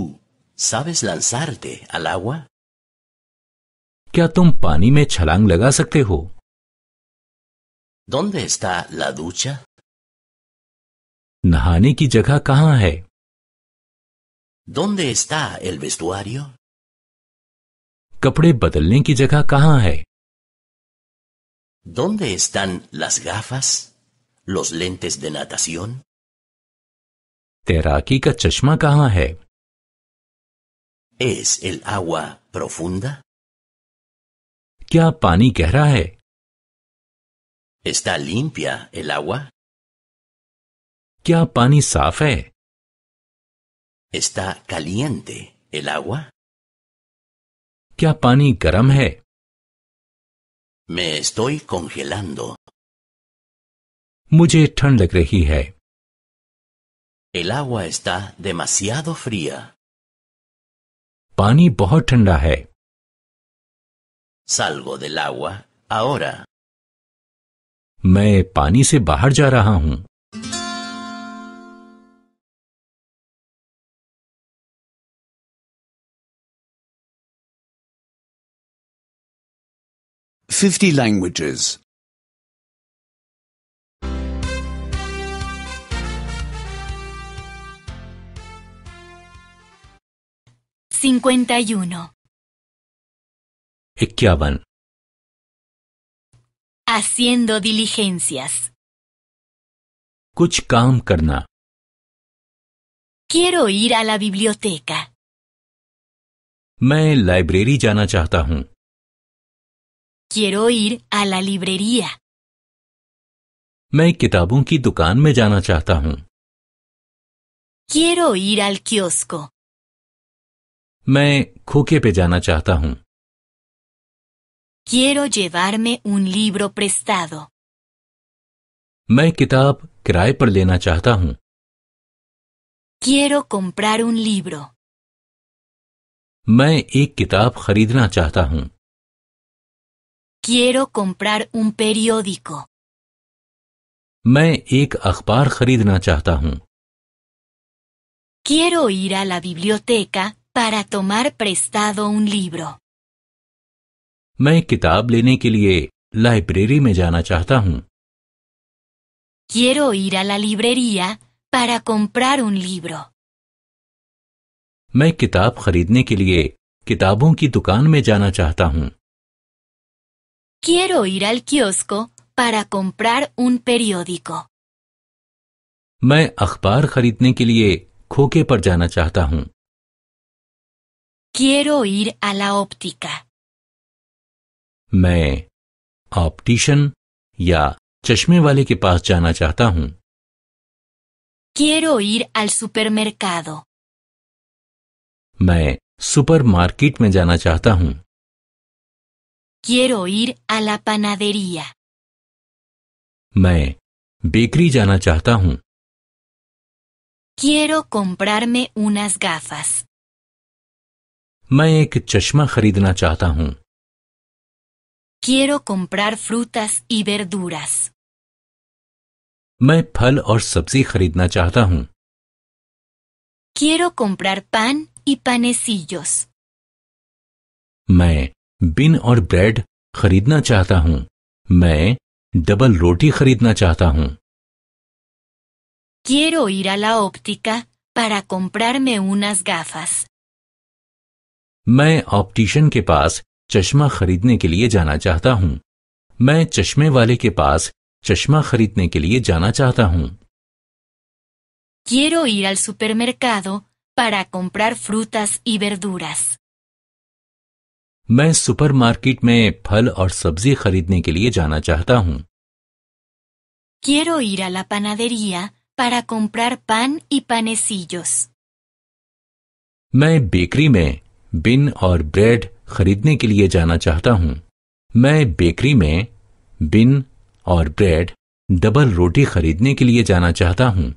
¿Sabes lanzarte al agua? क्या तुम पानी में छलांग लगा सकते हो ¿Dónde está la ducha? नहाने की जगह कहाँ है ¿Dónde está el vestuario? कपड़े बदलने की जगह कहाँ है ¿Dónde están las gafas? ¿Los lentes de natación? तैराकी का चश्मा कहाँ है ¿Es el agua profunda? ¿Qué agua ¿Está limpia el agua? ¿Qué agua ¿Está caliente el agua? ¿Qué pani garam Me estoy congelando. Mujhe El agua está demasiado fría. पानी बहुत ठंडा है Salgo del agua ahora. मैं पानी से बाहर जा रहा हूं fifty languages 51. Echaban Haciendo diligencias. Kuch karna. Quiero ir a la biblioteca. Me library jana chahta Quiero ir a la librería. Me quitabun ki me mein jana Quiero ir al kiosco. Me खोखे पे जाना चाहता हूँ Quiero llevarme un libro prestado. Me किताब किराए पर लेना चाहता हूँ Quiero comprar un libro. Me एक किताब खरीदना चाहता हूँ Quiero comprar un periódico. Me एक अखबार खरीदना चाहता हूँ Quiero ir a la biblioteca para tomar prestado un libro. Me किताब लेने के लिए लाइब्रेरी में जाना चाहता हूँ Quiero ir a la librería para comprar un libro. Me किताब खरीदने के लिए किताबों की दुकान में जाना चाहता हूँ Quiero ir al kiosco para comprar un periódico. Me अखबार खरीदने के लिए खोके पर जाना चाहता हूँ Quiero ir a la óptica. Me Optician Ya चश्मे वाले के पास जाना Quiero ir al supermercado. Me Supermarket me जाना Quiero ir a la panadería. Me Bikri जाना Quiero comprarme unas gafas. मैं एक चश्मा खरीदना चाहता हूँ मैं फल और सब्जी खरीदना चाहता हूँ पान पानेसिल्लोस। मैं बिन और ब्रेड खरीदना चाहता हूँ मैं डबल रोटी खरीदना चाहता हूँ Quiero ir a la óptica para comprarme unas gafas. मैं ऑप्टिशियन के पास चश्मा खरीदने के लिए जाना चाहता हूँ मैं चश्मे वाले के पास चश्मा खरीदने के लिए जाना चाहता हूँ Quiero ir al supermercado para comprar frutas y verduras. मैं सुपरमार्केट में फल और सब्जी खरीदने के लिए जाना चाहता हूँ Quiero ir a la panadería para comprar pan y panecillos. मैं बेकरी में बिन और ब्रेड खरीदने के लिए जाना चाहता हूं मैं बेकरी में बिन और ब्रेड डबल रोटी खरीदने के लिए जाना चाहता हूं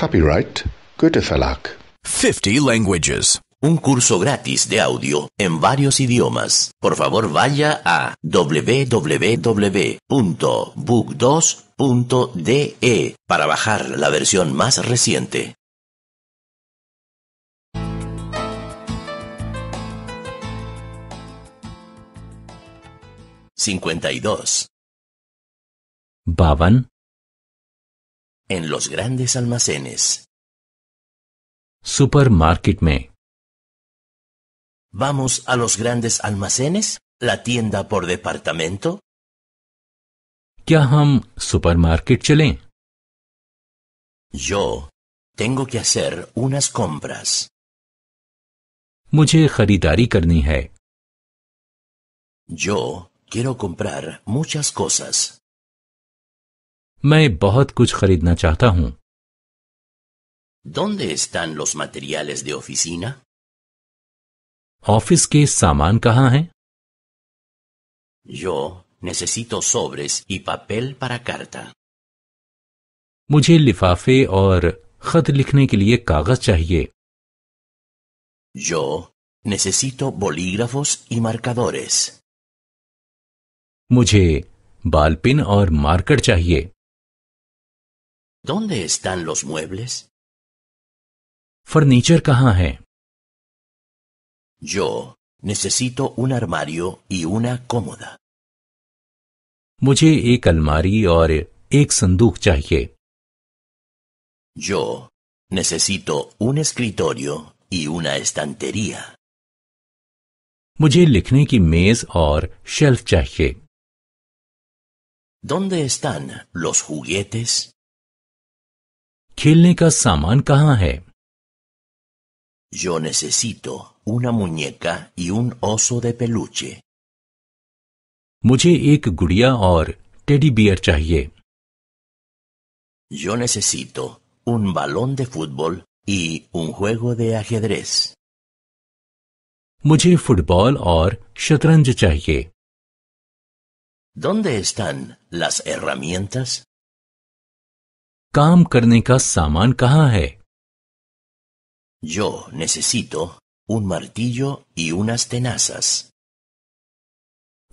Copyright Goethe Verlag 50 languages un curso gratis de audio en varios idiomas. Por favor, vaya a www.book2.de e para bajar la versión más reciente. ...52. ¿Baban? En los grandes almacenes. Supermarket me. ¿Vamos a los grandes almacenes? ¿La tienda por departamento? ¿Qué Yo tengo que hacer unas compras. Yo quiero comprar muchas cosas. ¿Dónde están los materiales de oficina? Office के सामान कहाँ हैं? Yo necesito sobres y papel para carta. मुझे लिफाफे और खत लिखने के लिए कागज चाहिए Yo necesito bolígrafos y marcadores. मुझे बालपिन और मार्कर चाहिए ¿Dónde están los muebles? Furniture कहाँ है Yo necesito un armario y una cómoda. Yo necesito un escritorio y una estantería. मुझे लिखने की मेज और ¿Dónde están los juguetes? Yo necesito una muñeca y un oso de peluche. मुझे एक गुड़िया और टेडी बियर चाहिए Yo necesito un balón de fútbol y un juego de ajedrez. मुझे फुटबॉल और शतरंज चाहिए ¿Dónde están las herramientas? काम करने का सामान है Yo necesito un martillo y unas tenazas.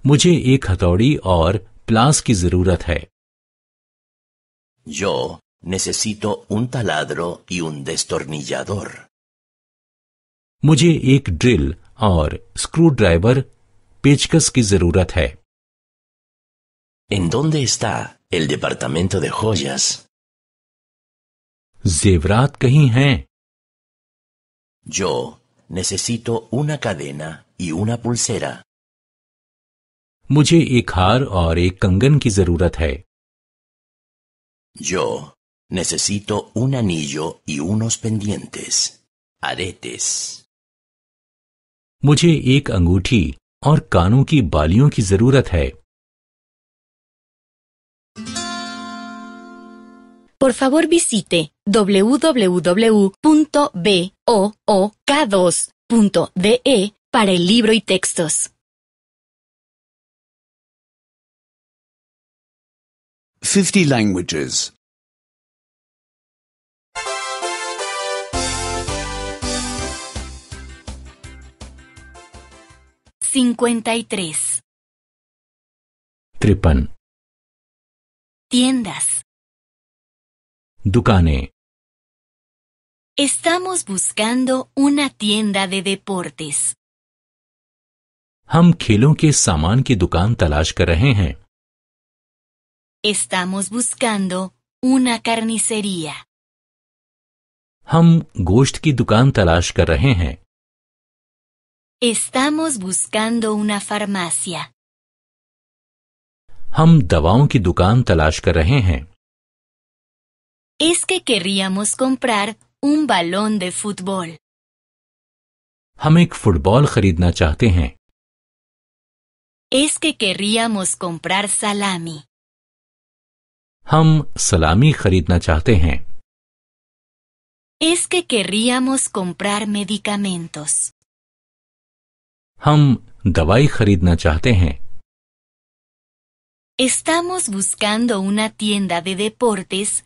मुझे एक हथौड़ी और प्लास की जरूरत है Yo necesito un taladro y un destornillador. मुझे एक ड्रिल और स्क्रू ड्राइवर पेचकस की जरूरत है ¿En dónde está el departamento de joyas? जेवरात कहीं हैं Yo necesito una cadena y una pulsera. मुझे एक हार और एक कंगन की जरूरत है Yo necesito un anillo y unos pendientes, aretes. मुझे एक अंगूठी और कानों की बालियों की जरूरत है Por favor visite www.book2.de para el libro y textos. 50 languages. 53. Trepan. Tiendas. Ducane. Estamos buscando una tienda de deportes. हम खेलों के सामान की दुकान तलाश कर रहे हैं Estamos buscando una carnicería. हम गोश्त की दुकान तलाश कर रहे हैं Estamos buscando una farmacia. हम दवाओं की दुकान तलाश कर रहे हैं es que querríamos comprar un balón de fútbol. Es que querríamos comprar salami. salami. Es que querríamos comprar medicamentos. Estamos buscando una tienda de deportes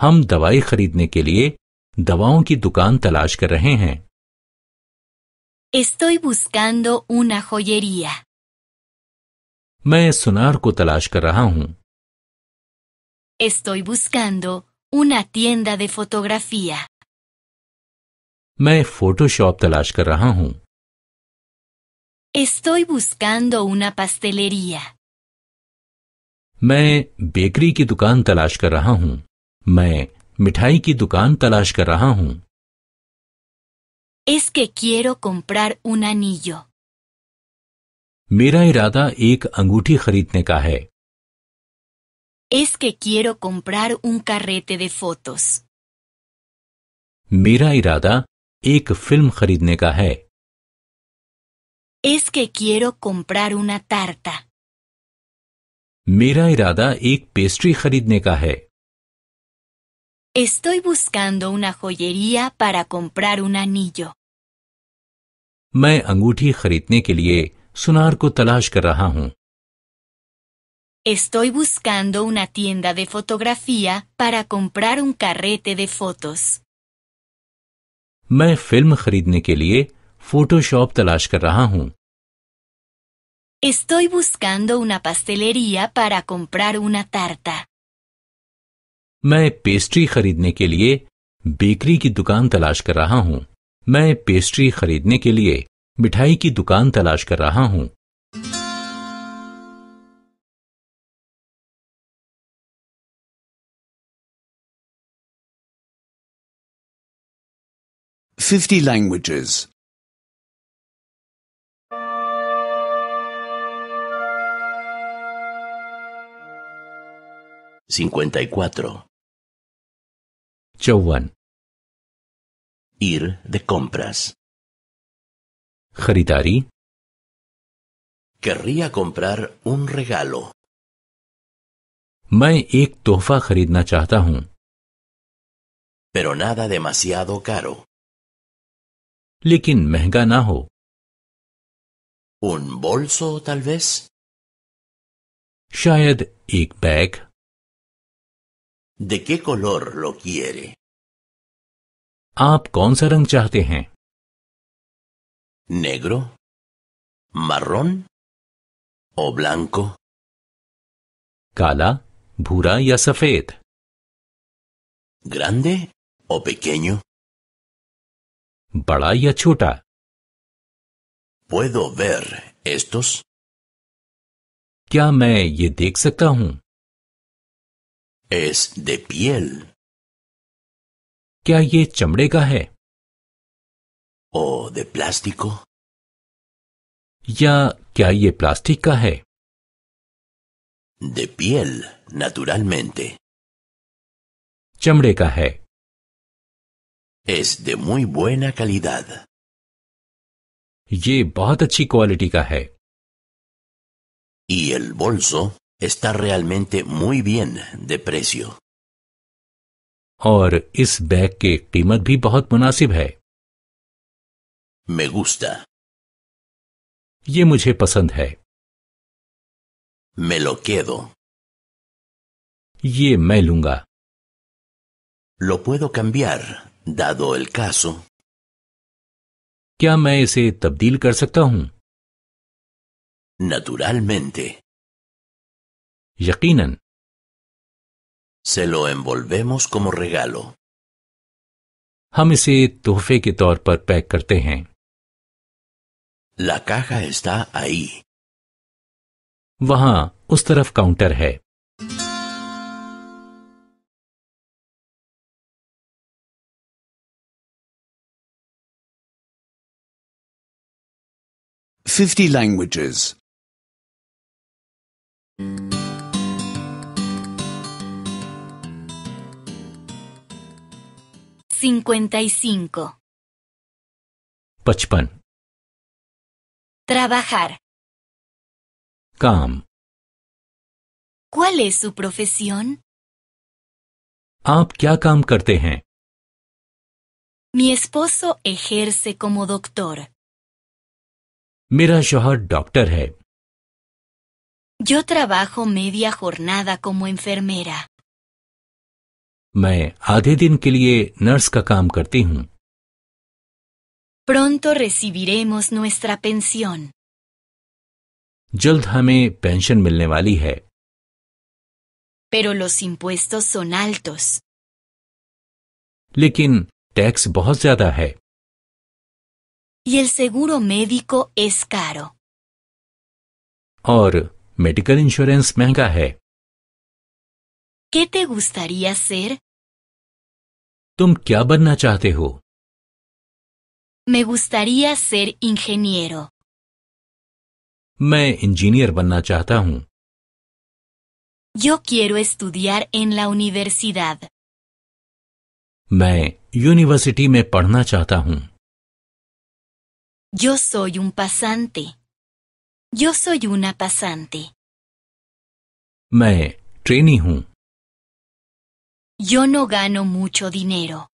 हम दवाई खरीदने के लिए दवाओं की दुकान तलाश कर रहे हैं Estoy buscando una joyería. मैं सुनार को तलाश कर रहा हूं Estoy buscando una tienda de fotografía. मैं फोटोशॉप तलाश कर रहा हूं Estoy buscando una pastelería. मैं बेकरी की दुकान तलाश कर रहा हूं मैं मिठाई की दुकान तलाश कर रहा हूँ es que मेरा इरादा एक अंगूठी खरीदने का है इसके es que रेते de फोतोस मेरा इरादा एक फिल्म खरीदने का है es que una tarta. मेरा इरादा एक पेस्ट्री खरीदने का है Estoy buscando una joyería para comprar un anillo. मैं Estoy buscando una tienda de fotografía para comprar un carrete de fotos. मैं Estoy buscando una pastelería para comprar una tarta. मैं pastry खरीदने के लिए बेकरी की दुकान तलाश कर रहा हूं मैं पेस्ट्री खरीदने के लिए मिठाई की दुकान तलाश कर रहा हूं fifty languages Cincuenta y cuatro. Ir de compras. Querría comprar un regalo. Pero nada demasiado caro. Likin me Un bolso tal vez? Shayad ek ¿De qué color lo quiere? ¿Negro? ¿Marrón? ¿O blanco? ¿Kala, bhura ya ¿Grande o pequeño? ¿Bada chuta. ¿Puedo ver estos? ye es de piel. ¿Qué hay चमड़े ¿O de plástico? ¿Ya qué hay plástico De piel, naturalmente. चमड़े Es de muy buena calidad. Y बहुत अच्छी Y el bolso está realmente muy bien de precio. Or, इस bag की कीमत भी बहुत मुनासिब है Me gusta. Ye mujhe pasand hai. Me lo quedo. Ye मैं lunga. Lo puedo cambiar, dado el caso. Kya main ise तब्दील kar sakta Naturalmente. यकीनन Se lo envolvemos como regalo. हम इसे तोहफे के तौर पर पैक करते हैं La caja está ahí. वहां उस तरफ काउंटर है fifty languages 55. Pachpan. Trabajar. Cam. ¿Cuál es su profesión? आप क्या काम Mi esposo ejerce como doctor. Mira shohar doctor है Yo trabajo media jornada como enfermera. मैं आधे दिन के लिए नर्स का काम करती हूँ Pronto recibiremos nuestra pensión. जल्द हमें पेंशन मिलने वाली है Pero los impuestos son altos. लेकिन टैक्स बहुत ज्यादा है Y el seguro médico es caro. और मेडिकल इंश्योरेंस महंगा है ¿Qué te gustaría ser? ¿Tú qué Me gustaría ser ingeniero. Me Ingenier बनना Yo quiero estudiar en la universidad. Me University में Yo soy un pasante. Yo soy una pasante. Me trainee yo no gano mucho dinero.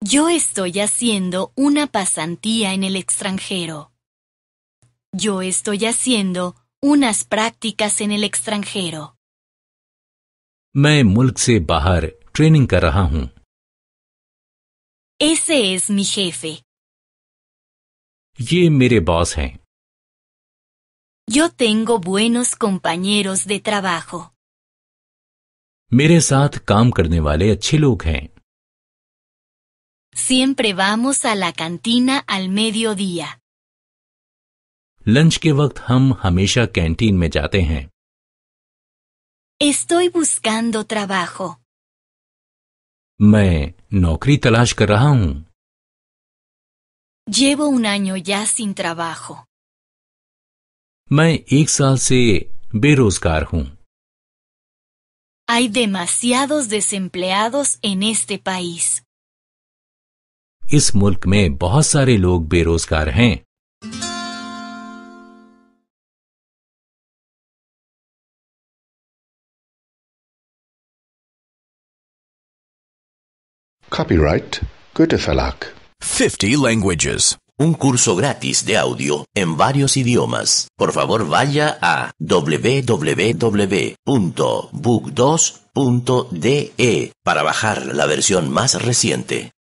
Yo estoy haciendo una pasantía en el extranjero. Yo estoy haciendo unas prácticas en el extranjero. Ese es mi jefe. Ye yo tengo buenos compañeros de trabajo. मेरे साथ काम करने वाले अच्छे लोग हैं Siempre vamos a la cantina al mediodía. Lunch के वक्त हम हमेशा canteen में जाते हैं Estoy buscando trabajo. मैं नौकरी तलाश कर Llevo un año ya sin trabajo. मैं एक साल से बेरोजगार हूँ आई दे मसियादोस इस मुल्क में बहुत सारे लोग बेरोजगार हैं Copyright Goethe Verlag 50 languages un curso gratis de audio en varios idiomas. Por favor, vaya a www.book2.de e para bajar la versión más reciente.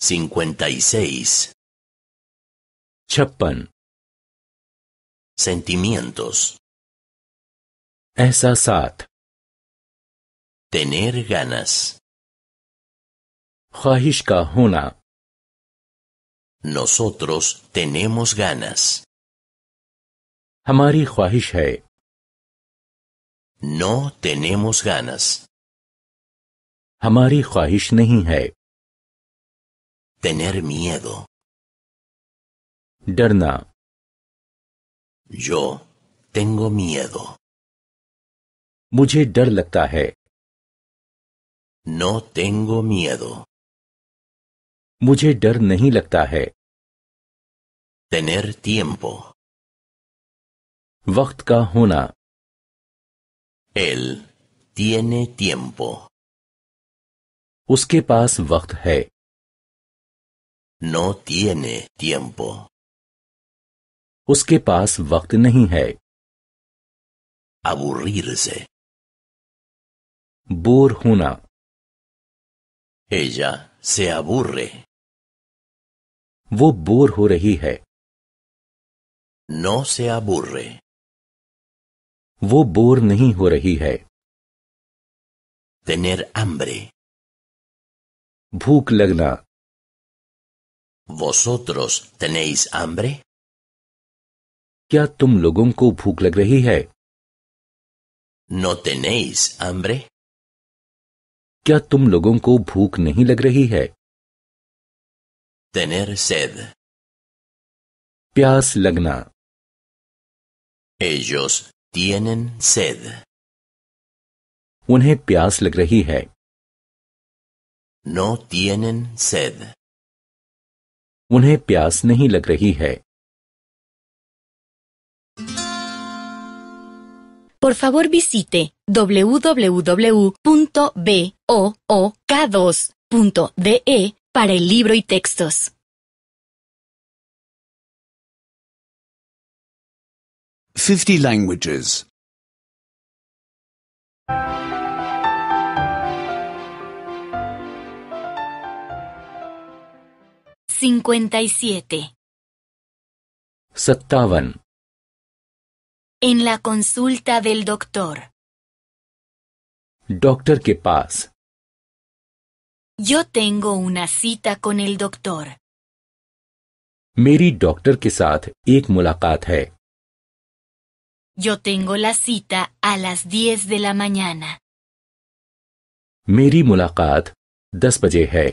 56 y Chapan. Sentimientos. Esasat tener ganas. Khahishka huna. Nosotros tenemos ganas. Hamari khahish hai. No tenemos ganas. Hamari khahish nahi hai. Tener miedo. Darna. Yo tengo miedo. Mujhe dar hai. No tengo miedo. मुझे डर नहीं लगता है Tener tiempo. वक्त का होना Él tiene tiempo. उसके पास वक्त है No tiene tiempo. उसके पास वक्त नहीं है Aburrirse. बोर होना Ella se aburre. वो बोर हो रही है No se aburre. वो बोर नहीं हो रही है Tener hambre. भूख लगना ¿Vosotros tenéis hambre? क्या तुम लोगों को भूख लग रही है No tenéis hambre. क्या तुम लोगों को भूख नहीं लग रही है Tener sed. प्यास लगना Ellos tienen sed. उन्हें प्यास लग रही है No tienen sed. उन्हें प्यास नहीं लग रही है Por favor visite www.book2.de para el libro y textos. Fifty languages. 57 सत्तावन en la consulta del doctor. Doctor que paz. Yo tengo una cita con el doctor. Meri doctor ke saath ek mulaqat hai. Yo tengo la cita a las 10 de la mañana. Meri mulaqat 10 baje hai.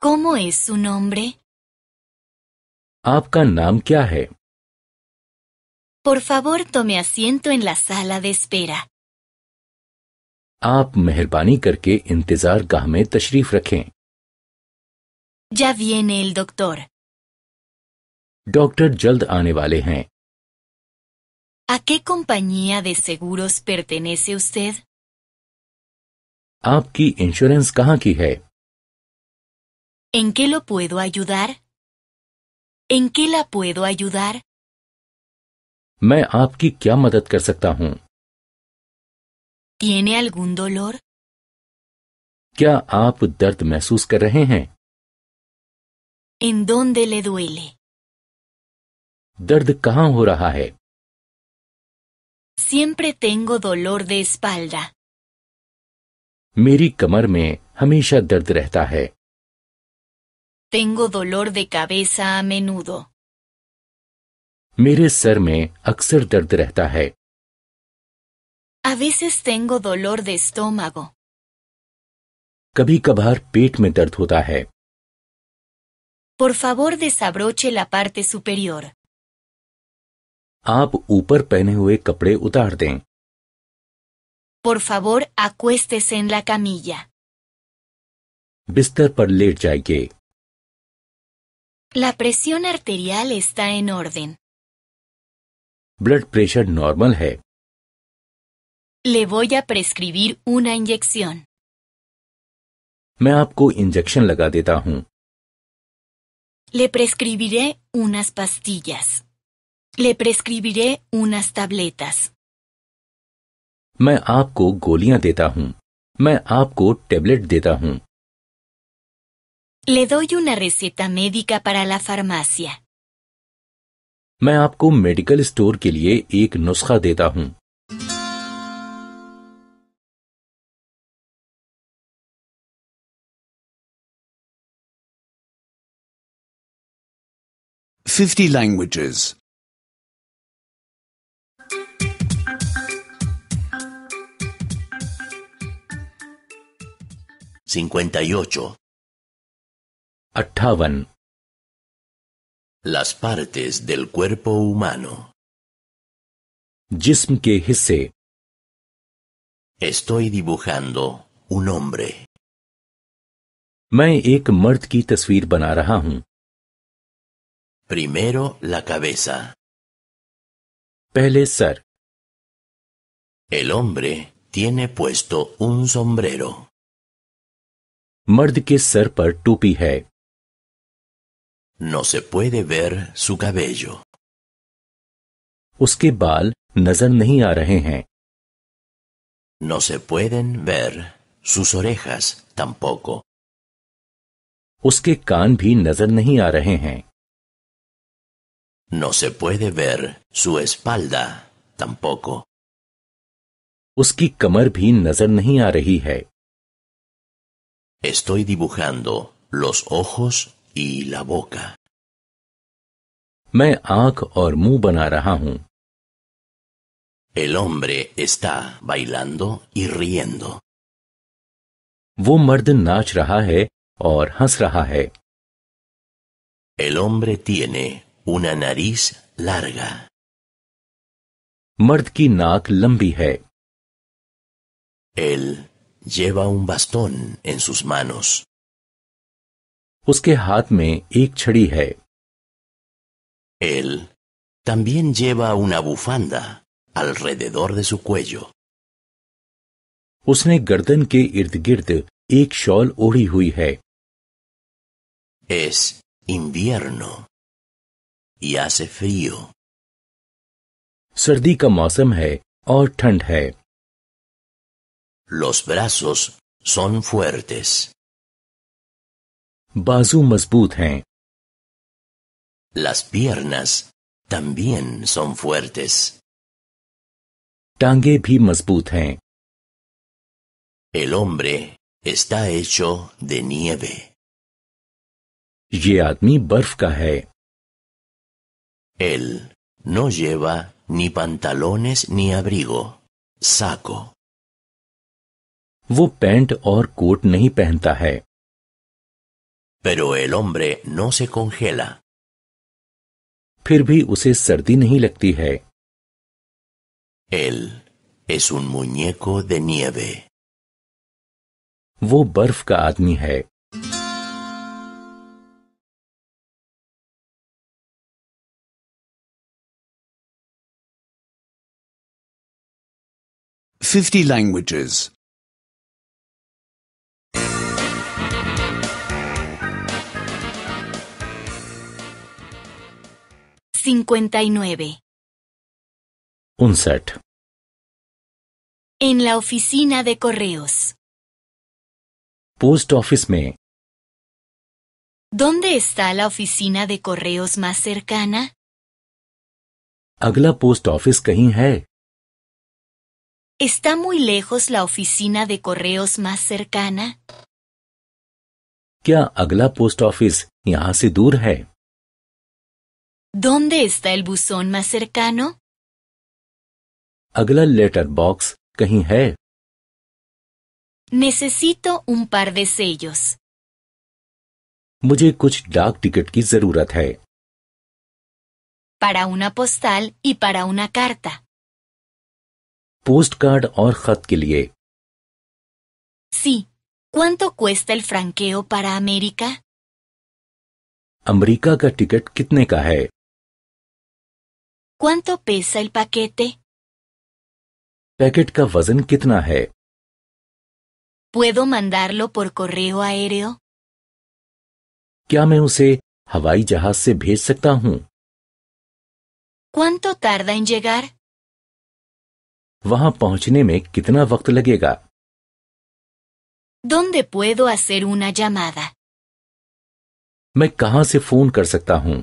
¿Cómo es su nombre? Aapka naam kya hai? Por favor, tome asiento en la sala de espera. Ya viene el doctor. Doctor, ¡Jald! ¿A qué compañía de seguros pertenece usted? ¿En qué lo puedo ayudar? ¿En qué la puedo ayudar? मैं आपकी क्या मदद कर सकता हूँ ¿Tiene algún dolor? क्या आप दर्द महसूस कर रहे हैं ¿En dónde le duele? दर्द कहाँ हो रहा है Siempre tengo dolor de espalda. मेरी कमर में हमेशा दर्द रहता है Tengo dolor de cabeza a menudo. मेरे सर में अक्सर दर्द रहता है A veces tengo dolor de estómago. कभी कभार पेट में दर्द होता है Por favor, desabroche la parte superior. आप ऊपर पहने हुए कपड़े उतार दें Por favor, acuéstese en la camilla. बिस्तर पर लेट जाइए La presión arterial está en orden. Blood pressure normal है Le voy a prescribir una inyección. मैं आपको इंजेक्शन लगा देता हूँ Le prescribiré unas pastillas. Le prescribiré unas tabletas. मैं आपको गोलियां देता हूँ मैं आपको टेबलेट देता हूँ Le doy una receta médica para la farmacia. मैं आपको मेडिकल स्टोर के लिए एक नुस्खा देता हूं फिफ्टी लैंग्वेजेस सिंक्वेंटा योचो अट्ठावन Las partes del cuerpo humano. Jism ke hisse. Estoy dibujando un hombre. मैं ek mard ki तस्वीर Primero la cabeza. Pele sar. El hombre tiene puesto un sombrero. Mardki ke sar par no se puede ver su cabello. Uske बाल nazar nahi No se pueden ver sus orejas tampoco. Uske pin bhi nazar nahi No se puede ver su espalda tampoco. Uski kamar bhi nazar nahi Estoy dibujando los ojos y la boca. Me आंख or मुंह El hombre está bailando y riendo. वो मर्द नाच रहा El hombre tiene una nariz larga. मर्द Nak नाक Él lleva un bastón en sus manos. उसके हाथ में एक छड़ी है Él también lleva una bufanda alrededor de su cuello. उसने गर्दन के इर्द गिर्द एक शॉल ओढ़ी हुई है Es invierno y hace frío. सर्दी का मौसम है और ठंड है Los brazos son fuertes. बाजू मजबूत हैं Las piernas también son fuertes. टांगे भी मजबूत हैं El hombre está hecho de nieve. ये आदमी बर्फ का है Él no lleva ni pantalones ni abrigo, saco. वो पैंट और कोट नहीं पहनता है Pero el hombre no se congela. फिर भी उसे सर्दी नहीं लगती है Él es un muñeco de nieve. वो बर्फ का आदमी है Fifty languages. 59. Un set. En la oficina de correos. Post office me. ¿Dónde está la oficina de correos más cercana? ¿Agla post office कहीं hai. ¿Está muy lejos la oficina de correos más cercana? ¿Qué agla post office se hai? ¿Dónde está el buzón más cercano? Agla letterbox kahin hai. Necesito un par de sellos. Mujhe kuch dark ticket ki zarurat hai. Para una postal y para una carta. Postcard aur khat ke liye. Sí. ¿Cuánto cuesta el franqueo para América? América ka ticket kitne ka hai? ¿Cuánto pesa el paquete? Packet का वजन कितना है ¿Puedo mandarlo por correo aéreo? क्या मैं उसे हवाई जहाज से भेज सकता हूँ ¿Cuánto tarda en llegar? वहाँ पहुँचने में कितना वक्त लगेगा ¿Dónde puedo hacer una llamada? मैं कहाँ से फोन कर सकता हूँ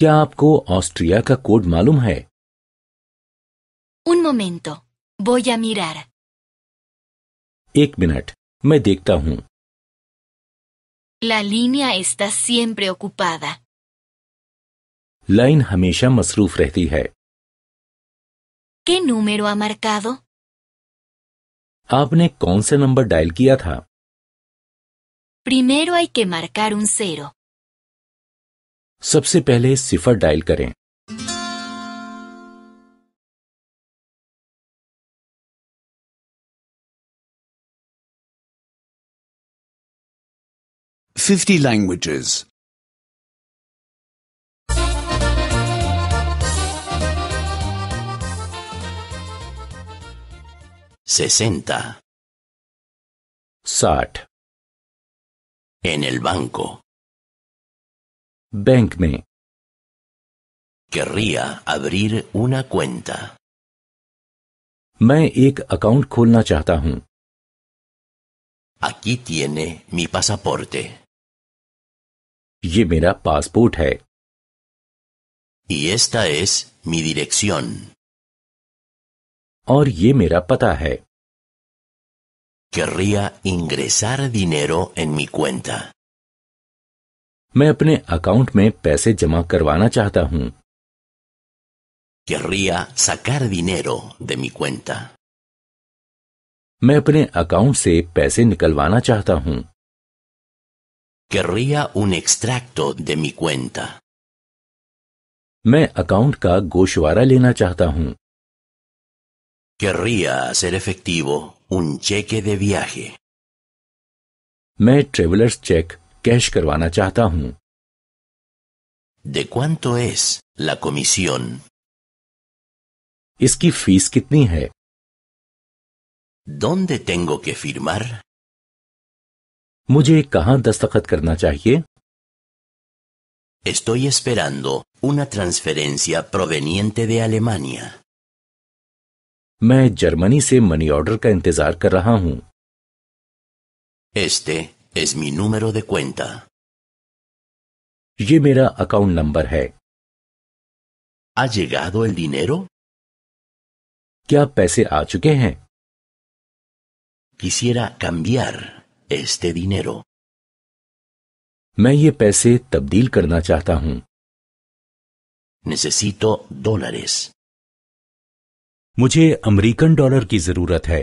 क्या आपको ऑस्ट्रिया का कोड मालूम है Un momento. Voy a mirar. एक मिनट मैं देखता हूँ La línea está siempre ocupada. Line हमेशा मसरूफ रहती है ¿Qué número ha marcado? आपने कौन सा नंबर डायल किया था Primero hay que marcar un cero. सबसे पहले सिफर डायल करें फिफ्टी लैंग्वेजेस सेसेंटा साठ एन एल banco. Bank Querría abrir una cuenta. Me Aquí tiene mi pasaporte. Y esta es mi dirección. और ये मेरा Querría ingresar dinero en mi cuenta. मैं अपने अकाउंट में पैसे जमा करवाना चाहता हूँ मैं अपने अकाउंट से पैसे निकलवाना चाहता हूँ Querría un extracto de mi cuenta. Me account ka goshwara lena chahta हूँ Querría hacer efectivo un cheque de viaje. Me traveler's check cash करवाना चाहता हूं ¿De cuánto es la comisión? इसकी फीस कितनी है ¿Dónde tengo que firmar? मुझे कहां दस्तखत करना चाहिए Estoy esperando una transferencia proveniente de Alemania. मैं जर्मनी से मनी ऑर्डर का इंतजार कर रहा हूं Este es mi número de cuenta. ये मेरा अकाउंट नंबर है आज ये गा दो दिनेरो क्या पैसे आ चुके हैं किसीरा कंबियर este dinero. मैं ये पैसे तब्दील करना चाहता हूं तो dólares. मुझे अमेरिकन डॉलर की जरूरत है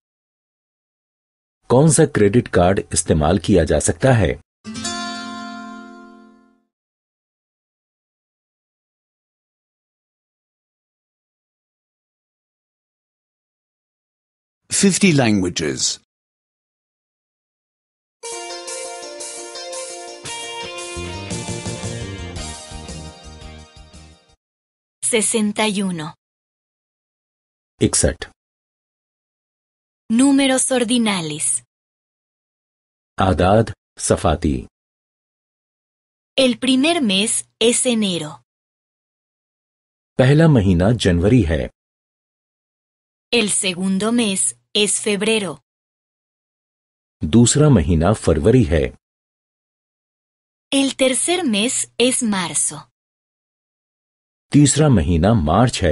कौन सा क्रेडिट कार्ड इस्तेमाल किया जा सकता है fifty languages sesenta y uno. Exacto. Números ordinales. Adad, Safati. El primer mes es enero. Pehla Mahina जनवरी El segundo mes es febrero. Dusra महीना फरवरी El tercer mes es marzo. Tisra महीना march.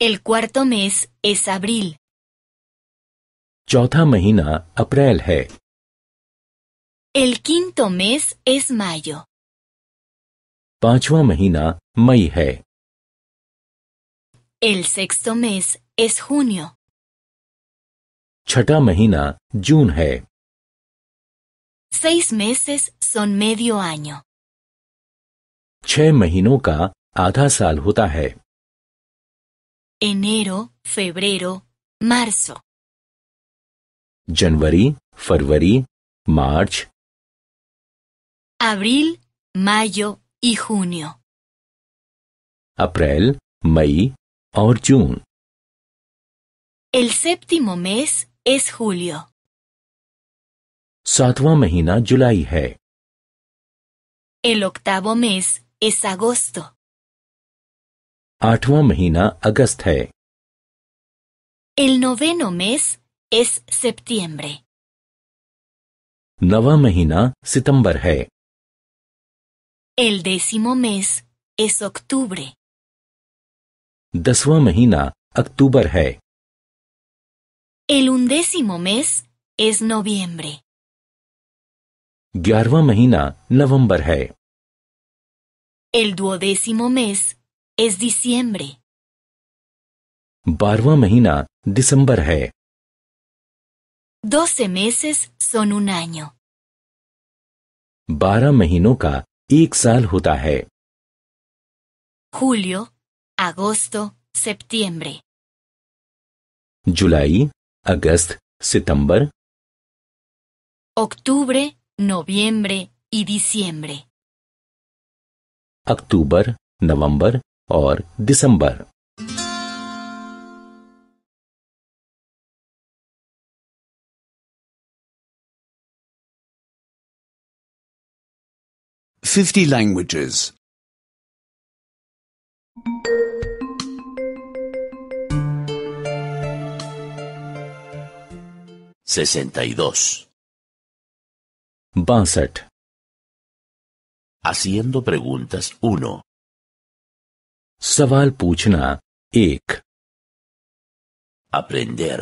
El cuarto mes es abril. चौथा महीना अप्रैल है El quinto mes es mayo. पांचवा महीना मई है El sexto mes es junio. छठा महीना जून है Seis meses son medio año. Che महीनों का आधा साल होता है Enero, febrero, marzo. जनवरी फरवरी मार्च अप्रैल मायो जूनियो अप्रैल मई और जून El séptimo mes es julio. सातवां महीना जुलाई है El octavo mes es agosto. आठवां महीना अगस्त है El noveno mes es septiembre. Nava mehina hai. El décimo mes es octubre. Daswamahina octubre El undécimo mes es noviembre. mes mehina hai. El duodécimo mes es diciembre. Barva diciembre hai. Doce meses son un año. Bara Mehinuka ka Hutahe Julio, agosto, septiembre. July, agosto, septiembre. Octubre, noviembre y diciembre. Octubre, noviembre or diciembre. 50 languages. 62. बासठ Haciendo preguntas 1. सवाल पूछना एक Aprender.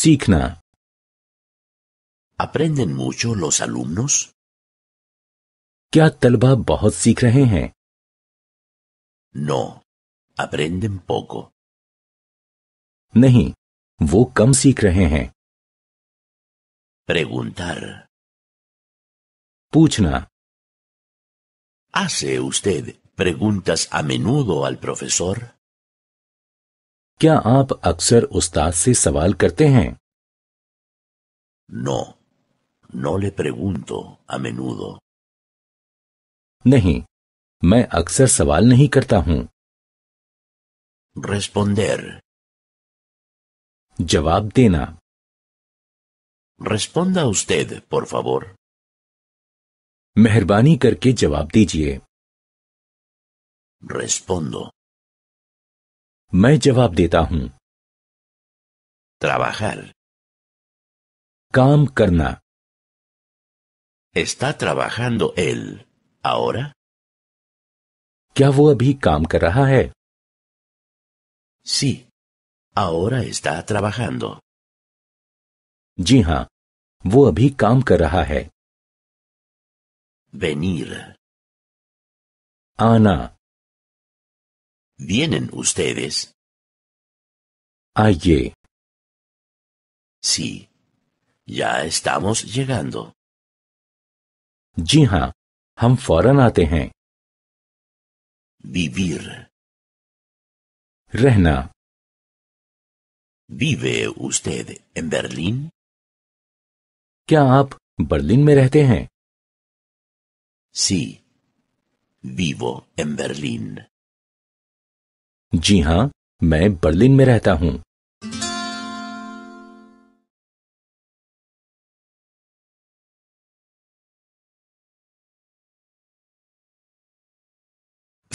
सीखना ¿Aprenden mucho los alumnos? ¿Qué ha बहुत सीख रहे aprenden poco. Nehi वो कम preguntar Puchna. hace usted preguntas a menudo al profesor ¿Qué आप अक्सर उस्ताद से सवाल no no le pregunto a menudo नहीं मैं अक्सर सवाल नहीं करता हूं रेस्पोंडेर जवाब देना उस उस्तेद पोर फावोर मेहरबानी करके जवाब दीजिए रेस्पोंडो मैं जवाब देता हूं त्राबाहर काम करना Está trabajando él. ahora? ¿Qué abhi Sí, ahora está trabajando. jiha हाँ, वो अभी Venir. Ana. ¿Vienen ustedes? Allí. Sí, ya estamos llegando. Jiha, हम फौरन आते हैं vivir रहना vive usted इन बर्लिन क्या आप बर्लिन में रहते हैं सी vivo en बर्लिन जी हां मैं बर्लिन में रहता हूं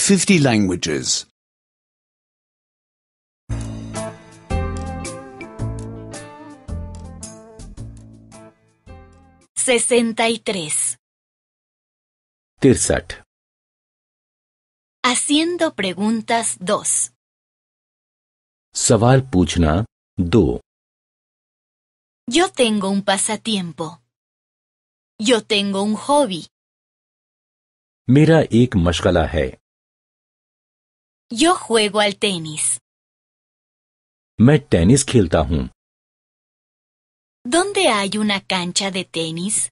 50 languages. 63. Tirsat. Haciendo preguntas 2. Sawal puchna do. Yo tengo un pasatiempo. Yo tengo un hobby. Mira ek mashkala hai. Yo juego al tenis. Me tenis खेलता ¿Dónde hay una cancha de tenis?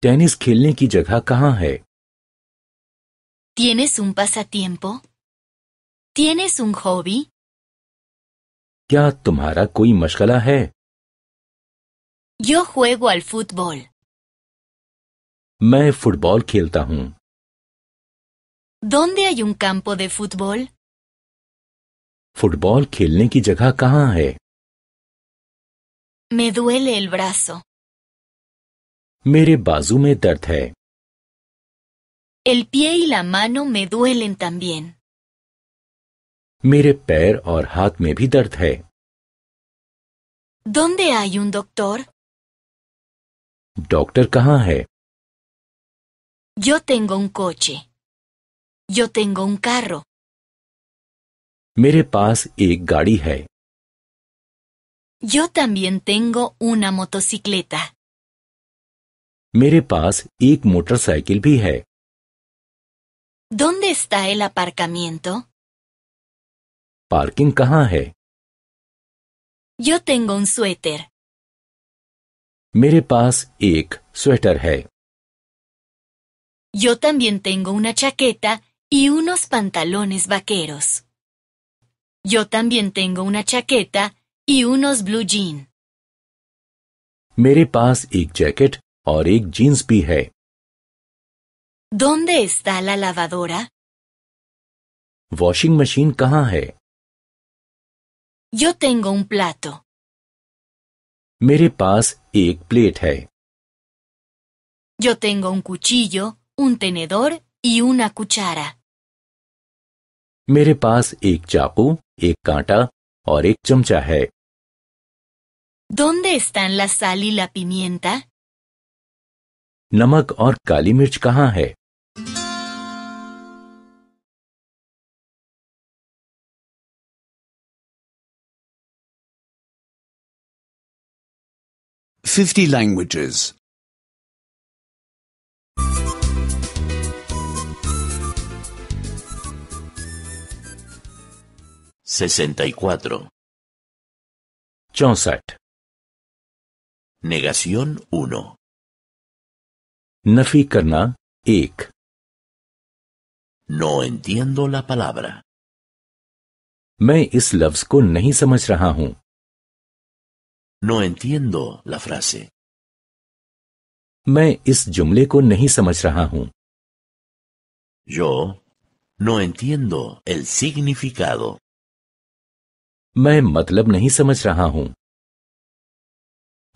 ¿Tienes un pasatiempo? ¿Tienes un hobby? Yo juego al fútbol. मैं फुटबॉल खेलता ¿Dónde hay un campo de fútbol? ¿Fútbol, खेलने की जगह Me duele el brazo. मेरे बाजू में El pie y la mano me duelen también. मेरे पैर और हाथ में भी दर्द है ¿Dónde hay un doctor? Doctor कहाँ Yo tengo un coche. Yo tengo un carro. Mire pas y garije. Yo también tengo una motocicleta. Mire pas y motorcycle bhi ¿Dónde está el aparcamiento? ¿Parking kahan Yo tengo un suéter. Mire pas y suéter hai. Yo también tengo una chaqueta y unos pantalones vaqueros. Yo también tengo una chaqueta y unos blue jeans. मेरे jacket ¿Dónde está la lavadora? Washing machine कहाँ Yo tengo un plato. मेरे पास एक Yo tengo un cuchillo, un tenedor y una cuchara. मेरे पास एक चाकू एक कांटा और एक चमचा है नमक और काली मिर्च कहाँ है fifty languages. 64. Chonsat. Negación 1. Nafikarna. No entiendo la palabra. Me इस No entiendo la frase. Me is जुमले Yo no entiendo el significado. मैं मतलब नहीं समझ रहा हूं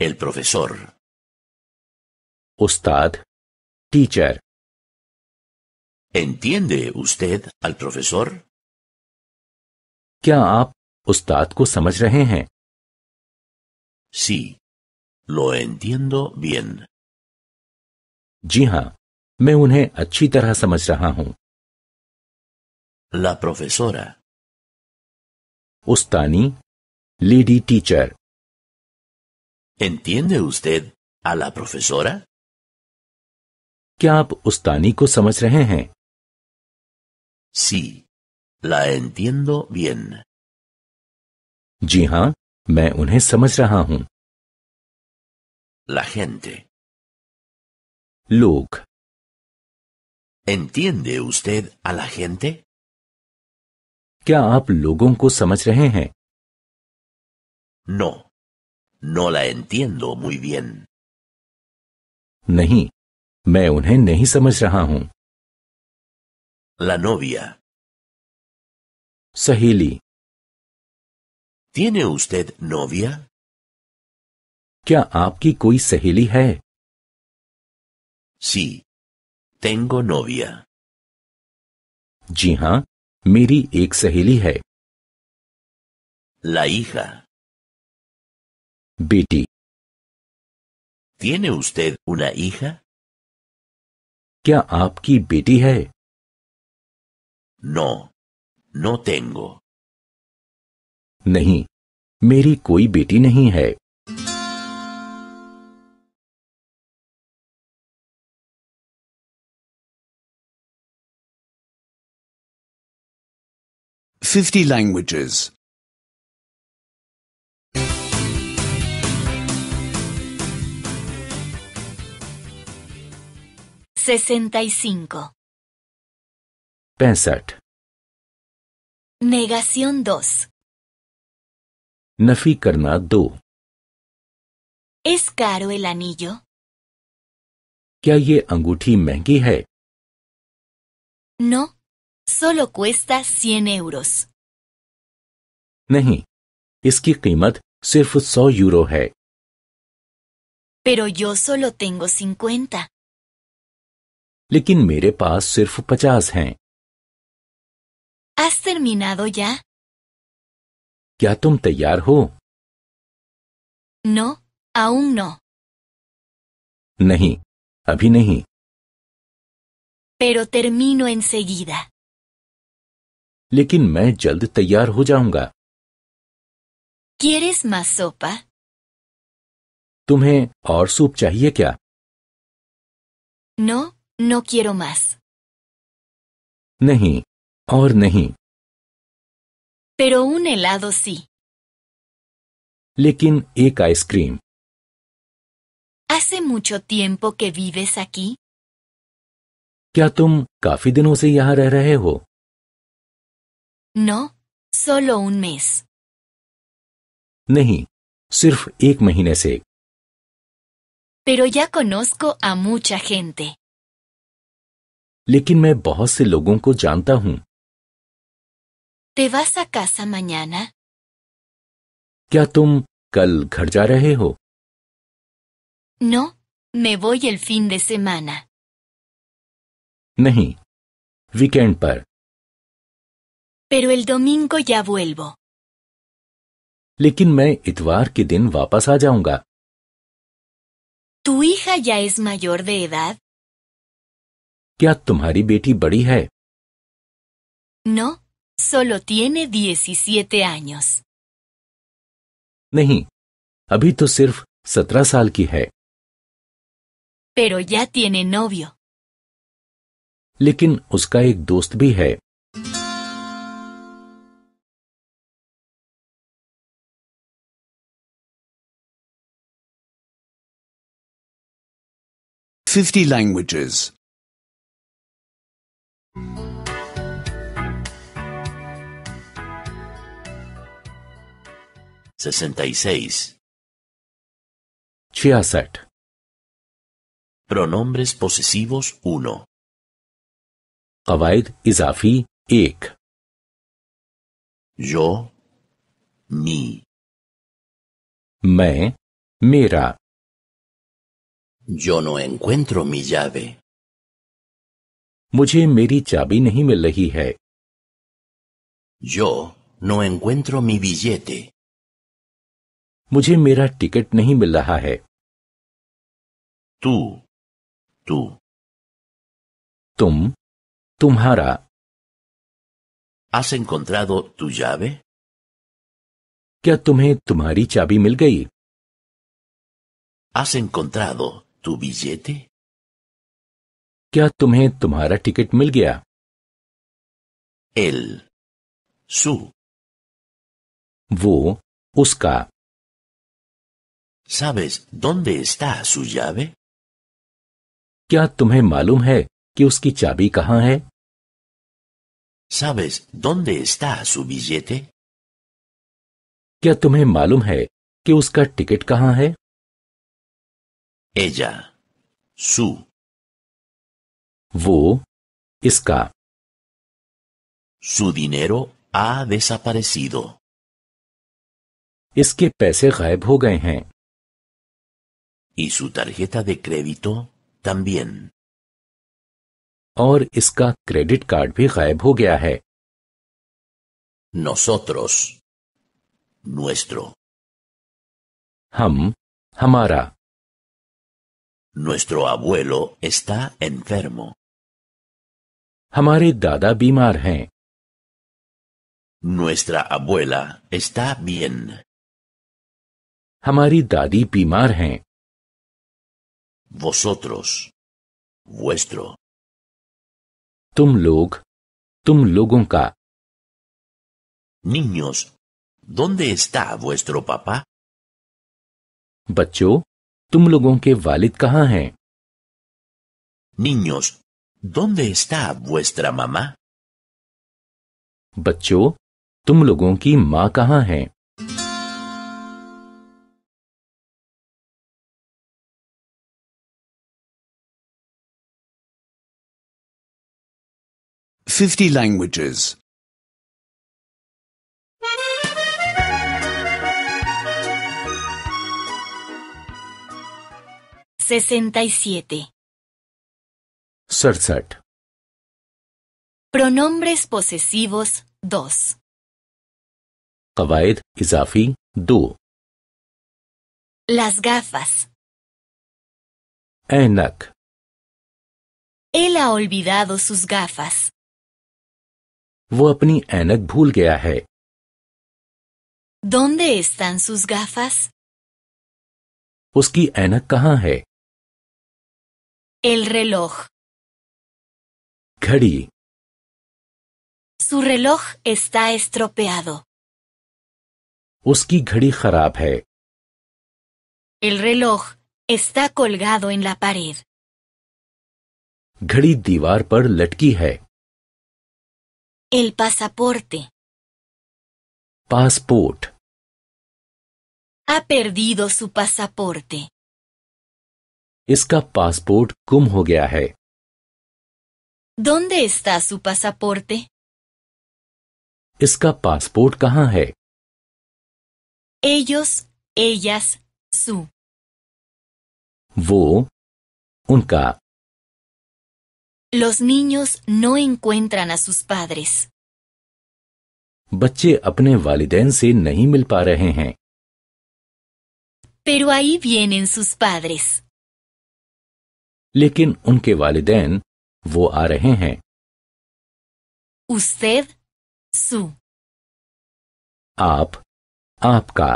एल प्रोफेसर उस्ताद टीचर एंटीएनडे उस्तेद अल प्रोफेसर क्या आप उस्ताद को समझ रहे हैं सी लो दो बियन जी हां मैं उन्हें अच्छी तरह समझ रहा हूं ला प्रोफेसोरा Ustani, lady teacher. ¿Entiende usted a la profesora? ¿Qué आप ¿Usted ko samaj rahe Sí, la entiendo bien. ¿Jiha? ¿Me unhe unhe samaj La gente. Luke. ¿Entiende usted a la gente? क्या आप लोगों को समझ रहे हैं नो नो लाइन लो मुन नहीं मैं उन्हें नहीं समझ रहा हूं लनोविया सहेली तीन उस्तेद नोविया क्या आपकी कोई सहेली है सी तेंगो नोविया जी हां मेरी एक सहेली है लाइका बेटी tiene usted una hija क्या आपकी बेटी है नो नो तेंगो नहीं मेरी कोई बेटी नहीं है 50 languages. 65. Pensat. Negación 2. Nafi karna दो ¿Es caro el anillo? ¿Qué ये अंगूठी महंगी है No, solo cuesta 100 euros. इसकी कीमत सिर्फ 100 Pero yo solo tengo 50. 50 ¿Has terminado ya? ¿Ya tum No, aún no. Pero termino enseguida. लेकिन मैं जल्द तैयार हो जाऊंगा सोपा तुम्हें और सूप चाहिए क्या नो नो केरो मस नहीं और नहीं Pero un helado sí. लेकिन एक आइसक्रीम Hace mucho tiempo के vives aquí? क्या तुम काफी दिनों से यहाँ रह रहे हो No, solo un mes. Nehi, sirf y Pero ya conozco a mucha gente. Lekin me boh se logunko yantahun. ¿Te vas a casa mañana? ¿Qué atum, kal karjarejejo? No, me voy el fin de semana. Nehi, weekend par. Pero el domingo ya vuelvo. Llekin me itvar ki din vapas Tu hija ya es mayor de edad. badi hai. No, solo tiene diecisiete años. Nehi. Habito sirf satras saal ki Pero ya tiene novio. Llekin uska ek dost bhi hai. 50 languages. 66. 66. Pronombres posesivos 1. قواعد izafi 1. Yo, mi. me mera Yo no encuentro mi llave. मुझे मेरी चाबी नहीं मिल रही है Yo no encuentro mi billete. मुझे मेरा टिकट नहीं मिल रहा है Tú, tú, तुम तुम्हारा ¿has encontrado tu llave? क्या तुम्हें तुम्हारी चाबी मिल गई ¿Has encontrado tu billete? क्या तुम्हें तुम्हारा टिकट मिल गया El. Su. Wo. Uska. ¿Sabes dónde está su llave? क्या तुम्हें मालूम है कि उसकी चाबी कहाँ है ¿Sabes dónde está su billete? क्या तुम्हें मालूम है कि उसका टिकट कहाँ है Ella. Su. Wo. Iska. Su dinero ha desaparecido. Iske paise ghaib ho gaye hain. Y su tarjeta de crédito también. Aur iska credit card bhi ghaib ho gaya hai. Nosotros. Nuestro. Hum. Hamara. nuestro abuelo está enfermo. Hamare dada Nuestra abuela está bien. Hamari dadi बीमार Vosotros, vuestro. तुम log. Niños, ¿dónde está vuestro papá? Bacho. तुम लोगों के वालिद कहाँ हैं Niños, ¿dónde está vuestra mamá? बच्चों, तुम लोगों की माँ कहाँ है Fifty languages. 67. Sersat. Pronombres posesivos 2. قواعد izafi 2. Las gafas. Enak. Él ha olvidado sus gafas. Wo apni ऐनक gaya hai. ¿Dónde están sus gafas? Uski enak kahan hai? El reloj. Cari. Su reloj está estropeado. Uski hai. El reloj está colgado en la pared. घड़ी दीवार per hai. El pasaporte. Passport. Ha perdido su pasaporte. इसका passport गुम हो ¿Dónde está su pasaporte? इसका passport Ellos, ellas, su. वो उनका Los niños no encuentran a sus padres. Pero ahí vienen sus padres. लेकिन उनके वालिदैन वो आ रहे हैं उस्तेद सु आप आपका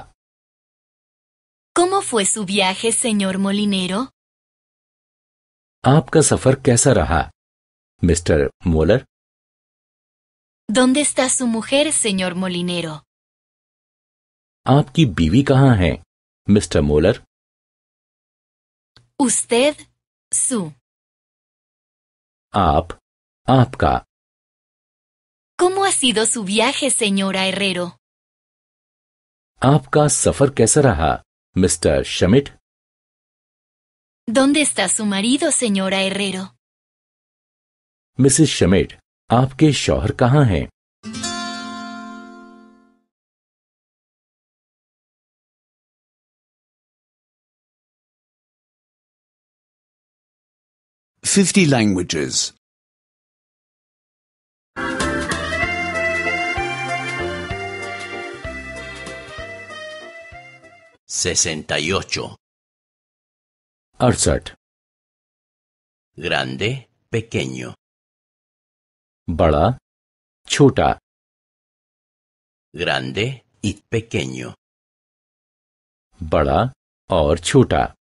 कुमो फुए सुबिया है सेन्योर मोलिनेरो आपका सफर कैसा रहा मिस्टर मोलर दोस्ता सुमुखेर सेन्योर मोलिनेरो आपकी बीवी कहाँ है मिस्टर मोलर उस्तेद su ap apka cómo ha sido su viaje señora herrero apka safar kaisa raha mr shamit dónde está su marido señora herrero mrs shamit aapke 50 languages. 68. अड़सठ Grande, pequeño. Bada, chota. Grande y pequeño. Bada or chota.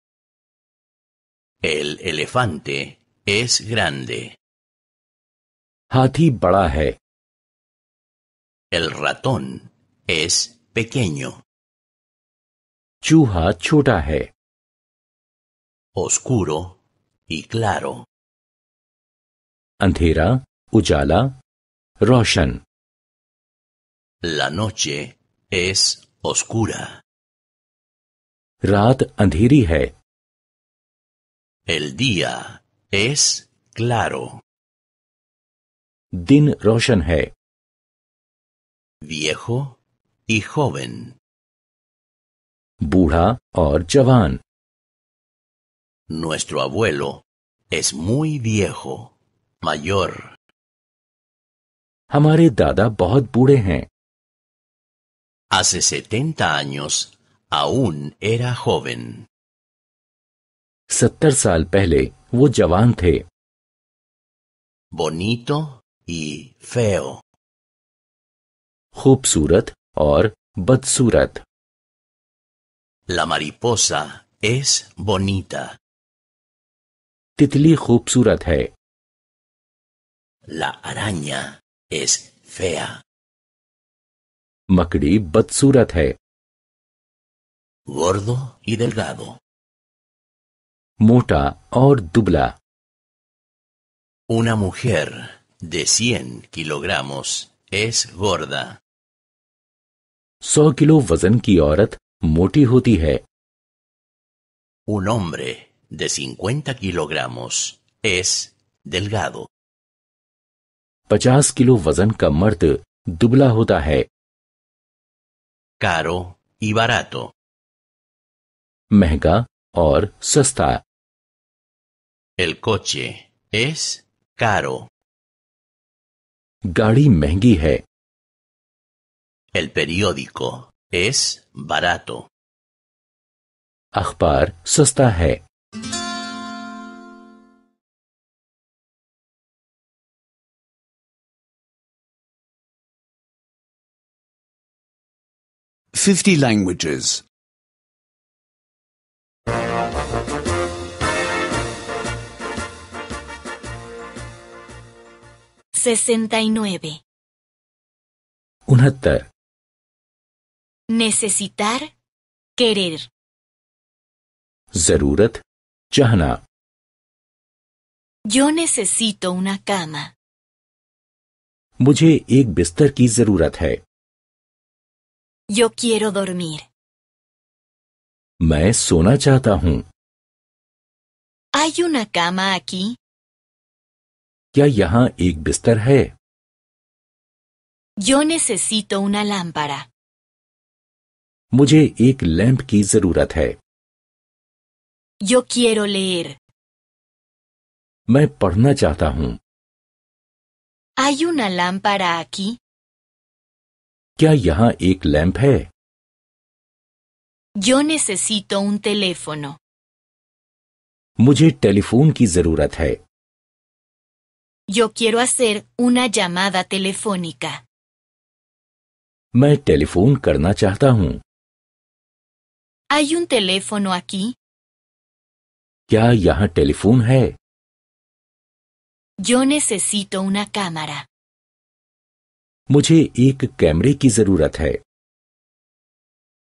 El elefante Es grande. Hati El ratón es pequeño. Chuha छोटा Oscuro y claro. Antera, Ujala, Roshan. La noche es oscura. Rat andhiri El día es claro. Din roshan hai. Viejo y joven. Budha aur javan. Nuestro abuelo es muy viejo, mayor. Hamare dada bahut Hace setenta años aún era joven. सत्तर साल पहले वो जवान थे बोनीतो फेओ खूबसूरत और बदसूरत लमारी पोसा es बोनीता तितली खूबसूरत है ला araña es मकड़ी बदसूरत है वर्दो y मोटा और दुबला Una mujer de 100 kilogramos es gorda. 100 kilo वजन की औरत मोटी होती है Un hombre de 50 kilogramos es delgado. 50 kilo vazan ka mard dubla hota hai. Caro y barato. महंगा aur sasta. El coche es caro. Gari mehengi hai. El periódico es barato. Akhbar sasta hai. Fifty languages. 69. Unhattar. Necesitar, querer. Zarurat, chahna. Yo necesito una cama. मुझे एक बिस्तर की जरूरत है Yo quiero dormir. मैं सोना चाहता हूं Hay una cama aquí. क्या यहाँ एक बिस्तर है Yo necesito una lámpara. मुझे एक लैंप की जरूरत है Yo quiero leer. मैं पढ़ना चाहता हूँ ¿Hay una lámpara aquí? क्या यहाँ एक लैंप है Yo necesito un teléfono. मुझे टेलीफोन की जरूरत है Yo quiero hacer una llamada telefónica. ¿Hay un teléfono aquí? Yo necesito una cámara.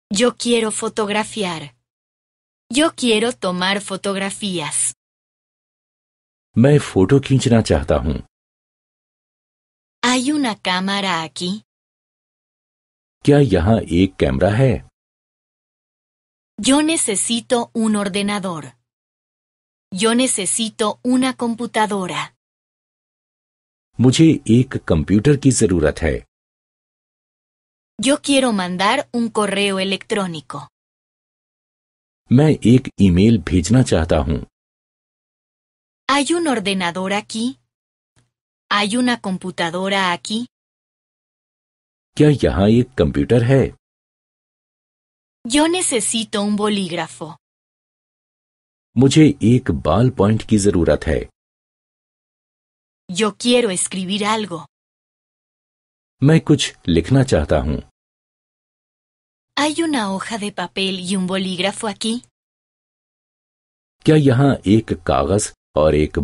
Yo quiero fotografiar. Yo quiero tomar fotografías. मैं फोटो खींचना चाहता हूँ आयु न कैमरा की क्या यहाँ एक कैमरा है योने से सीतो ऊन और देना दौर योने से सीतो ऊना कंप्यूटा मुझे एक कंप्यूटर की जरूरत है जो केरो मंदार उन कोर्रेओ इलेक्ट्रॉनिको मैं एक ईमेल भेजना चाहता हूँ Hay un ordenador aquí. Hay una computadora aquí. Yo necesito un bolígrafo. Yo quiero escribir algo. ¿Hay una hoja de papel y un bolígrafo aquí? ¿Qué hay और एक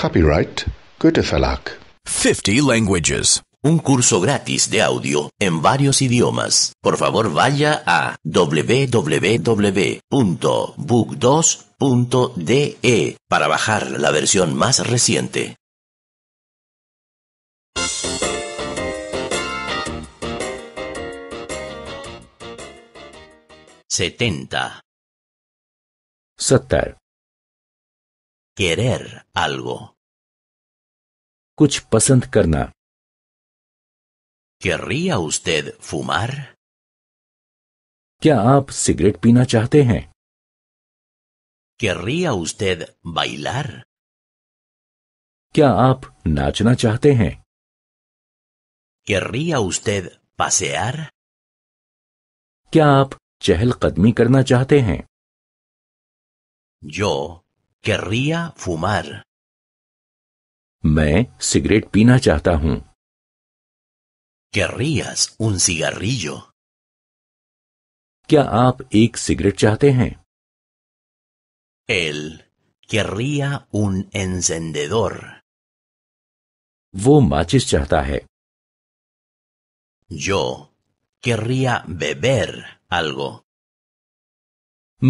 Copyright 50 languages un curso gratis de audio en varios idiomas. Por favor, vaya a www.book2.de e para bajar la versión más reciente. 70. सत्तर Querer algo. कुछ पसंद करना ¿Querría usted fumar? क्या आप सिगरेट पीना चाहते हैं ¿Querría usted bailar? क्या आप नाचना चाहते हैं ¿Querría usted pasear? क्या आप चहल कदमी करना चाहते हैं जो करिया फुमर मैं सिगरेट पीना चाहता हूं करियास उन सिगारियो क्या आप एक सिगरेट चाहते हैं एल करिया उन एनजेंडेदोर वो माचिस चाहता है जो करिया बेबेर algo.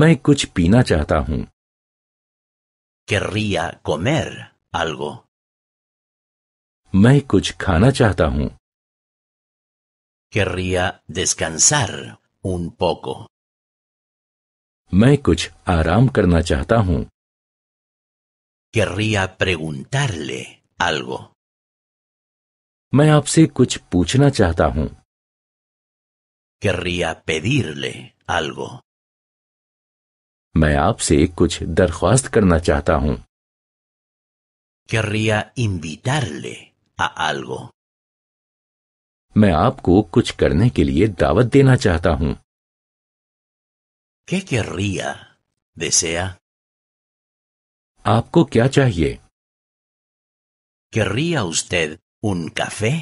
मैं कुछ पीना चाहता हूं. Querría comer algo. मैं कुछ खाना चाहता हूं. Querría descansar un poco. मैं कुछ आराम करना चाहता हूं. Querría preguntarle algo. मैं आपसे कुछ पूछना चाहता हूं. querría pedirle algo. मैं आपसे कुछ दरख्वास्त करना चाहता हूं. Querría invitarle a algo. मैं आपको कुछ करने के लिए दावत देना चाहता हूं. ¿Qué querría? ¿Desea? आपको क्या चाहिए? ¿Querría usted un café?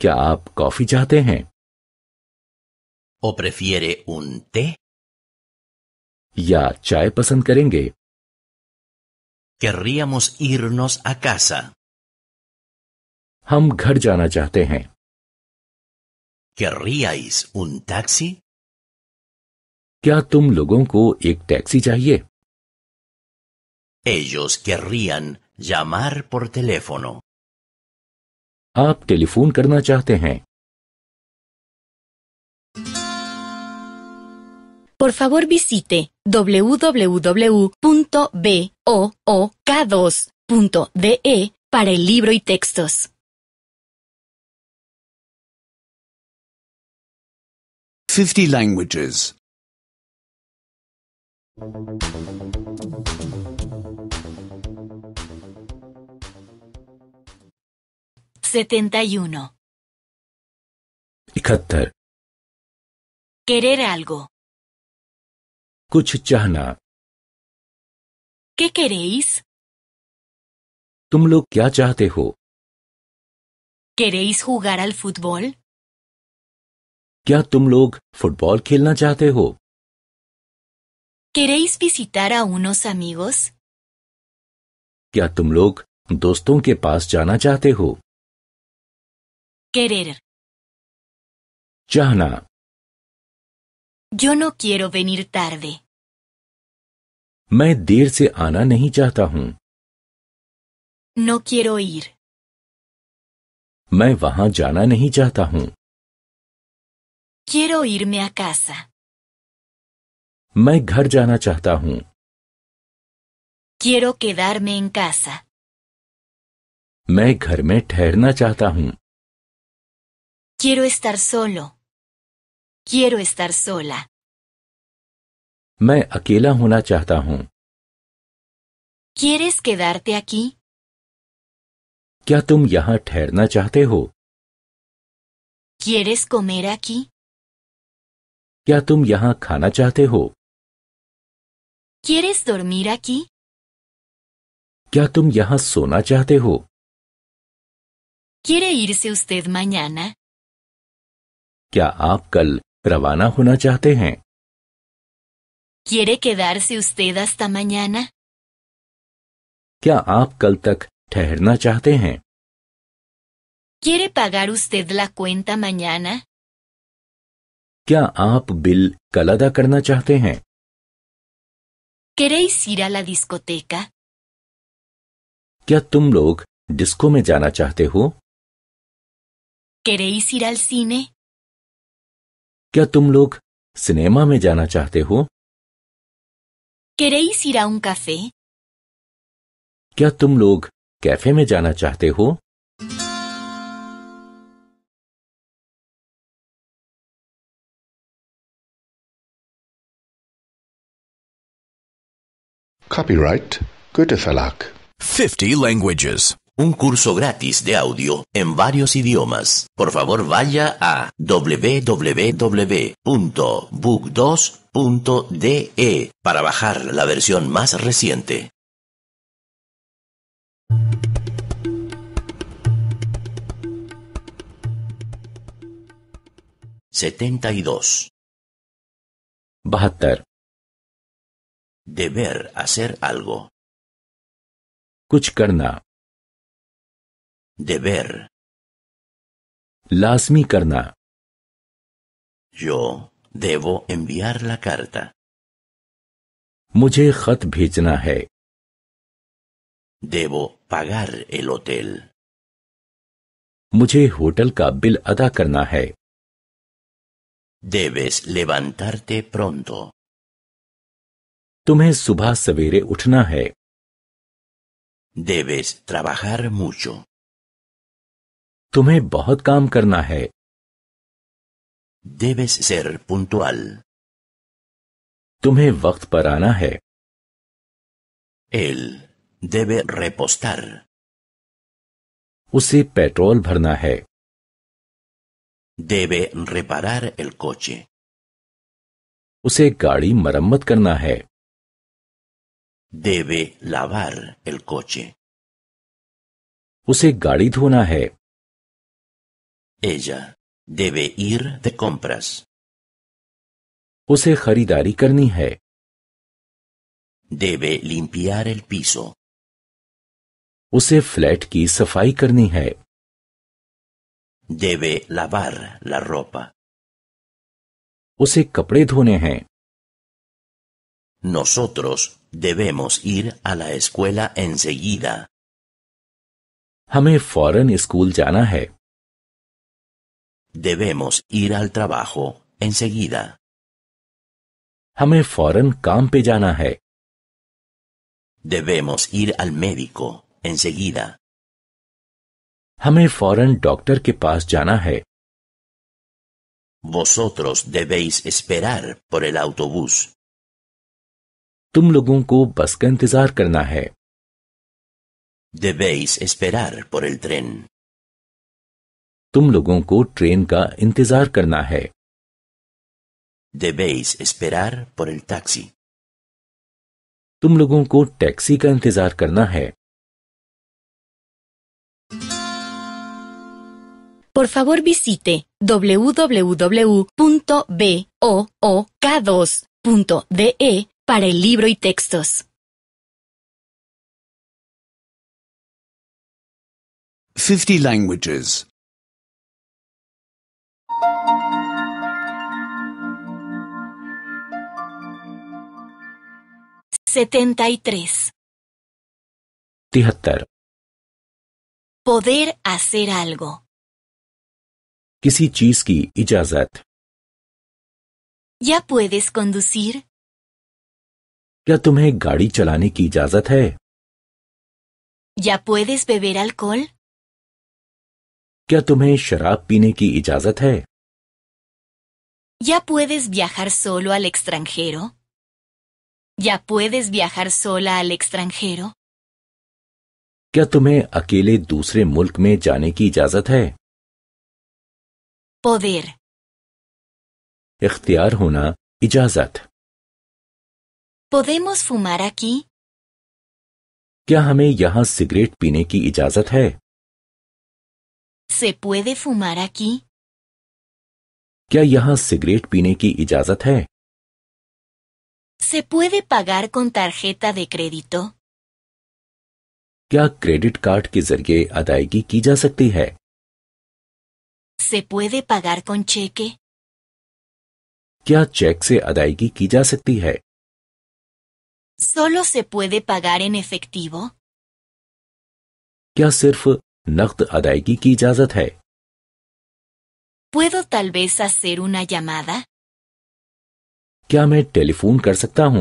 क्या आप कॉफी चाहते हैं ¿O prefiere un té? Ya chai pasan karenge. Querríamos irnos a casa. Ham ghar jana ¿Querríais un taxi? ¿Kya tum logon ko ek taxi chahiye? Ellos querrían llamar por teléfono. ¿Ap ¿Telefon? karna hain? por favor visite www.book2.de para el libro y textos. Fifty languages. 71 y Querer algo. कुछ चाहना केरेस तुम लोग क्या चाहते हो हो हुगारल फुटबॉल क्या तुम लोग फुटबॉल खेलना चाहते हो केरेस सितारा ऊनो अमिगोस क्या तुम लोग दोस्तों के पास जाना चाहते हो केरेर चाहना Yo no quiero venir tarde. मैं देर से आना नहीं चाहता No quiero ir. मैं वहाँ जाना नहीं चाहता Quiero irme a casa. मैं घर जाना चाहता हूँ। Quiero quedarme en casa. मैं घर में ठहरना चाहता Quiero estar solo. Quiero estar sola. मैं अकेला होना चाहता हूँ ¿Quieres quedarte aquí? क्या तुम यहाँ ठहरना चाहते हो ¿Quieres comer aquí? क्या तुम यहाँ खाना चाहते हो ¿Quieres dormir aquí? क्या तुम यहाँ सोना चाहते हो ¿Quiere irse usted mañana? क्या आप कल रवाना होना चाहते हैं क्या आप कल तक ठहरना चाहते हैं क्या आप बिल कल अदा करना चाहते हैं क्या तुम लोग डिस्को में जाना चाहते हो केरे सीरा सीने क्या तुम लोग सिनेमा में जाना चाहते हो कैफे क्या तुम लोग कैफे में जाना चाहते हो Copyright Goethe Verlag 50 languages un curso gratis de audio en varios idiomas. Por favor, vaya a www.book2.de e para bajar la versión más reciente. 72 y Deber hacer algo. Kuch Deber. Lazmi karna. Yo debo enviar la carta. Mujhe khat bhejna hai. Debo pagar el hotel. Mujhe hotel ka bill ada karna hai. Debes levantarte pronto. तुम्हें सुबह सवेरे उठना है Debes trabajar mucho. तुम्हें बहुत काम करना है Debes ser puntual. तुम्हें वक्त पर आना है Él debe repostar. उसे पेट्रोल भरना है Debe reparar el coche. उसे गाड़ी मरम्मत करना है Debe lavar el coche. उसे गाड़ी धोना है Ella debe ir de compras. Use खरीदारी karni hai. Debe limpiar el piso. Use flat ki safai karni hai. Debe lavar la ropa. Use कपड़े dhone हैं Nosotros debemos ir a la escuela enseguida. हमें फौरन स्कूल जाना है Debemos ir al trabajo enseguida. Debemos ir al médico enseguida. हमें doctor Vosotros debéis esperar por el autobús. Debéis esperar por el tren. तुम लोगों को ट्रेन का इंतजार करना है Debéis esperar por el taxi. तुम लोगों को टैक्सी का इंतजार करना है Por favor visite www.book2.de para el libro y textos. Fifty languages. 73. 73. Poder hacer algo. किसी चीज की इजाजत ¿Ya puedes conducir? क्या तुम्हें गाड़ी चलाने की इजाजत है ¿Ya puedes beber alcohol? क्या तुम्हें शराब पीने की इजाजत है ¿Ya puedes viajar solo al extranjero? ¿Ya puedes viajar sola al extranjero? क्या तुम्हें अकेले दूसरे मुल्क में जाने की इजाजत है Poder. इख्तियार होना इजाजत ¿Podemos fumar aquí? क्या हमें यहाँ सिगरेट पीने की इजाजत है ¿Se puede fumar aquí? क्या यहाँ सिगरेट पीने की इजाजत है ¿Se puede pagar con tarjeta de crédito? क्या क्रेडिट कार्ड के जरिए अदायगी की जा सकती है ¿Se puede pagar con cheque? क्या चेक से अदायगी की जा सकती है ¿Solo se puede pagar en efectivo? क्या सिर्फ नकद अदायगी की इजाजत है ¿Puedo tal vez hacer una llamada? क्या मैं टेलीफोन कर सकता हूँ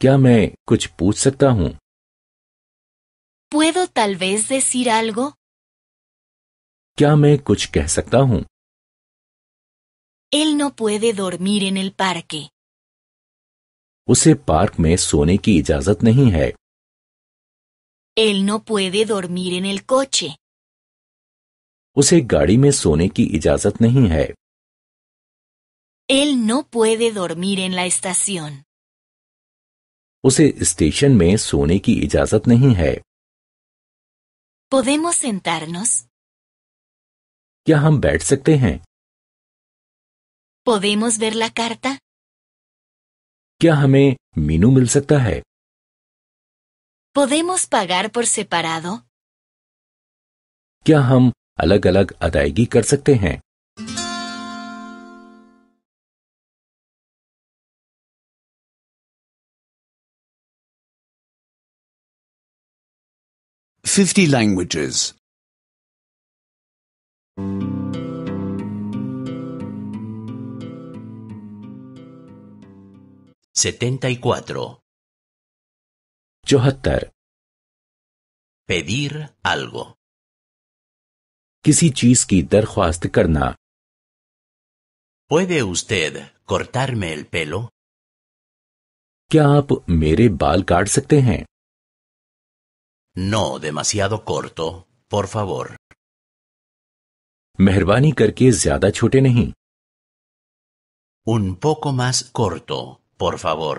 क्या मैं कुछ पूछ सकता हूँ ¿Puedo tal vez decir algo? क्या मैं कुछ कह सकता हूँ Él no puede dormir en el parque. उसे पार्क में सोने की इजाजत नहीं है Él no puede dormir en el coche. उसे गाड़ी में सोने की इजाजत नहीं है Él no puede dormir en la estación. उसे स्टेशन में सोने की इजाजत नहीं है ¿Podemos sentarnos? क्या हम बैठ सकते हैं ¿Podemos ver la carta? क्या हमें मीनू मिल सकता है ¿Podemos pagar por separado? क्या हम अलग अलग अदायगी कर सकते हैं फिफ्टी लैंग्वेजेस सेवेंटा क्वात्रो चौहत्तर पेदीर अल्गो किसी चीज की दरख्वास्त करना ¿Puede usted cortarme el pelo? क्या आप मेरे बाल काट सकते हैं No demasiado corto, por favor. मेहरबानी करके ज्यादा छोटे नहीं Un poco más corto, por favor.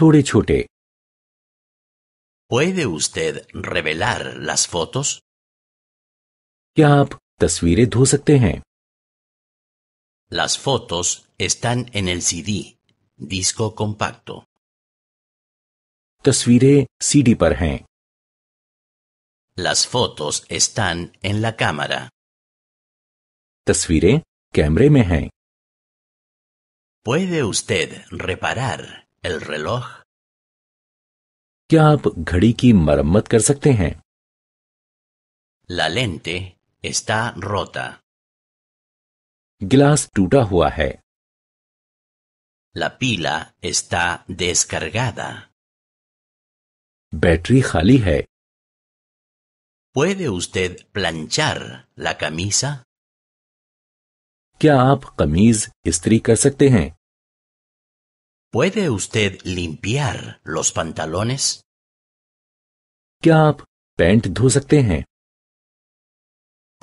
थोड़े छोटे ¿Puede usted revelar las fotos? Las fotos están en el CD, disco compacto. Tasvire CD par Las fotos están en la cámara. Tasvire camera mein ¿Puede usted reparar el reloj? La lente Está rota. Glass La pila está descargada. Betri खाली ¿Puede usted planchar la camisa? आप कमीज ¿Puede usted limpiar los pantalones?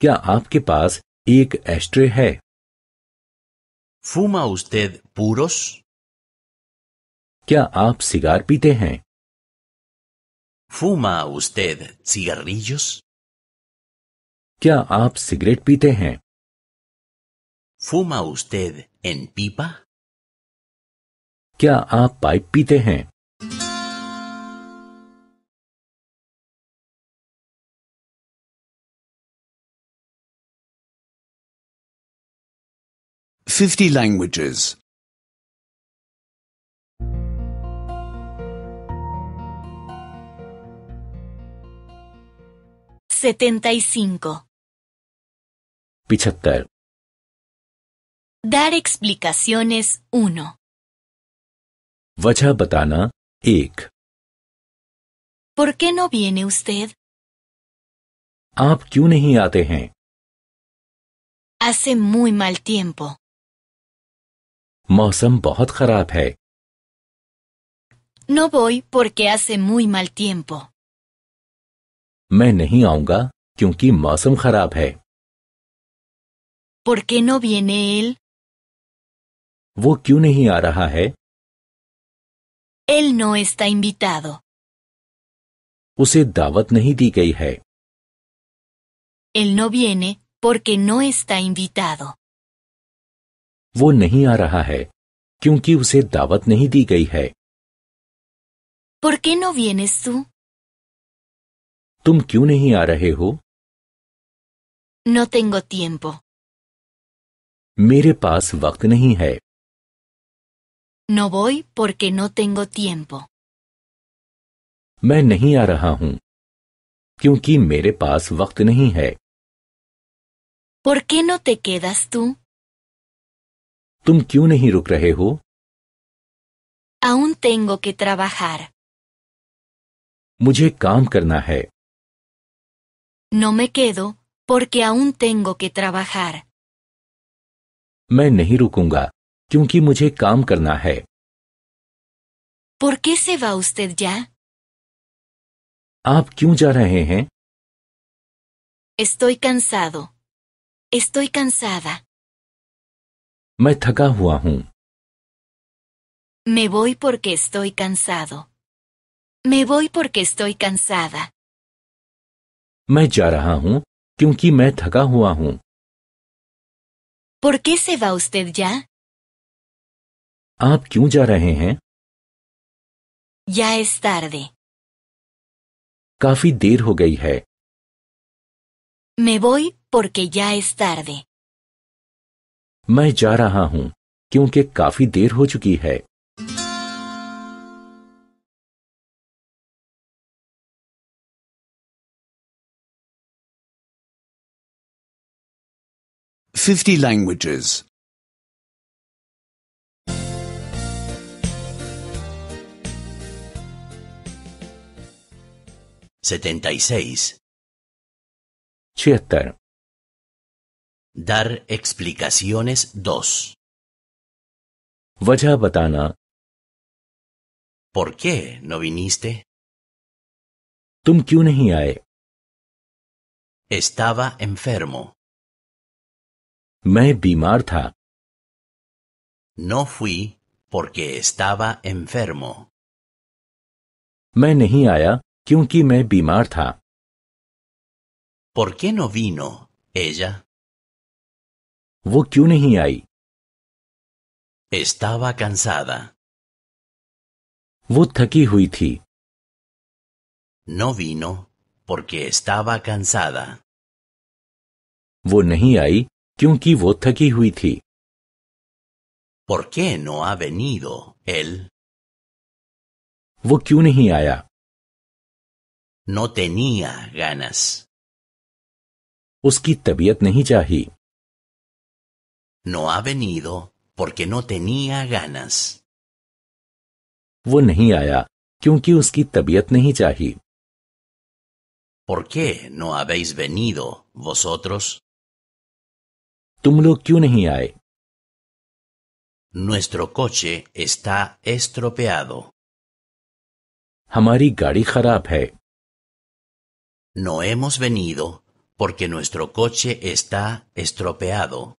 क्या आपके पास एक एस्ट्रे है फूमा उस्तेद पूरोस क्या आप सिगार पीते हैं फूमा उस्तेद सिगरिजोस क्या आप सिगरेट पीते हैं फूमा उस्तेद एन पीपा क्या आप पाइप पीते हैं 50 languages. 75. 75. Dar explicaciones 1. Vacha batana 1. ¿Por qué no viene usted? आप क्यों नहीं आते हैं Hace muy mal tiempo. मौसम बहुत खराब है No voy porque hace muy mal tiempo. मैं नहीं आऊंगा क्योंकि मौसम खराब है ¿Por qué no viene él? वो क्यों नहीं आ रहा है Él no está invitado. उसे दावत नहीं दी गई है Él no viene porque no está invitado. वो नहीं आ रहा है क्योंकि उसे दावत नहीं दी गई है no tú? तुम क्यों नहीं आ रहे हो नो तेंगो tiempo. मेरे पास वक्त नहीं है no voy porque no tengo tiempo. मैं नहीं आ रहा हूं क्योंकि मेरे पास वक्त नहीं है ¿Por qué no te quedas tú? तुम क्यों नहीं रुक रहे हो tengo que trabajar. मुझे काम करना है No me quedo porque aún tengo que trabajar. मैं नहीं रुकूंगा क्योंकि मुझे काम करना है ¿Por qué se va usted ya? आप क्यों जा रहे हैं Estoy cansado. Estoy cansada. मैं थका हुआ हूँ मैं वो पुर के स्तोई कंसादो मैं वो पुर के स्तोई कंसादा मैं जा रहा हूँ क्योंकि मैं थका हुआ हूँ पुर के से वाउस्ते जा आप क्यों जा रहे हैं या इस तार दे काफी देर हो गई है मैं वो पुर के या इस तार दे मैं जा रहा हूं क्योंकि काफी देर हो चुकी है फिफ्टी लैंग्वेजेस सेवेंटी y छिहत्तर Dar explicaciones 2. Vaya batana. ¿Por qué no viniste? Tum kyun Estaba enfermo. Me बीमार Martha. No fui porque estaba enfermo. मैं नहीं आया क्योंकि मैं बीमार था ¿Por qué no vino ella? वो क्यों नहीं आई एस्तावा कंसादा वो थकी हुई थी नो वीनो porque estaba cansada. वो नहीं आई क्योंकि वो थकी हुई थी ¿Por qué no ha venido वो क्यों नहीं आया No tenía ganas. उसकी तबीयत नहीं चाही no ha venido porque no tenía ganas. ¿Por qué no habéis venido vosotros? Nuestro coche está estropeado. No hemos venido porque nuestro coche está estropeado.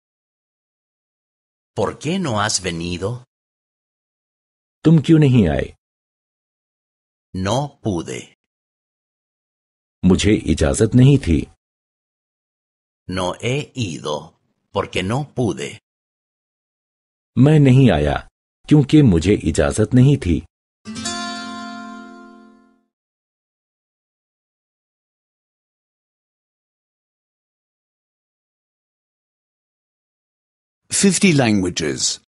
¿Por qué no has venido? ¿Tum kyun nahi aaye? No pude. Mujhe ijazat nahi thi. No he ido porque no pude. Main nahi aaya kyunki mujhe ijazat nahi thi. 50 languages.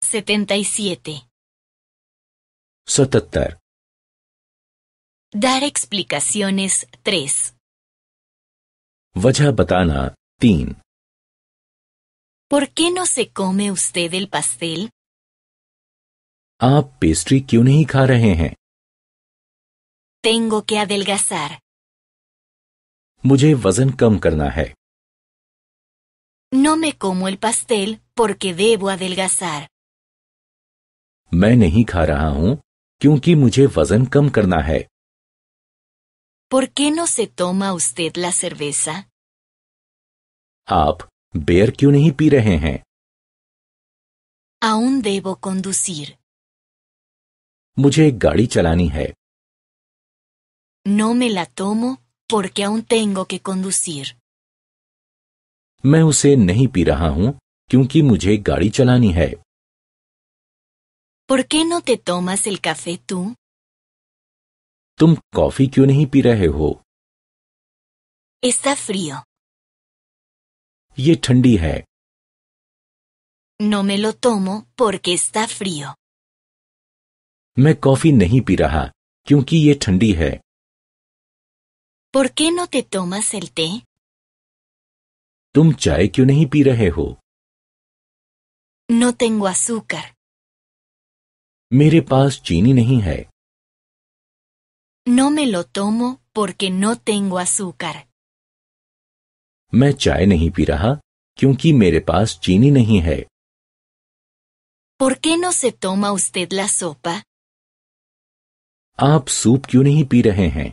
Setenta 77. 77. Dar explicaciones tres. Vaja batana तीन ¿Por qué no se come usted el pastel? आप pastry क्यों नहीं खा रहे हैं Tengo que adelgazar. मुझे वजन कम करना है No me como el pastel porque debo adelgazar. मैं नहीं खा रहा हूँ क्योंकि मुझे वजन कम करना है ¿Por qué no se toma usted la cerveza? आप बेयर क्यों नहीं पी रहे हैं Aún debo conducir. मुझे गाड़ी चलानी है No me la tomo porque aún tengo que conducir. मैं उसे नहीं पी रहा हूं क्योंकि मुझे गाड़ी चलानी है ¿Por qué no te tomas el café tú? तुम कॉफी क्यों नहीं पी रहे हो Está frío. ये ठंडी है No me lo tomo porque está frío. मैं कॉफी नहीं पी रहा क्योंकि ये ठंडी है ¿Por qué no te tomas el té? तुम चाय क्यों नहीं पी रहे हो No tengo azúcar. मेरे पास चीनी नहीं है No me lo tomo porque no tengo azúcar. मैं चाय नहीं पी रहा क्योंकि मेरे पास चीनी नहीं है ¿Por qué no se toma usted la sopa? आप सूप क्यों नहीं पी रहे हैं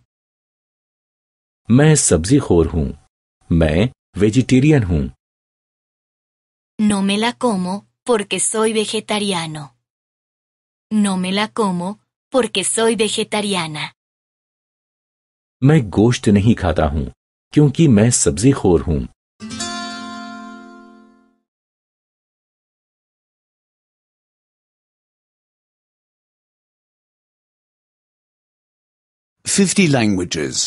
मैं सब्जी खोर हूं मैं वेजिटेरियन हूं No me la como porque soy vegetariano. No me la como porque soy vegetariana. मैं गोश्त नहीं खाता हूं क्योंकि मैं सब्जी खोर हूं Fifty languages.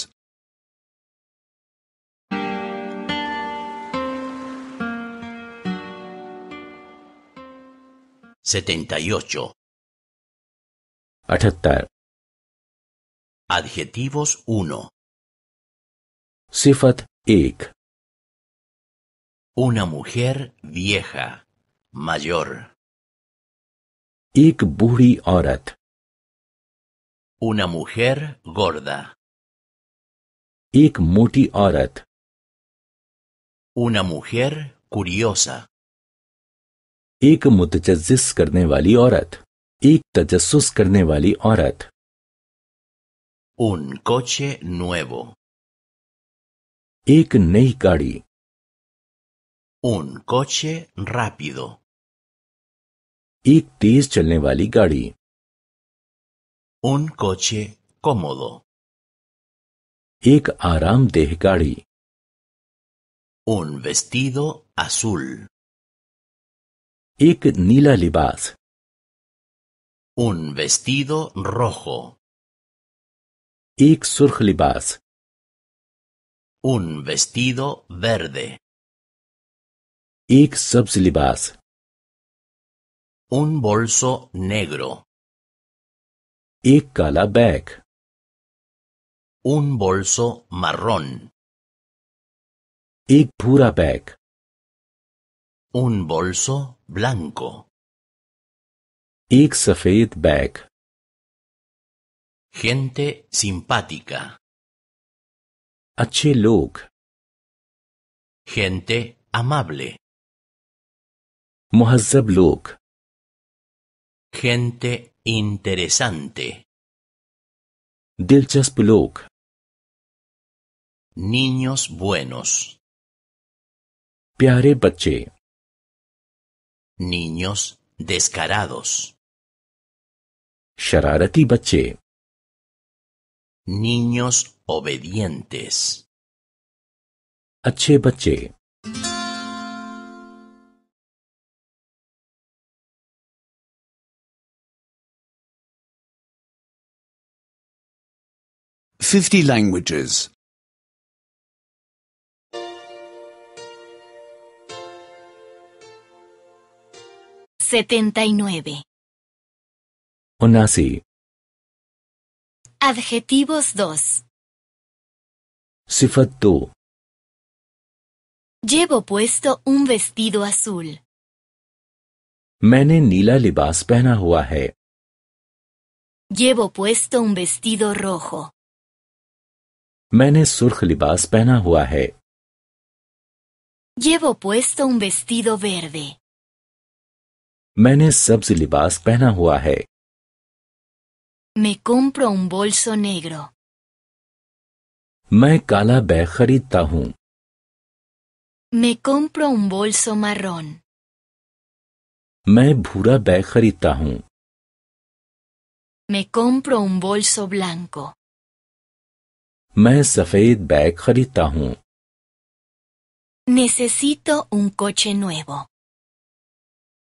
78. 78. Adjetivos 1. Sifat ik. Una mujer vieja, mayor. Ik buri orat. Una mujer gorda. Ik moti orat. Una mujer curiosa. एक मुतजस करने वाली औरत एक तजस्स करने वाली औरत उन कोचे नुएवो एक नई गाड़ी उन कोचे rápido. एक तेज चलने वाली गाड़ी उन कोचे कोमोदो एक आरामदेह गाड़ी उन vestido असुल Ik un vestido rojo Ik surh libas. un vestido verde Ik सब्ज libas. un bolso negro एक un bolso marrón Ik भूरा un bolso blanco. एक सफेद Gente simpática. Ache लोग Gente amable. Mohazab लोग Gente interesante. Dilchas लोग Niños buenos. Piare बच्चे niños descarados. Shararati bache. Niños obedientes. Ache bache. 50 languages. 79. Onasi. Adjetivos 2. Sifat Llevo puesto un vestido azul. Mene nila libas पहना hua है. Llevo puesto un vestido rojo. Mene सुर्ख libas पहना hua है. Llevo puesto un vestido verde. मैंने सब्ज लिबास पहना हुआ है मैं काला बैग खरीदता हूँ मैं मैं भूरा बैग खरीदता हूँ मैं मैं सफेद बैग खरीदता हूँ तो उन कोचे नुएवो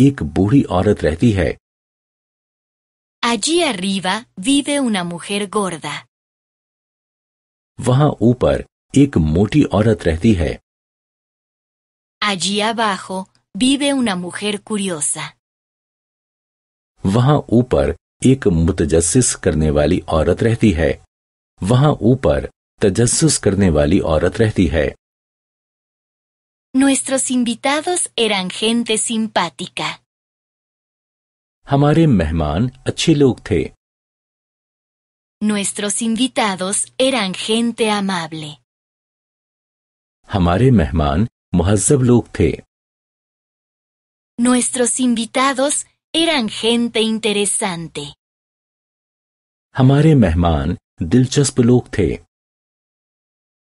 एक बूढ़ी औरत रहती है Allí Rewa vive una mujer gorda. वहां ऊपर एक मोटी औरत रहती है Allí बाखो बीवे una mujer curiosa. वहां ऊपर एक मुतजस्सिस करने वाली औरत रहती है वहाँ ऊपर तजस्सुस करने वाली औरत रहती है Nuestros invitados eran gente simpática. Nuestros invitados eran gente amable. Nuestros invitados eran gente interesante.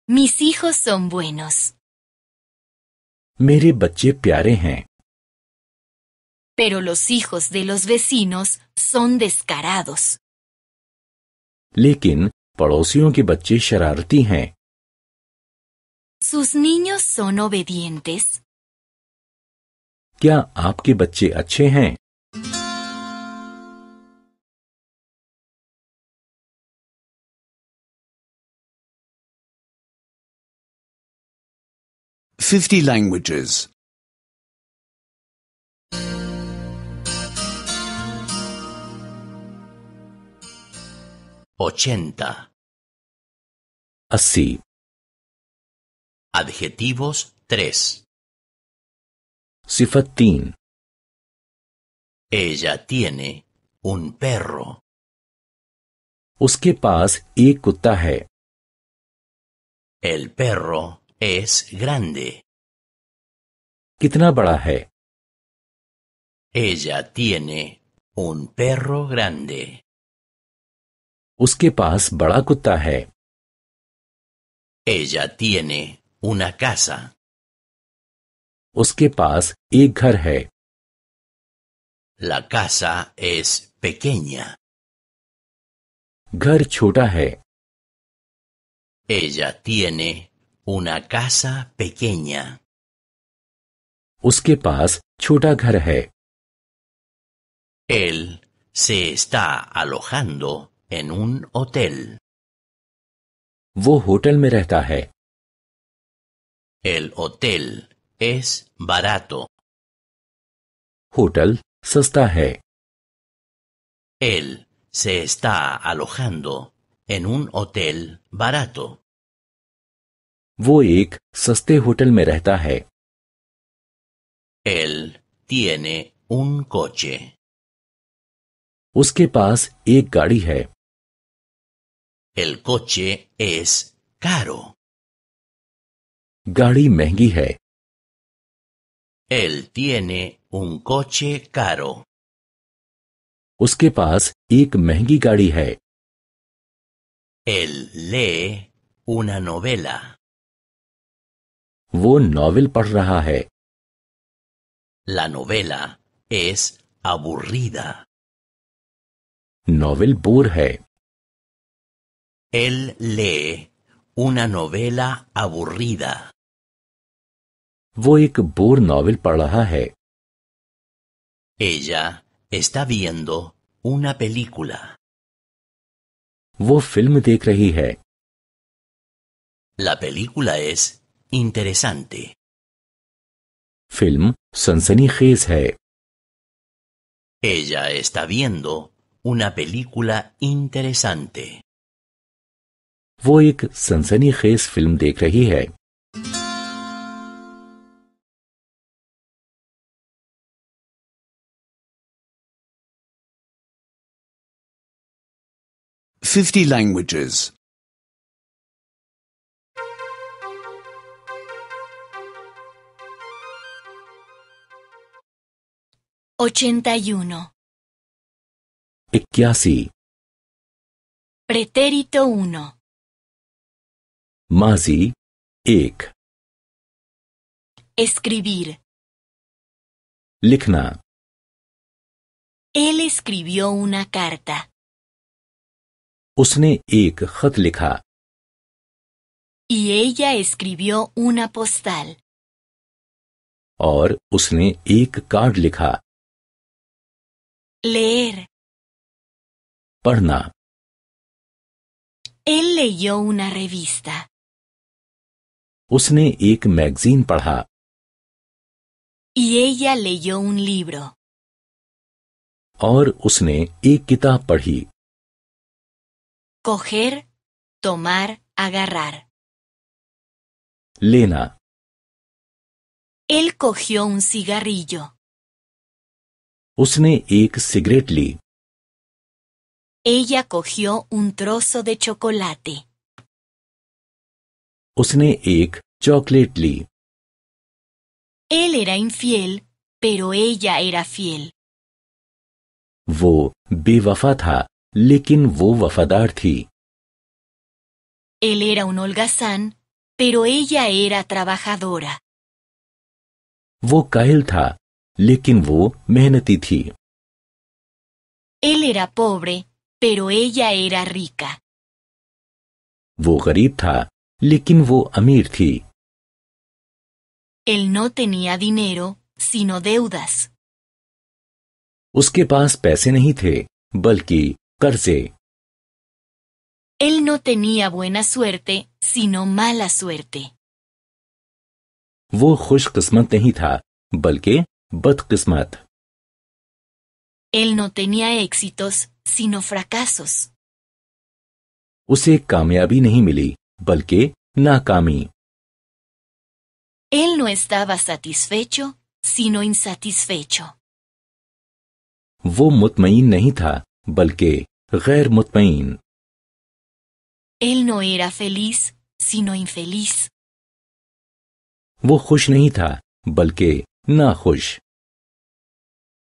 Mis hijos son buenos. मेरे बच्चे प्यारे हैं Pero los hijos de los vecinos son descarados. लेकिन पड़ोसियों के बच्चे शरारती हैं Sus niños son obedientes. क्या आपके बच्चे अच्छे हैं 50 languages. 80. Así. Adjetivos 3. Sifatín. Ella tiene un perro. उसके पास एक कुत्ता है El perro Es grande. कितना बड़ा है? Ella tiene un perro grande. उसके पास बड़ा कुत्ता है. Ella tiene una casa. उसके पास एक घर है. La casa es pequeña. घर छोटा है. Ella tiene Una casa pequeña. उसके पास Él se está alojando en un hotel. Vu hotel El hotel es barato. Hotel सस्ता Él se está alojando en un hotel barato. वो एक सस्ते होटल में रहता है Él tiene un coche. उसके पास एक गाड़ी है El coche es caro. गाड़ी महंगी है Él tiene un coche caro. उसके पास एक महंगी गाड़ी है Él lee una novela. La novela es aburrida. Novel bur Él lee una novela aburrida. Voik Bur novel novel Ella está viendo una película. वो film de La película es interesante. Film sonsenihis hai. Ella está viendo una película interesante. Voik sonsenihis film de hai. 50 languages. 81. 81. E Pretérito 1. माजी एक Escribir. लिखना Él escribió una carta. उसने एक खत लिखा Y ella escribió una postal. और उसने एक कार्ड लिखा Leer. Parna. Él leyó una revista. Usne ek magzin parha. Y ella leyó un libro. Or usne ek kitab parhi. Coger, tomar, agarrar. Lena. Él cogió un cigarrillo. उसने एक cigarette Ella cogió un trozo de chocolate. उसने एक chocolate. Él era infiel, pero ella era fiel. वो बेवफा था लेकिन वो Él era un holgazán, pero ella era trabajadora. वो कायल लेकिन वो मेहनती थी एलेरा पोबरे पेरो एरा रिका वो गरीब था लेकिन वो अमीर थी एल नो टेनिया डिनेरो सिनो डेउडास उसके पास पैसे नहीं थे बल्कि कर्जे एल नो टेनिया बुएना सुएर्ते सिनो माला सुएर्ते वो खुशकिस्मत नहीं था बल्कि Bat Él no tenía éxitos, sino fracasos. Use कामयाबी नहीं मिली बल्कि नाकामी Él no estaba satisfecho, sino insatisfecho. वो मुतमईन नहीं था बल्कि गैर मुतमईन Él no era feliz, sino infeliz. वो खुश नहीं था बल्कि नाखुश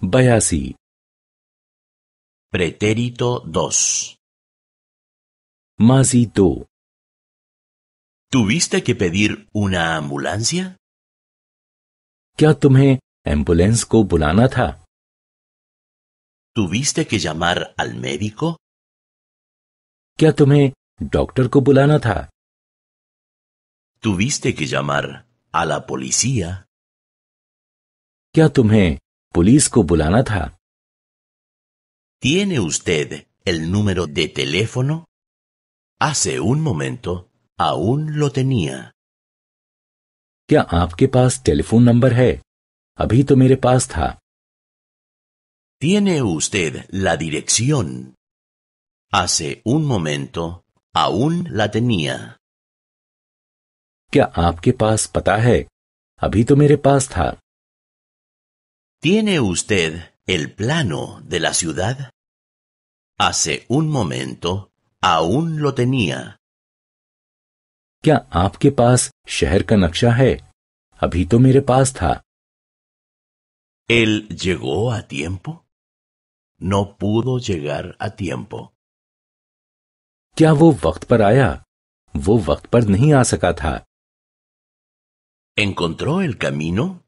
Bayasi, Pretérito 2. tú ¿Tuviste que pedir una ambulancia? ¿Qué tumhe ambulance ko ¿Tuviste que llamar al médico? ¿Qué tumhe doctor ko bulana ¿Tuviste que llamar a la policía? tumhe Polisco ¿Tiene usted el número de teléfono? Hace un momento aún lo tenía. qué आपके पास telephone number है अभी तो ¿Tiene usted la dirección? Hace un momento aún la tenía. qué आपके पास पता है अभी तो मेरे ¿Tiene usted el plano de la ciudad? Hace un momento aún lo tenía. ¿Qué आपके पास शहर का नक्शा है अभी तो मेरे पास था ¿Él llegó a tiempo? No pudo llegar a tiempo. ¿Qué? वो वक्त पर आया वो वक्त पर नहीं आ सका था ¿Encontró el camino?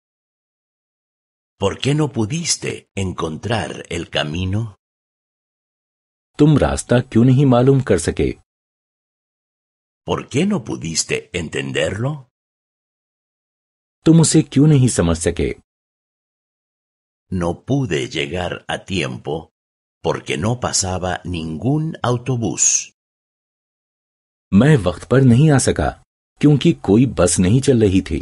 ¿Por qué no pudiste encontrar el camino? ¿Tum rasta kyun malum kar sake? ¿Por qué no pudiste entenderlo? ¿Tum usse kyun hi samajh sake? No pude llegar a tiempo porque no pasaba ningún autobús. Main waqt par nahi aa saka kyunki koi bus nahi chal rahi thi.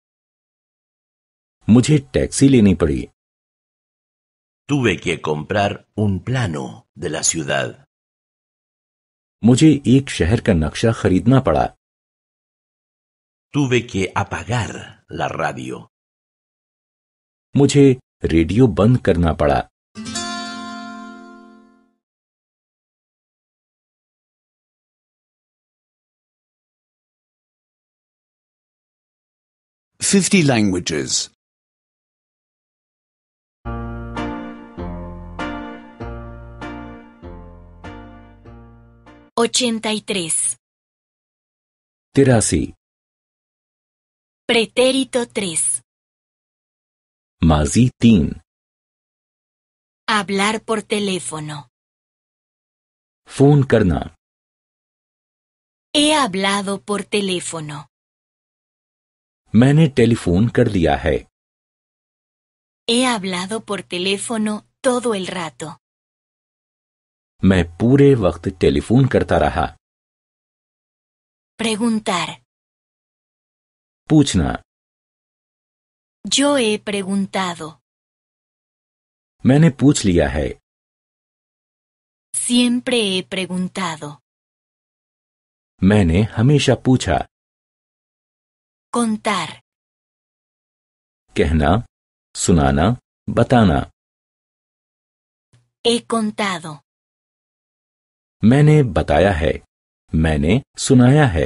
मुझे taxi लेनी पड़ी Tuve que comprar un plano de la ciudad. मुझे एक शहर का नक्शा खरीदना पड़ा Tuve que apagar la radio. मुझे रेडियो बंद करना पड़ा fifty languages 83. Terasi. Pretérito 3. Mazitin. Hablar por teléfono. Funkarna. He hablado por teléfono. Mene telefon kar He hablado por teléfono todo el rato. मैं पूरे वक्त टेलीफोन करता रहा preguntar पूछना yo he preguntado मैंने पूछ लिया है siempre he preguntado मैंने हमेशा पूछा contar कहना सुनाना बताना he contado मैंने बताया है मैंने सुनाया है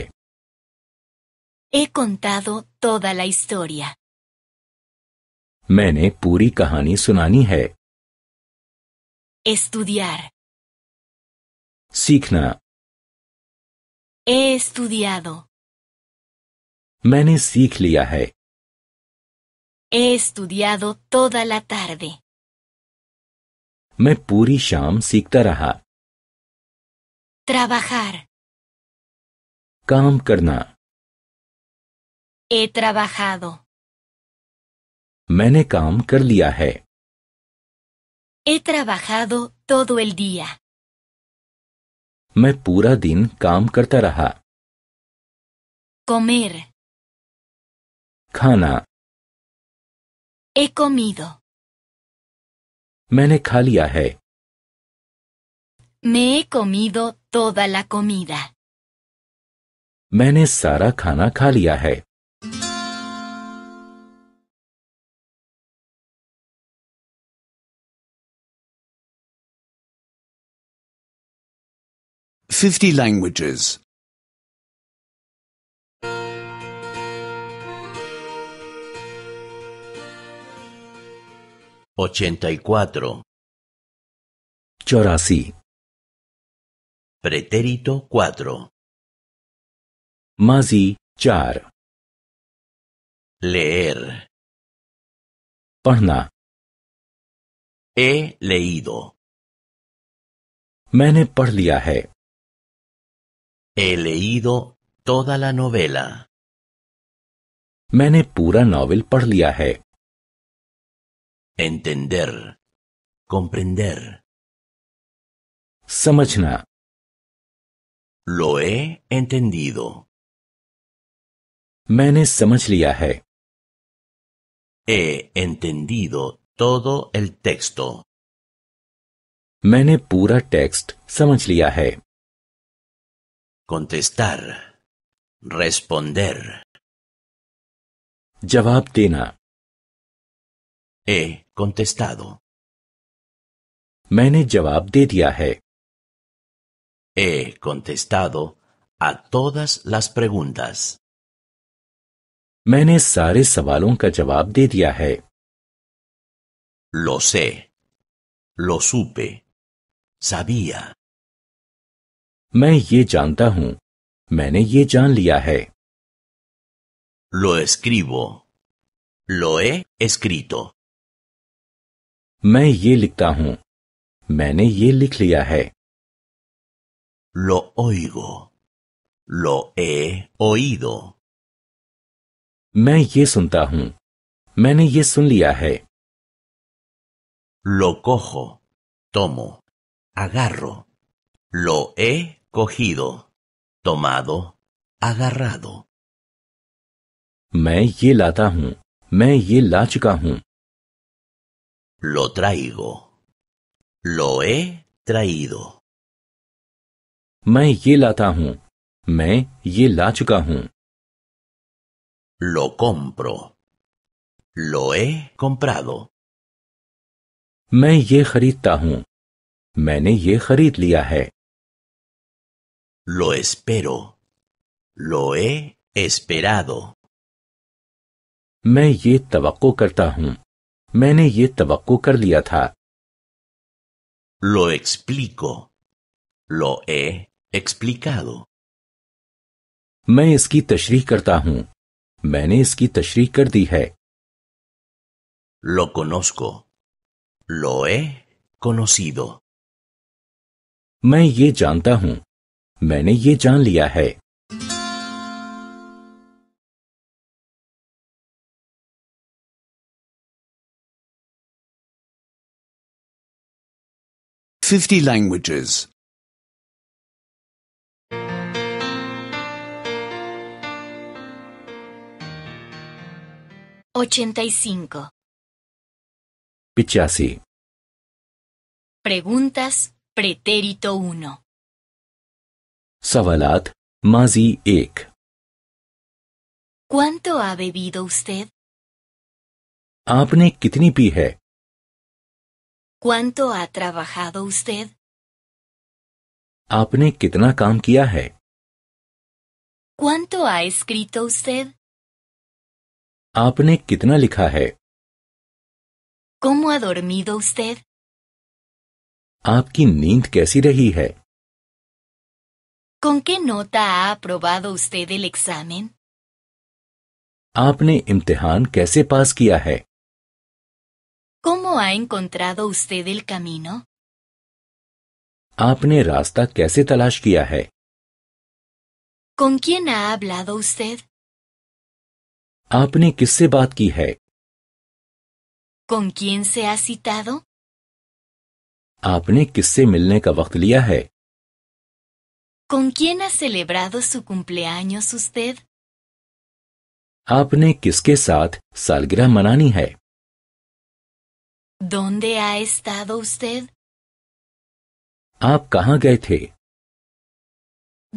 He contado toda la historia. मैंने पूरी कहानी सुनानी है Estudiar. सीखना He estudiado. मैंने सीख लिया है He estudiado toda la tarde. मैं पूरी शाम सीखता रहा trabajar काम he trabajado he trabajado todo el día मैं पूरा दिन काम comer he comido मैंने me he comido toda la comida. मैंने सारा खाना खा लिया है Fifty languages. Ochenta y cuatro. Chorasi. pretérito 4 Masi char. leer Parna he leído mene parliaje he leído toda la novela Mene pura novel entender comprender समझना lo he entendido. He entendido todo el texto. entendido pura text texto. Contestar. Responder. Jawab He contestado. Mene jawab He contestado a todas las preguntas. मैंने सारे सवालों का जवाब दे दिया है. Lo sé. Lo supe. Sabía. मैं ये जानता हूं. मैंने ये जान लिया है. Lo escribo. Lo he escrito. मैं ये लिखता हूं. मैंने ये लिख लिया है lo oigo, lo he oído. Me ये un हूँ me Lo cojo, tomo, agarro. Lo he cogido, tomado, agarrado. Me ये लाता Me मैं Lo traigo. Lo he traído. मैं ये लाता हूं मैं ये ला चुका हूं लो कॉम्प्रो लो ए कॉम्प्रादो मैं ये खरीदता हूं मैंने ये खरीद लिया है लो एस्पेरो लो ए एस्पेरादो मैं ये तवक्को करता हूं मैंने ये तवक्को कर लिया था लो एक्सप्लिको लो ए Explicado. मैं इसकी तशरीह करता हूं मैंने इसकी तशरीह कर दी है लो कोनोस्को लो ए conocido. मैं ये जानता हूं मैंने ये जान लिया है fifty languages 85. Pichasi. Preguntas pretérito 1. Savalat mazi ek. ¿Cuánto ha bebido usted? ¿Aapne kitni pi hai? ¿Cuánto ha trabajado usted? ¿Aapne kitna kaam hai? ¿Cuánto ha escrito usted? ¿Cómo ha dormido usted? ¿Con qué nota ha aprobado usted el examen? ¿Cómo ha encontrado usted el camino? ¿Con quién ha hablado usted? आपने किससे बात की है से आपने किससे मिलने का वक्त लिया है आपने किसके साथ सालगिरह मनानी है Donde ha estado usted? आप कहा गए थे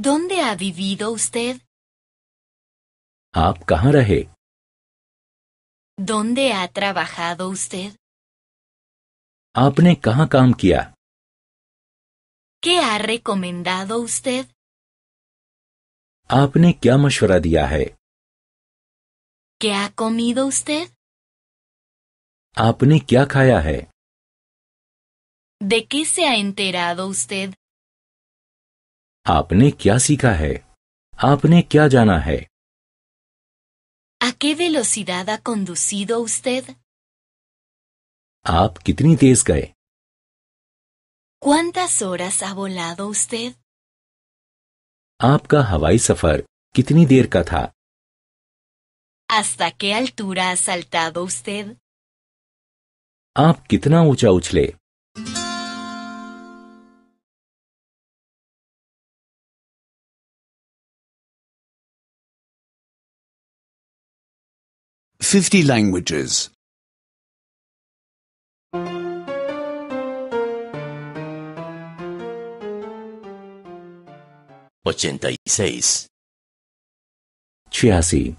Donde ha vivido usted? आप कहाँ रहे ¿Dónde ha trabajado usted? ¿Apne kaha ¿Qué ha recomendado usted? ¿Apne क्या ¿Qué ha comido usted? ¿Apne क्या ¿De qué se ha enterado usted? ¿Apne क्या सीखा hai? ¿A qué velocidad ha conducido usted? ¿Cuántas horas ha volado usted? ¿Hasta qué altura ha saltado usted? ha 50 languages. 86. Chiasi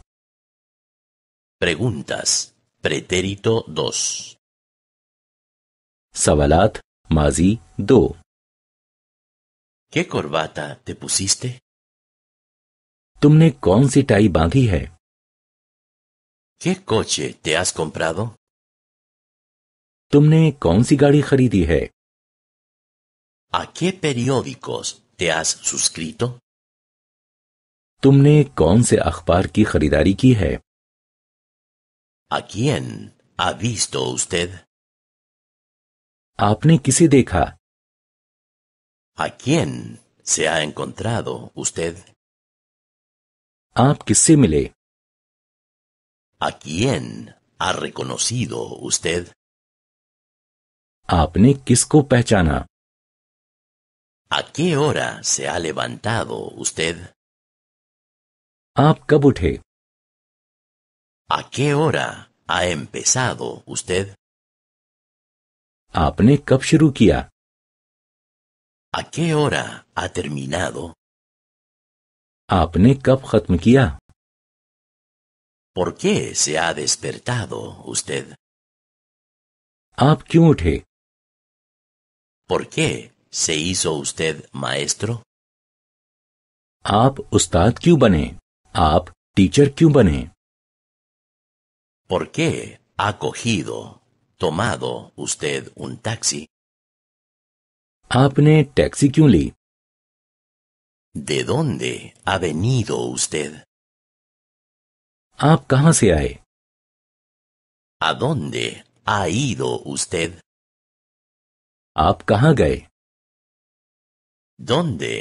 Preguntas. Pretérito 2. Savalat Mazi 2. ¿Qué corbata te pusiste? तुमने कौन सी टाई बांधी है ¿Qué coche te has comprado? ¿A qué periódicos te has suscrito? Tumne quién ha visto ¿A quién ha visto usted? ¿A quién se ha encontrado usted? ¿A quién ha reconocido usted? ¿A qué hora se ha levantado usted? ¿A qué hora ha empezado usted? qué hora ¿A qué hora ha terminado? usted? ¿Por qué se ha despertado usted? ¿Por qué se hizo usted maestro? ¿Por qué ha cogido, tomado usted un taxi? ¿De dónde ha venido usted? आप कहां से आए अदोंदे आई दो उस्तेद आप कहां गए दोंदे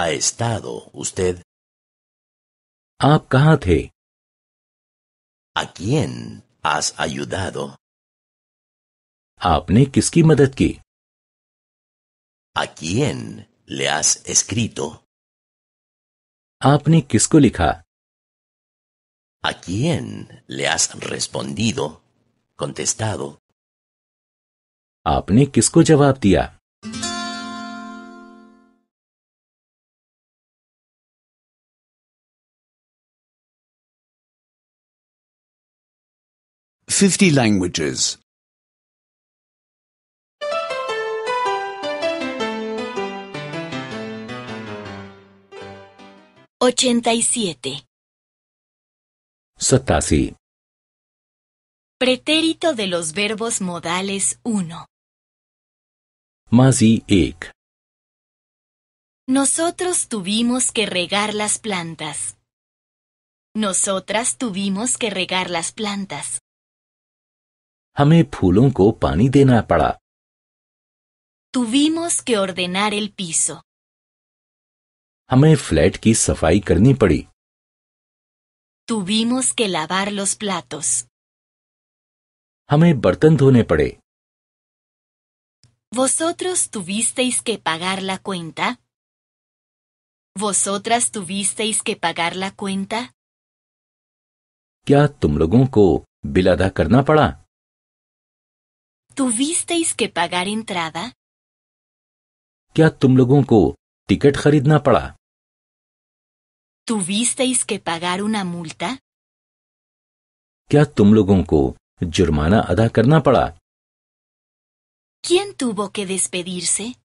आस्ता दो उस्तेद आप कहां थे अकियन आस अयुदा दो आपने किसकी मदद की अकियन ले आस एस्क्री आपने किसको लिखा A quién le has respondido contestado A a quién kisko 50 languages 87 Satasi. Pretérito de los verbos modales 1. Masi ik Nosotros tuvimos que regar las plantas. Nosotras tuvimos que regar las plantas. Hame phoolon ko pani dena pada. Tuvimos que ordenar el piso. Hame flat ki safai karni Tuvimos que lavar los platos. ¿Vosotros tuvisteis que pagar la cuenta? ¿Vosotras tuvisteis que pagar la cuenta? तुम लोगों ¿Tuvisteis que pagar entrada? ¿Tuvisteis que pagar una multa? ¿Quién tuvo que despedirse?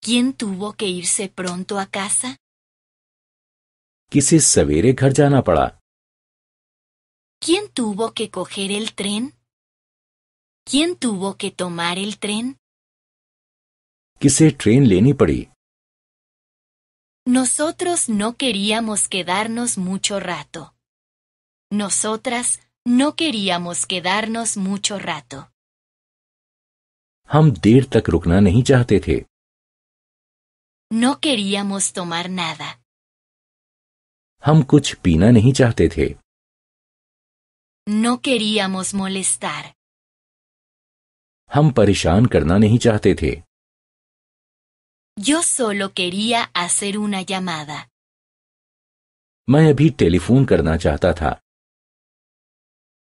¿Quién tuvo que irse pronto a casa? ¿Quién tuvo que coger el tren? ¿Quién tuvo que tomar el tren? किसे train लेनी पड़ी Nosotros no queríamos quedarnos mucho rato. Nosotras no queríamos quedarnos mucho rato. हम देर तक रुकना नहीं चाहते थे No queríamos tomar nada. हम कुछ पीना नहीं चाहते थे No queríamos molestar. हम परेशान करना नहीं चाहते थे Yo solo quería hacer una llamada. मैं अभी टेलीफोन करना चाहता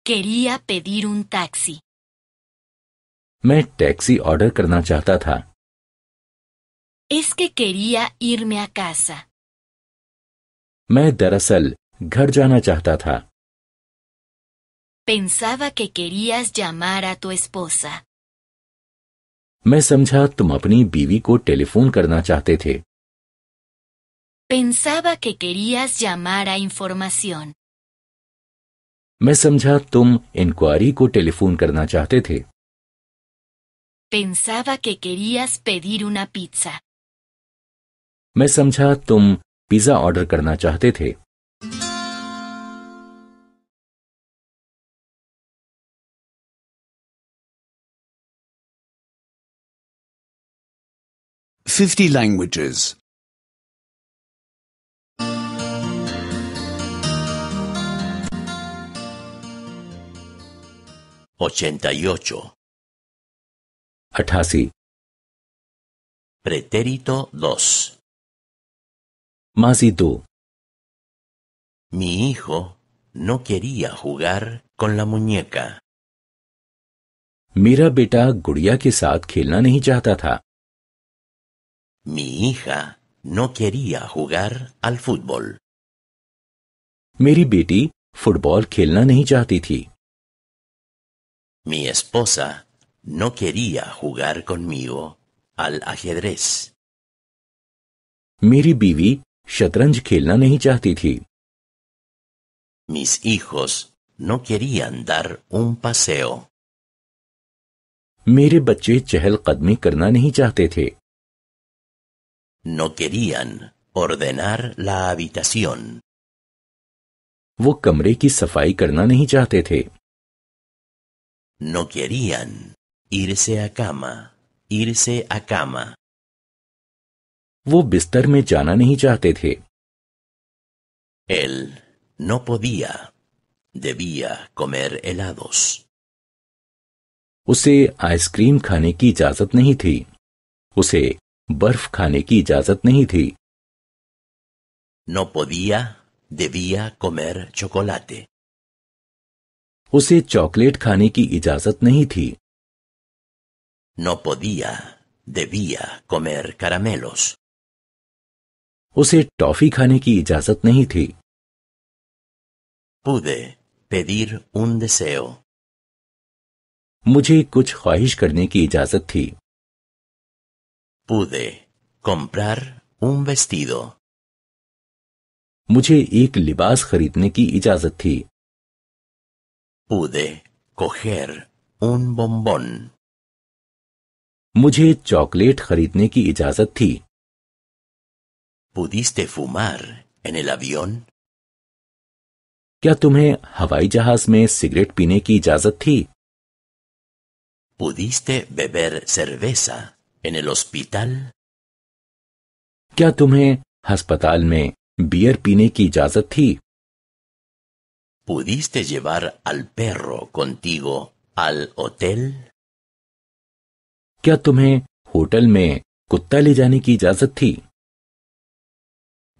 Quería pedir un taxi. Me taxi order करना चाहता Es que quería irme a casa. Me darasal घर जाना Pensaba que querías llamar a tu esposa. मैं समझा तुम अपनी बीवी को टेलीफोन करना चाहते थे Pensaba que querías llamar a información. मैं समझा तुम इंक्वायरी को टेलीफोन करना चाहते थे Pensaba que querías pedir una pizza. मैं समझा तुम पिज्जा ऑर्डर करना चाहते थे 50 languages. 88. 88. Pretérito 2. Más y tú. Mi hijo no quería jugar con la muñeca. Mira beta, गुड़िया के साथ खेलना नहीं चाहता था mi hija no quería jugar al fútbol. Meri beti football khelna nahi chahti thi. Mi esposa no quería jugar conmigo al ajedrez. Meri biwi shatranj khelna nahi chahti thi. Mis hijos no querían dar un paseo. मेरे बच्चे चहल कदमी करना No querían ordenar la habitación. वो कमरे की सफाई करना नहीं चाहते थे No querían irse a cama, irse a cama. वो बिस्तर में जाना नहीं चाहते थे Él no podía, debía comer helados. उसे आइसक्रीम खाने की इजाजत नहीं थी उसे बर्फ खाने की इजाजत नहीं थी नोपोदिया देविया कोमेर चोकोलाते उसे चॉकलेट खाने की इजाजत नहीं थी नोपोदिया देविया कोमेर करामेलोस उसे टॉफी खाने की इजाजत नहीं थी पुदे पेदीर उन मुझे कुछ ख्वाहिश करने की इजाजत थी पुदे कुम्प्रार उन वेस्टिडो मुझे एक लिबास खरीदने की इजाजत थी पुदे कोहेर उन बम्बन मुझे चॉकलेट खरीदने की इजाजत थी पुदिस्ते फुमार एन एल अवियोन क्या तुम्हें हवाई जहाज में सिगरेट पीने की इजाजत थी पुदिस्ते बेबेर सर्वेसा ¿En el hospital? ¿Qué तुम्हें अस्पताल में बियर पीने की इजाजत thi? ¿Pudiste llevar al perro contigo al hotel? क्या तुम्हें होटल hotel कुत्ता ले जाने की इजाजत thi?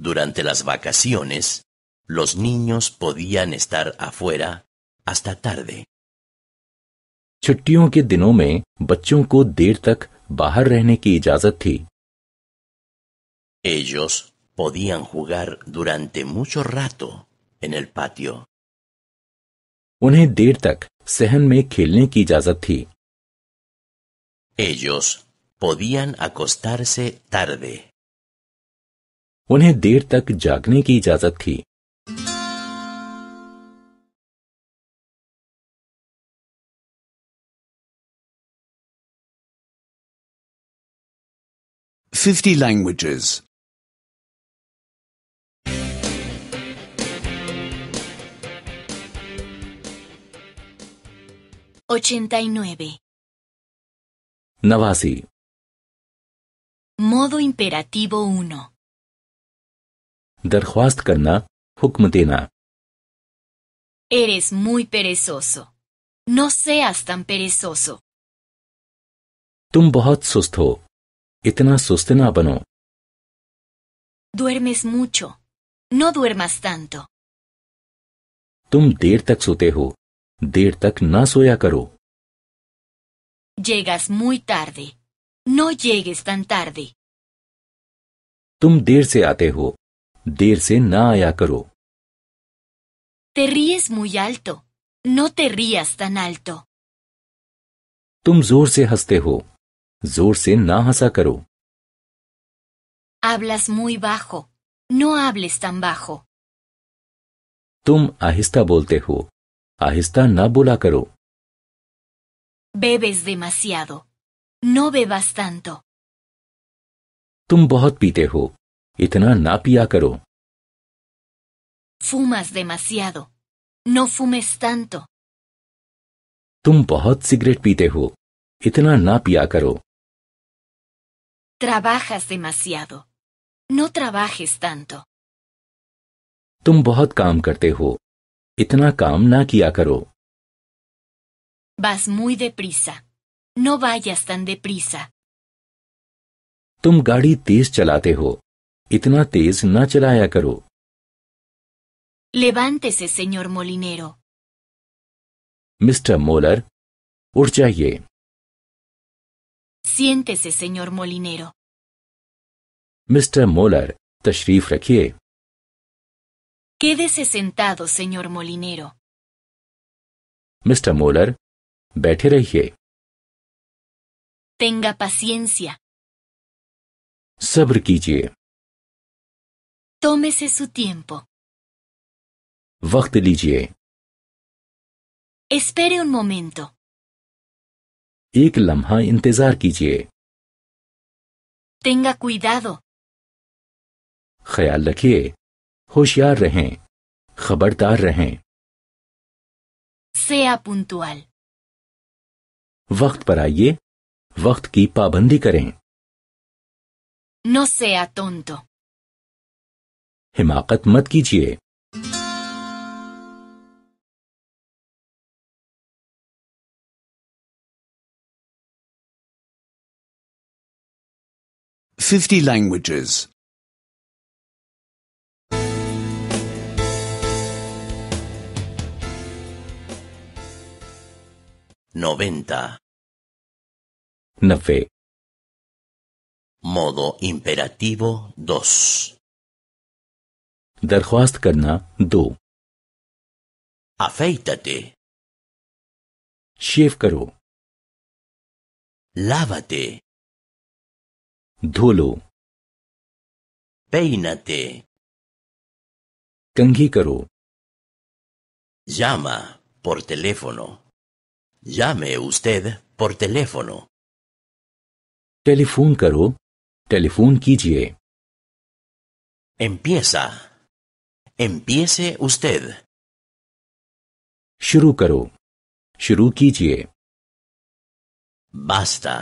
Durante las vacaciones, los niños podían estar afuera hasta tarde. छुट्टियों के दिनों में बच्चों को देर तक बाहर रहने की इजाजत थी Ellos podían jugar durante mucho rato en el patio. उन्हें देर तक सहन में खेलने की इजाजत थी Ellos podían acostarse tarde. उन्हें देर तक जागने की इजाजत थी 50 languages. 89. Navasi. Modo imperativo 1. दरख्वास्त karna, hukm dena. Eres muy perezoso. No seas tan perezoso. Tum bahut sust ho, इतना Duermes mucho. No duermas tanto. तुम देर तक सोते हो देर Llegas muy tarde. No llegues tan tarde. तुम dirse से आते हो Te ríes muy alto. No te rías tan alto. तुम zor se हंसते Zur sin na Hablas muy bajo. No hables tan bajo. Tum ahista bolte Ahista na Bebes demasiado. No bebas tanto. Tum bohat piteju. ho. Itna na Fumas demasiado. No fumes tanto. Tum bohat cigarette pite ho. Itna na Trabajas demasiado. No trabajes tanto. Tum bahut kaam karte Itna kaam Vas muy deprisa. No vayas tan deprisa. Tum gaadi tez chalate ho. Itna tez na Levántese, señor molinero. Mr. Moller, urjaiye. Siéntese, señor molinero. Mr. Moller, Tashrif Quédese sentado, señor molinero. Mr. Moller, बैठे Tenga paciencia. Sabr Tómese su tiempo. Waqt Espere un momento. एक लम्हा इंतजार कीजिए Tenga cuidado. ख्याल रखिए होशियार रहें खबरदार रहें Sea puntual. वक्त पर आइए वक्त की पाबंदी करें No sea tonto. हिमाकत मत कीजिए 50 languages. 90. 90. Modo imperativo 2. दरख्वास्त करना दो Afeítate. Shave karo. Lávate. धोलो पेनते कंघी करो जामा पोर टेलीफोनो जामे उस्तेद पोर टेलीफोनो टेलीफोन करो टेलीफोन कीजिए एम्पियसा उस उस्तेद शुरू करो शुरू कीजिए बास्ता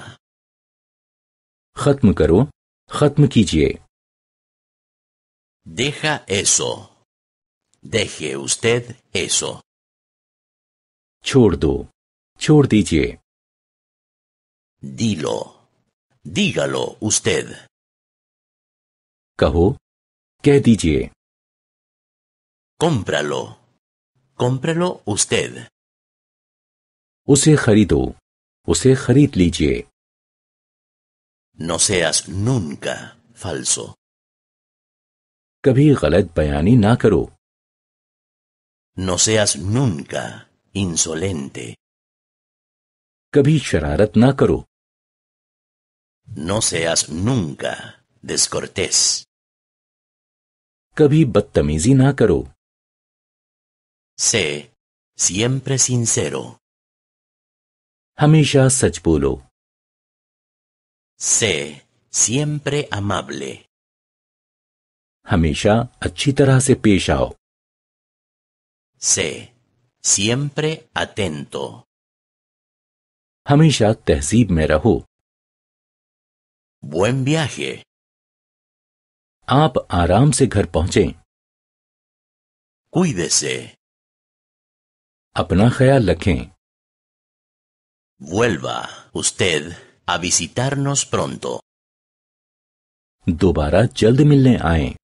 खत्म करो खत्म कीजिए देखा ऐसो देखे उस्तेद ऐसो छोड़ दो छोड़ दीजिए दी लो दिलो दीगलो उस्तेद कहो कह दीजिए कोम्प्रलो कोम्प्रलो उस्तेद उसे खरीदो उसे खरीद लीजिए No seas nunca falso. Kabi galad Nakaru. No seas nunca insolente. Kabi shararat Nakaru. No seas nunca descortés. Kabi battamizi nakaro. Sé Siempre sincero. Hamisha Sé siempre amable. हमेशा अच्छी तरह से पेश आओ Sé siempre atento. हमेशा तहजीब में रहो Buen viaje. आप आराम से घर पहुंचे Cuídese. अपना ख्याल रखें Vuelva usted a visitarnos pronto. Dubara jaldi milne aaye.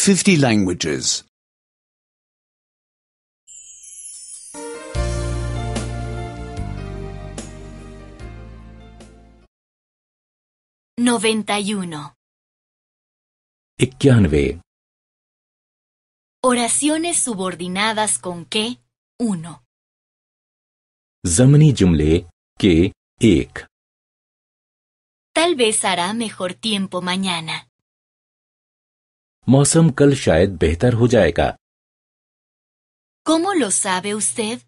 Fifty languages. Noventa y uno. Oraciones subordinadas con que 1. jumle Tal vez hará mejor tiempo mañana. ¿Cómo lo sabe usted?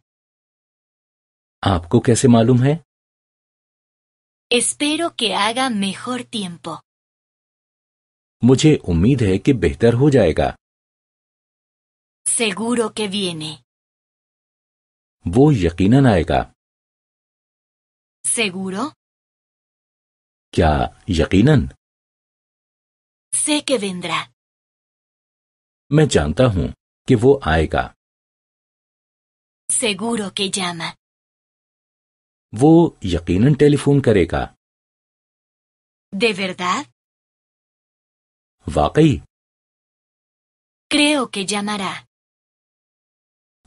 ¿Aapko kaise MALUM Espero que haga mejor tiempo. मुझे उम्मीद है कि बेहतर हो जाएगा Seguro que viene. वो यकीनन आएगा Seguro? क्या यकीनन Sé que vendrá. मैं जानता हूं कि वो आएगा Seguro que llama. वो यकीनन टेलीफोन करेगा. ¿De verdad? वाकई क्रेओ के जमारा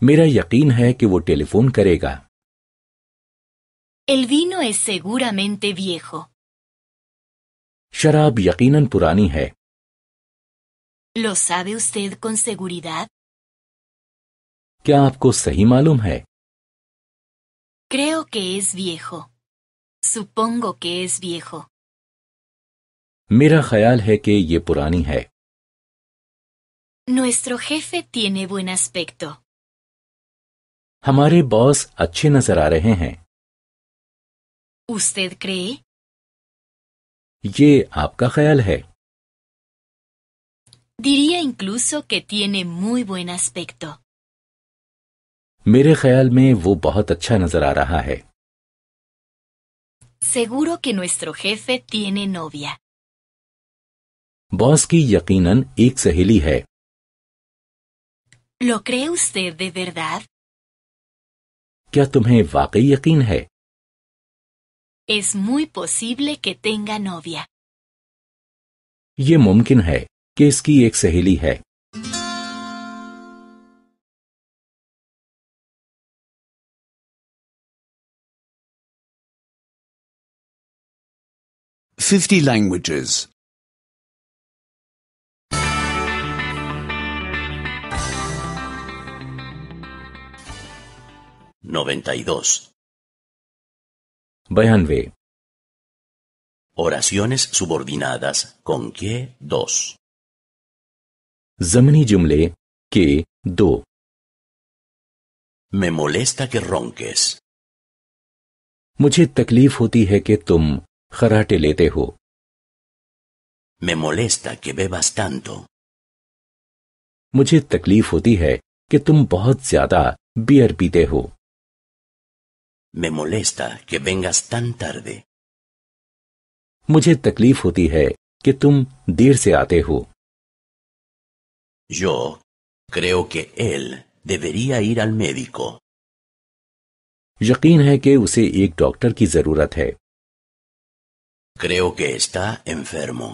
मेरा यकीन है कि वो टेलीफोन करेगा एलवीनो इस सेगुरा मेंते व्यहो शराब यकीनन पुरानी है लो साबे उस्तेद कौन सेगुरीदाद क्या आपको सही मालूम है क्रेओ के इस व्यहो सुपोंगो के इस व्यहो Mira ख्याल है कि Nuestro jefe tiene buen aspecto. हमारे बॉस अच्छे नजर ¿Usted cree? ¿Ye? आपका ख्याल है Diría incluso que tiene muy buen aspecto. मेरे ख्याल में वो बहुत अच्छा नजर Seguro que nuestro jefe tiene novia. Boss की यकीनन एक सहेली है ¿Lo cree usted de verdad? क्या तुम्हें वाकई यकीन है Es muy posible que tenga novia. ये मुमकिन है कि इसकी एक सहेली है Fifty languages. 92. 92. Oraciones subordinadas con que dos. Zamani jumle que 2. Me molesta que ronques. Mujhe taklif hoti hai ke tum kharaate lete ho. Me molesta que bebas tanto. Mujhe taklif hoti hai ke tum bahut zyada beer ho. Me molesta que vengas tan tarde. मुझे तकलीफ होती है कि तुम देर से आते हो Yo creo que él debería ir al médico. यकीन है कि उसे एक डॉक्टर की जरूरत है Creo que está enfermo.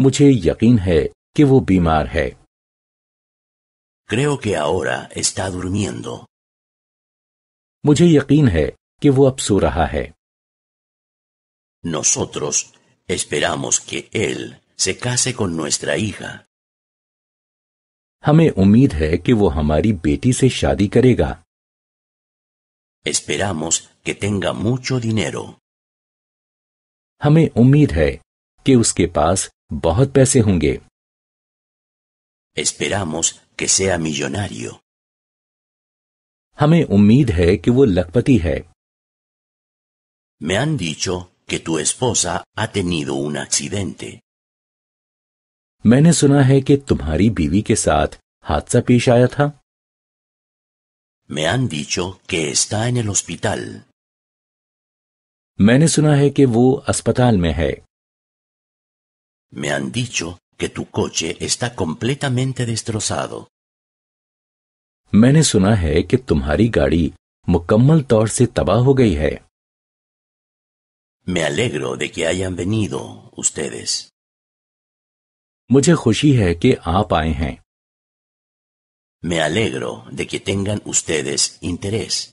मुझे यकीन है कि वो बीमार है Creo que ahora está durmiendo. मुझे यकीन है कि वो अब सो रहा है Nosotros esperamos que él se case con nuestra hija. हमें उम्मीद है कि वो हमारी बेटी से शादी करेगा Esperamos que tenga mucho dinero. हमें उम्मीद है कि उसके पास बहुत पैसे होंगे Esperamos que sea millonario. हमें उम्मीद है कि वो लखपति है मैं दीचो कि तू एस्पोसा एक्सीडेंटे मैंने सुना है कि तुम्हारी बीवी के साथ हादसा पेश आया था मैं दीचो के स्टाइन हॉस्पिटल मैंने सुना है कि वो अस्पताल में है मैं दीचो के तू कोचे एस्टा कॉम्प्लेटा मेंटे डिस्ट्रोसादो मैंने सुना है कि तुम्हारी गाड़ी मुकम्मल तौर से तबाह हो गई है मुझे खुशी है कि आप आए हैं मैं अलेग्रो देखिए तेंगन उस्तेदेस इंटरेस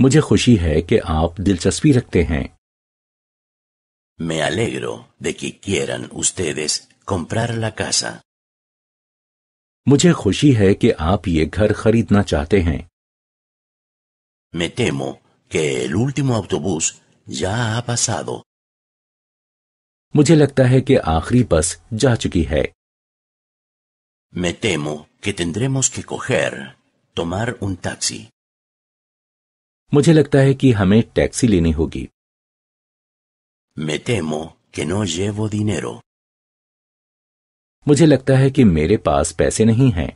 मुझे खुशी है कि आप दिलचस्पी रखते हैं मैं अलेग्रो देखिए केरन उस्तेदेस कंप्रार ला कासा मुझे खुशी है कि आप ये घर खरीदना चाहते हैं मुझे लगता है कि आखिरी बस जा चुकी है के को खैर उन टैक्सी मुझे लगता है कि हमें टैक्सी लेनी होगी मैं तेमो के नो ये वो दिनेरो मुझे लगता है कि मेरे पास पैसे नहीं हैं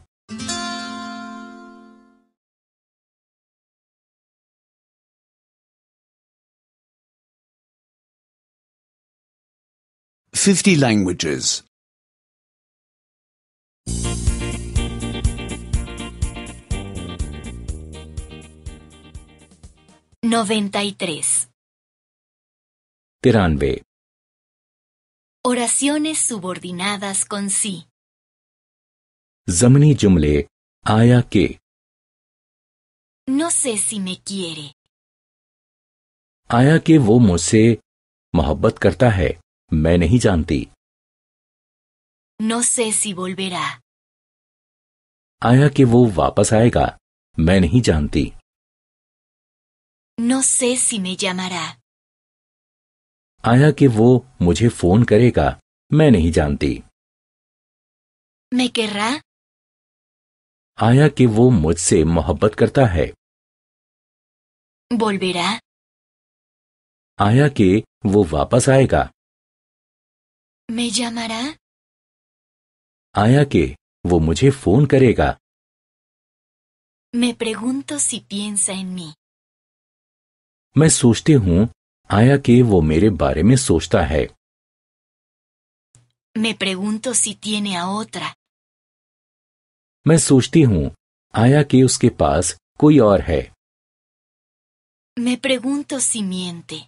फिफ्टी लैंग्वेजेस नोवेंटा तिरानवे Oraciones subordinadas con sí. Zamani jumle aya que. No sé si me quiere. Aya que vo muse mohabbat karta hai, nahi No sé si volverá. Aya que vo wapas aayega. nahi No sé si me llamará. आया कि वो मुझे फोन करेगा मैं नहीं जानती मैं रहा आया कि वो मुझसे मोहब्बत करता है बेरा आया कि वो वापस आएगा मैं मारा आया कि वो मुझे फोन करेगा मैं प्रेगुन तो piensa en मैं सोचती हूँ आया कि वो मेरे बारे में सोचता है मैं मैं सोचती हूँ आया कि उसके पास कोई और है मैं miente.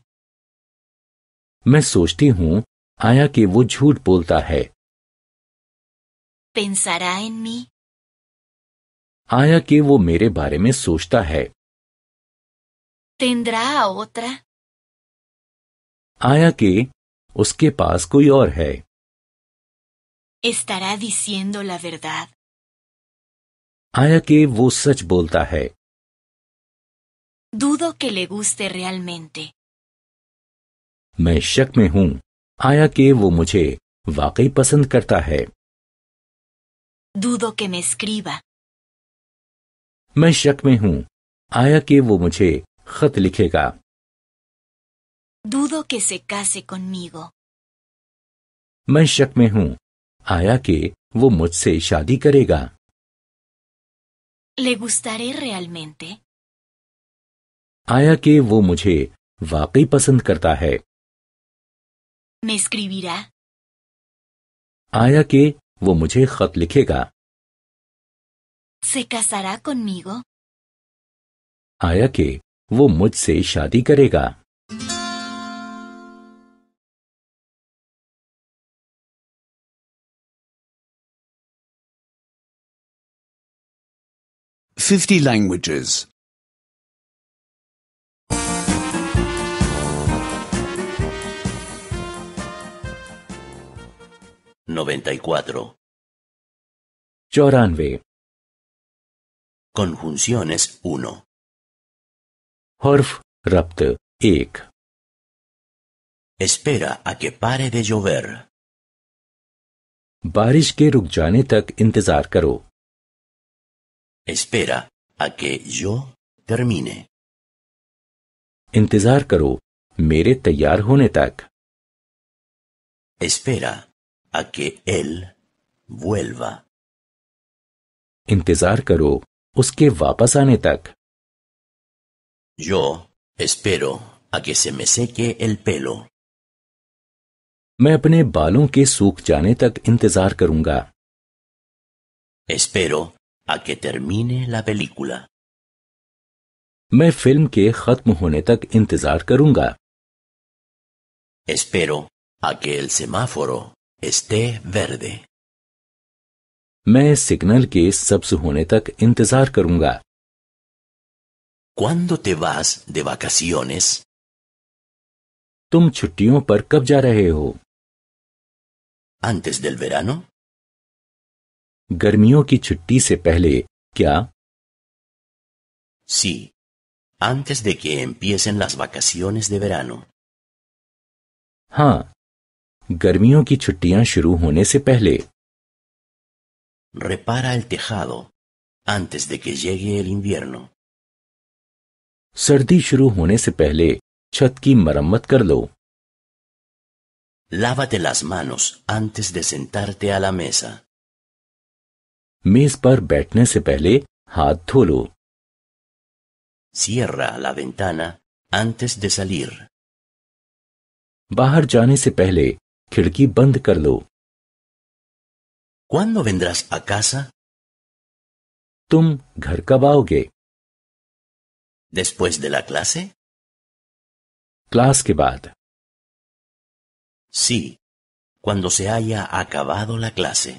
मैं सोचती हूँ आया कि वो झूठ बोलता है Pensará en mí? आया कि वो मेरे बारे में सोचता है Tendrá otra? आया कि उसके पास कोई और है आया कि वो सच बोलता है Dudo que le guste realmente. मैं शक में हूं आया कि वो मुझे वाकई पसंद करता है दूधो के me escriba. मैं शक में हूं आया कि वो मुझे खत लिखेगा Dudo que se case conmigo. मैं शक में हूं आया कि वो मुझसे शादी करेगा Le gustaré realmente? आया कि वो मुझे वाकई पसंद करता है Me escribirá? आया कि वो मुझे खत लिखेगा Se casará conmigo? आया कि वो मुझसे शादी करेगा 50 languages. 94. چهارانوه Conjunciones 1. Horf rapt ek Espera a que pare de llover. Barish ke ruk tak karo. Espera a que yo termine. En caro. mere taiyar hone tak. Espera a que él vuelva. Entizar os uske vapas aane tak. Yo espero a que se me seque el pelo. Me apne balon que सूख जाने tak इंतजार karunga. Espero. a que termine la película. मैं फिल्म के खत्म होने तक इंतजार करूंगा Espero a que el semáforo esté verde. मैं सिग्नल के सब्ज होने तक इंतजार करूंगा ¿Cuándo te vas de vacaciones? तुम छुट्टियों पर कब जा रहे हो Antes del verano? गर्मियों की छुट्टी से पहले क्या? Sí, antes de que empiecen las vacaciones de verano. ha गर्मियों की छुट्टियां शुरू होने से Repara el tejado antes de que llegue el invierno. सर्दी शुरू होने से पहले छत की मरम्मत Lávate las manos antes de sentarte a la mesa. मेज पर बैठने से पहले हाथ धो लो Cierra la ventana antes de salir. बाहर जाने से पहले खिड़की बंद कर लो ¿Cuándo vendrás a casa? तुम घर कब आओगे ¿Después de la clase? Class के बाद Sí, cuando se haya acabado la clase.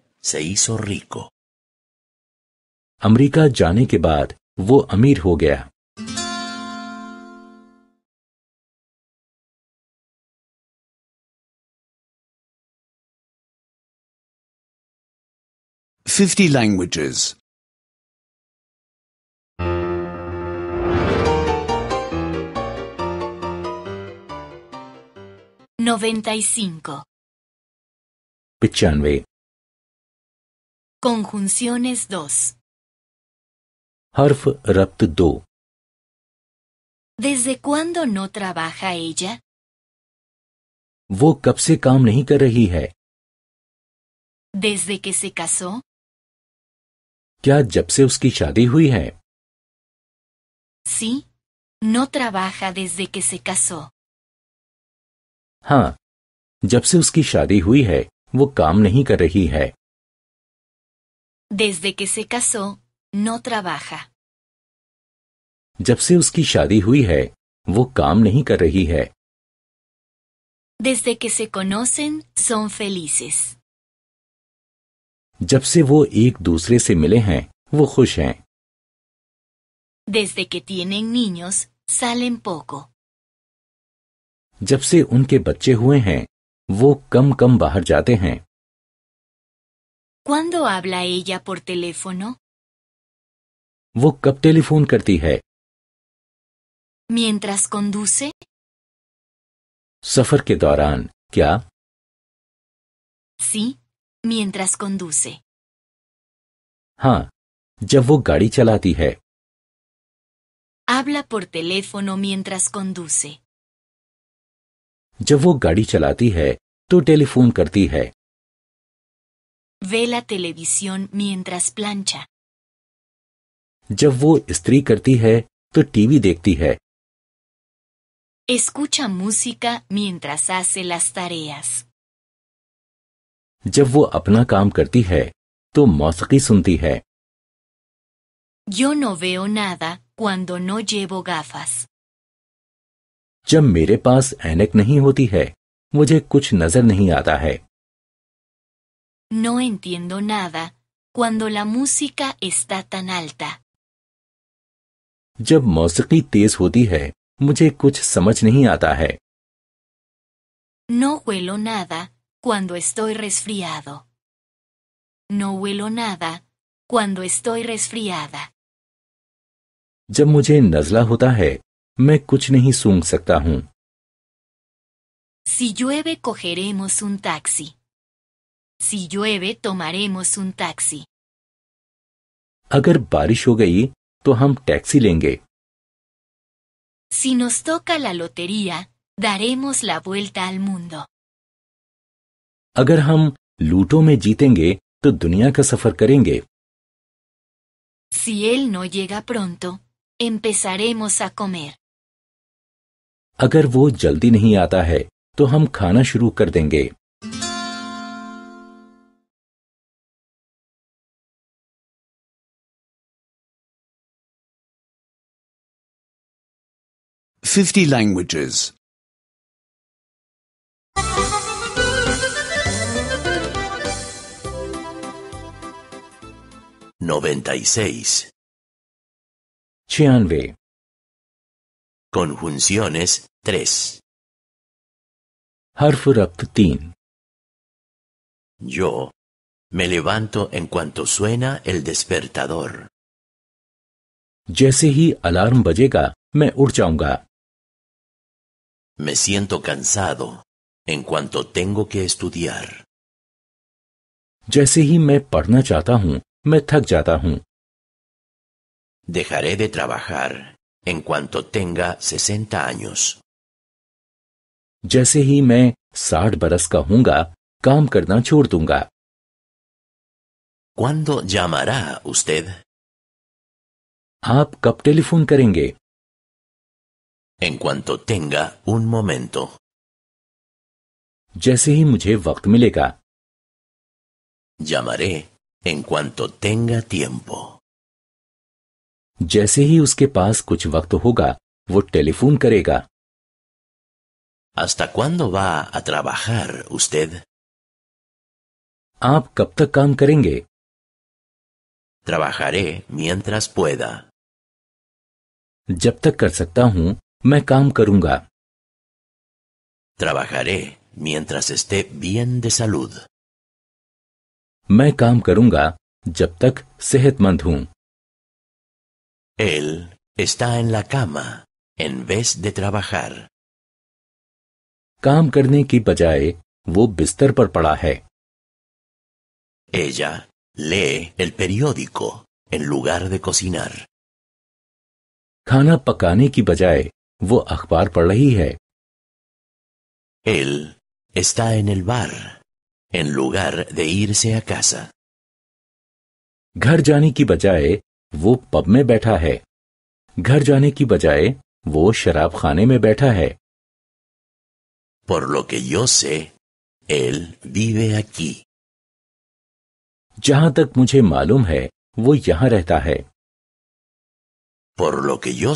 से हिzo रिको अमेरिका जाने के बाद वो अमीर हो गया फिफ्टी लैंग्वेजेस नोवेंता सिंको पिचानवे Conjunciones 2 Harf Rapt 2 ¿Desde cuándo no trabaja ella? वो कब से काम नहीं कर रही है ¿Desde que se casó? क्या जब से उसकी शादी हुई है Sí, no trabaja desde que se casó. हाँ जब से उसकी शादी हुई है वो काम नहीं कर रही है desde que se casó, no trabaja. जब से उसकी शादी हुई है वो काम नहीं कर रही है Desde que se conocen, son felices. जब से वो एक दूसरे से मिले हैं वो खुश Desde que tienen niños, salen poco. जब से उनके बच्चे हुए हैं वो कम कम बाहर जाते हैं ¿Cuándo habla ella por teléfono? वो कब टेलीफोन करती है Mientras conduce, सफर के दौरान क्या sí, mientras conduce. हाँ जब वो गाड़ी चलाती है Habla por teléfono mientras conduce. जब वो गाड़ी चलाती है तो टेलीफोन करती है Ve la televisión mientras plancha. जब वो स्त्री करती है तो टीवी देखती है Escucha música mientras hace las tareas. जब वो अपना काम करती है तो मौसीकी सुनती है Yo no veo nada cuando no llevo gafas. जब मेरे पास ऐनक नहीं होती है मुझे कुछ नजर नहीं आता है no entiendo nada cuando la música está tan alta. No huelo nada cuando estoy resfriado. No huelo nada cuando estoy resfriada. Si llueve cogeremos un taxi. Si llueve, tomaremos un taxi. अगर बारिश हो गई तो हम टैक्सी लेंगे Si nos toca la lotería, daremos la vuelta al mundo. अगर हम लूटो में जीतेंगे तो दुनिया का सफर करेंगे Si él no llega pronto, empezaremos a comer. अगर वो जल्दी नहीं आता है तो हम खाना शुरू कर देंगे 50 languages. 96. Chianve. Conjunciones 3. حرف ربط Yo me levanto en cuanto suena el despertador. Jesse hi alarm bajega. मैं उठ जाऊंगा me siento cansado en cuanto tengo que estudiar. जैसे ही मैं पढ़ना चाहता हूँ मैं थक जाता हूँ Dejaré de trabajar en cuanto tenga 60 años. जैसे ही मैं 60 बरस का हूँगा काम करना छोड़ दूंगा ¿Cuándo llamará usted? आप कब टेलीफोन करेंगे en cuanto tenga un momento. Ya se hí Llamaré en cuanto tenga tiempo. Ya se uske pas kuch huga, vod telefón karega. ¿Hasta cuándo va a trabajar usted? Ab kapta kang karenge? Trabajaré mientras pueda. Japta hu? मैं काम करूंगा. Trabajaré mientras esté bien de salud. मैं काम करूंगा जब तक सेहतमंद हूं. Él está en la cama en vez de trabajar. काम करने की बजाय वो बिस्तर पर पड़ा है Ella lee el periódico en lugar de cocinar. खाना पकाने की बजाय वो अखबार पढ़ रही है घर जाने की बजाय वो पब में बैठा है घर जाने की बजाय वो शराब खाने में बैठा है Por lo que yo जहां तक मुझे मालूम है वो यहां रहता है Por lo que yo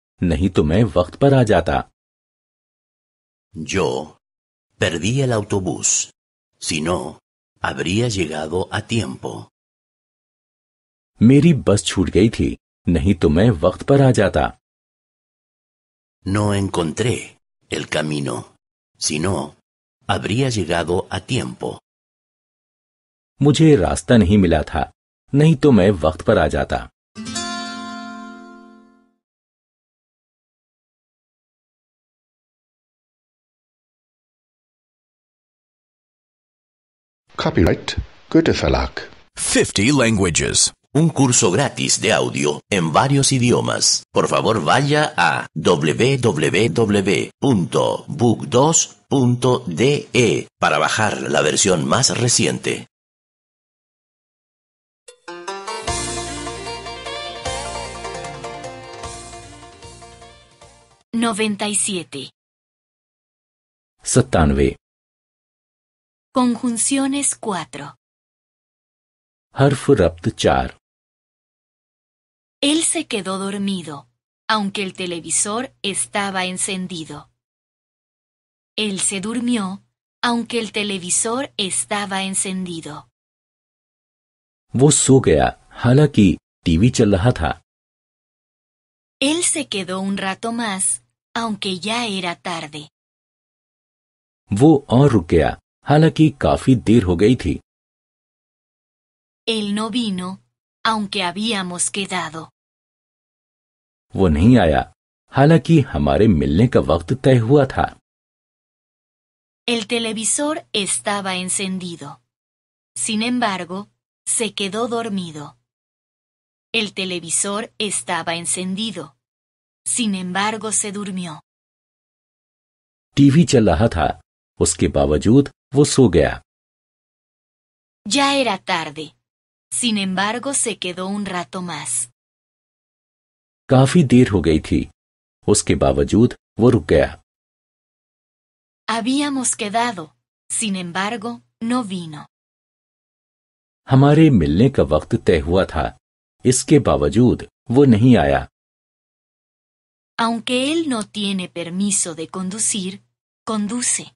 नहीं तो मैं वक्त पर आ जाता Yo perdí el autobús. Si no, habría llegado a tiempo. मेरी बस छूट गई थी नहीं तो मैं वक्त पर आ जाता No encontré el camino. Si no, habría llegado a tiempo. मुझे रास्ता नहीं मिला था नहीं तो मैं वक्त पर आ जाता Copyright Goethe Verlag. 50 languages. Un curso gratis de audio en varios idiomas. Por favor, vaya a www.book2.de e para bajar la versión más reciente. Noventa y siete. Conjunciones 4. حرف char Él se quedó dormido, aunque el televisor estaba encendido. Él se durmió, aunque el televisor estaba encendido. so gaya, Él se quedó un rato más, aunque ya era tarde. Vo हालांकि Él no vino, aunque habíamos quedado. El televisor estaba encendido. Sin embargo, se quedó dormido. El televisor estaba encendido. Sin embargo, se durmió. वो सो गया जाएरा तारदे सिन एम्बार्गो से केदो उन रातो मास काफी देर हो गई थी उसके बावजूद वो रुक गया Habíamos quedado, sin embargo, no vino. हमारे मिलने का वक्त तय हुआ था इसके बावजूद वो नहीं आया Aunque él no tiene permiso de conducir, conduce.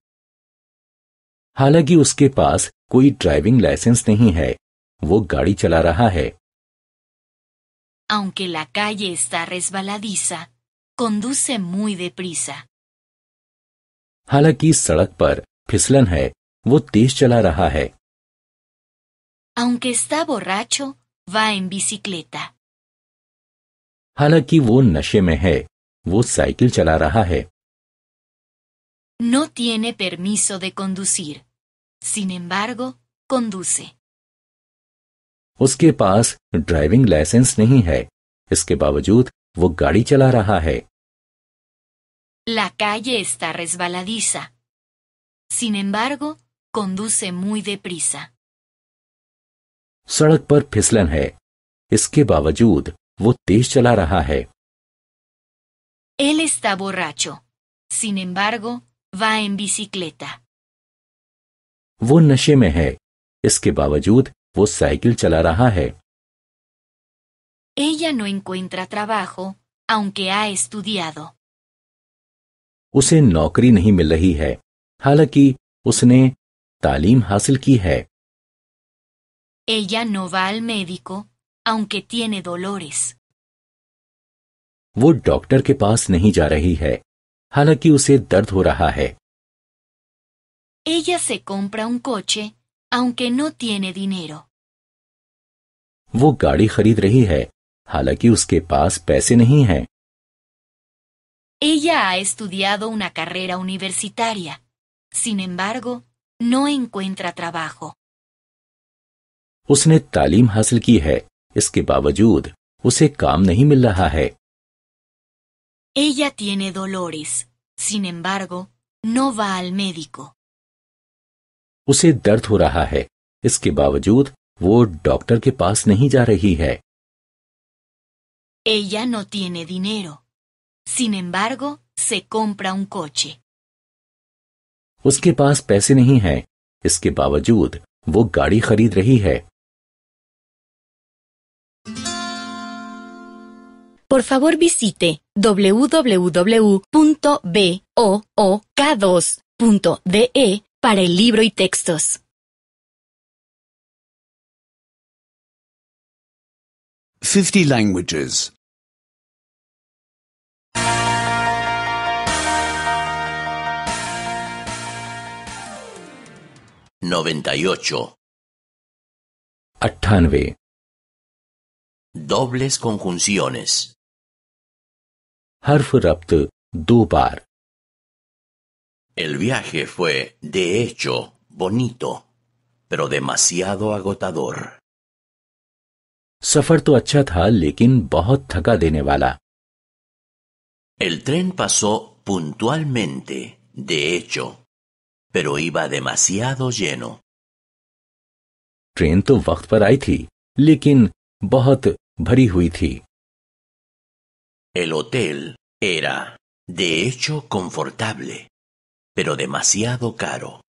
हालांकि उसके पास कोई ड्राइविंग लाइसेंस नहीं है वो गाड़ी चला रहा है Aunque la calle está resbaladiza, conduce muy deprisa. हालांकि सड़क पर फिसलन है वो तेज चला रहा है Aunque está borracho, va en bicicleta. हालांकि वो नशे में है वो साइकिल चला रहा है No tiene permiso de conducir. Sin embargo, conduce. उसके पास ड्राइविंग लाइसेंस नहीं है इसके बावजूद वो गाड़ी चला रहा है La calle está resbaladiza. Sin embargo, conduce muy deprisa. सड़क पर फिसलन है इसके बावजूद वो तेज चला रहा है Él está borracho. Sin embargo, Va en bicicleta. वो नशे में है इसके बावजूद वो साइकिल चला रहा है Ella no encuentra trabajo, aunque ha estudiado. उसे नौकरी नहीं मिल रही है हालांकि उसने तालीम हासिल की है Ella no va al médico, aunque tiene dolores. वो डॉक्टर के पास नहीं जा रही है हालांकि उसे दर्द हो रहा है Ella se compra un coche, aunque no tiene dinero. वो गाड़ी खरीद रही है हालांकि उसके पास पैसे नहीं हैं। Ella ha estudiado una carrera universitaria. Sin embargo, no encuentra trabajo. उसने तालीम हासिल की है इसके बावजूद उसे काम नहीं मिल रहा है Ella tiene dolores, sin embargo, no va al médico. उसे दर्द हो रहा है इसके बावजूद वो डॉक्टर के पास नहीं जा रही है Ella no tiene dinero. Sin embargo, se compra un coche. उसके पास पैसे नहीं हैं। इसके बावजूद वो गाड़ी खरीद रही है por favor visite www.book2.de para el libro y textos. Fifty languages. 98. 98. Dobles conjunciones. Harf Rapt Dubar. El viaje fue, de hecho, bonito, pero demasiado agotador. Safar to acha tha, lekin bahut thaka dene wala. El tren pasó puntualmente, de hecho, pero iba demasiado lleno. Tren to vaqt par aayi thi, lekin bahut bhari hui thi. El hotel era, de hecho, confortable, pero demasiado caro.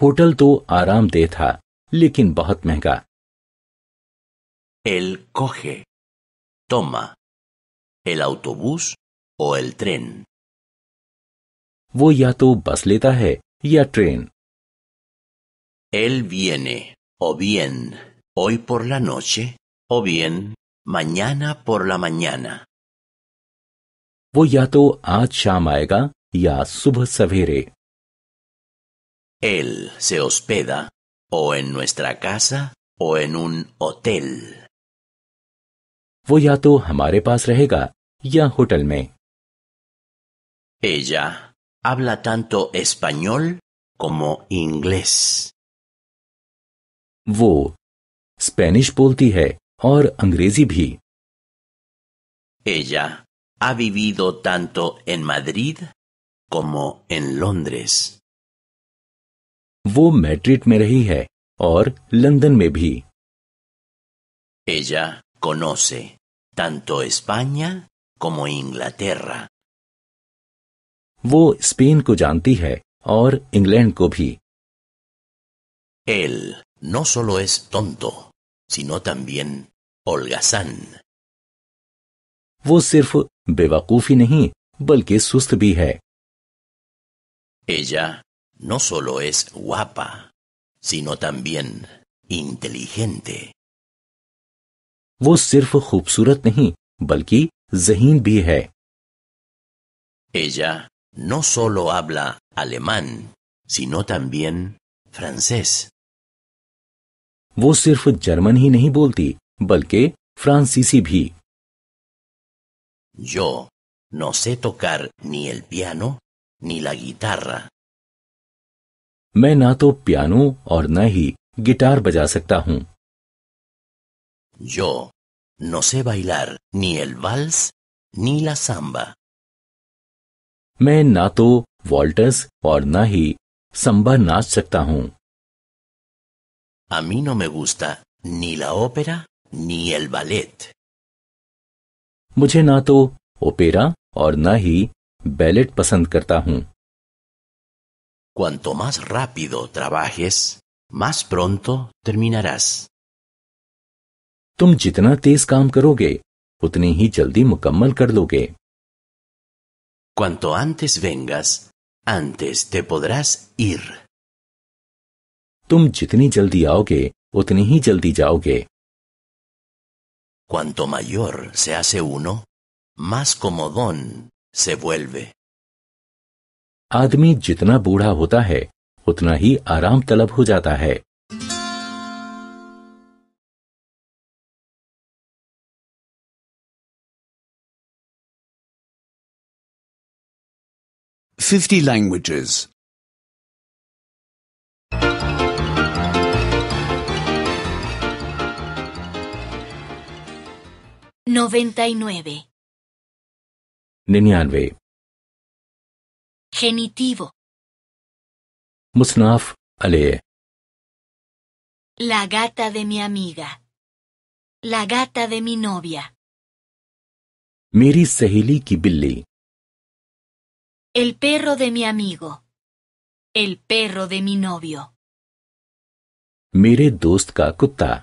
Hotel aram de tha, lekin bahut El coge, toma, el autobús o el tren. Voy a tu bus y hai tren. Él viene, o bien, hoy por la noche, o bien, mañana por la mañana. Voy a to. y a y a Él se hospeda o en nuestra casa o en un hotel. Voy a to. y a y a Ella habla tanto español como inglés. Vo Spanish. Poltihe. और अंग्रेजी भी Ella ha vivido tanto en Madrid como en Londres. वो Madrid में रही है और लंदन में भी Ella conoce tanto España como Inglaterra. वो स्पेन को जानती है और इंग्लैंड को भी Él no solo es tonto, sino también holgazán. वो सिर्फ बेवकूफी नहीं बल्कि सुस्त भी है Ella no solo es guapa, sino también inteligente. वो सिर्फ खूबसूरत नहीं बल्कि जहीन भी है Ella no solo habla alemán, sino también francés. वो सिर्फ जर्मन ही नहीं बोलती बल्कि फ्रांसीसी भी जो नो से तो कर नील पियानो नीला गिटार मैं ना तो पियानो और ना ही गिटार बजा सकता हूं जो नो से बाइलार नील वाल्स नीला सांबा मैं ना तो वॉल्टस और ना ही संबा नाच सकता हूं अमीनो में गुस्ता नीला ओपेरा ni el ballet. मुझे ना तो ओपेरा और ना ही बैलेट पसंद करता हूं Cuanto más rápido trabajes, más pronto terminarás. तुम जितना तेज काम करोगे उतनी ही जल्दी मुकम्मल कर लोगे Cuanto antes vengas, antes te podrás ir. तुम जितनी जल्दी आओगे उतनी ही जल्दी जाओगे Cuanto mayor se hace uno, más comodón se vuelve. आदमी जितना बूढ़ा होता है उतना ही आराम तलब हो जाता है fifty languages 99. nueve. genitivo Musnaf, Ale. La gata de mi amiga. La gata de mi novia. Miri Sehili ki El perro de mi amigo. El perro de mi novio. Mire dost ka kutta.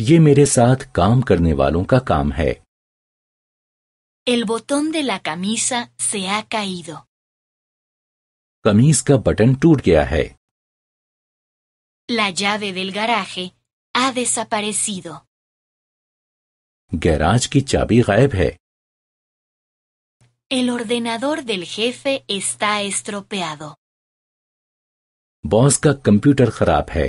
ये मेरे साथ काम करने वालों का काम है El botón de la camisa se ha caído. कमीज का बटन टूट गया है La llave del garaje ha desaparecido. Garage की चाबी गायब है El ordenador del jefe está estropeado. Boss का कंप्यूटर खराब है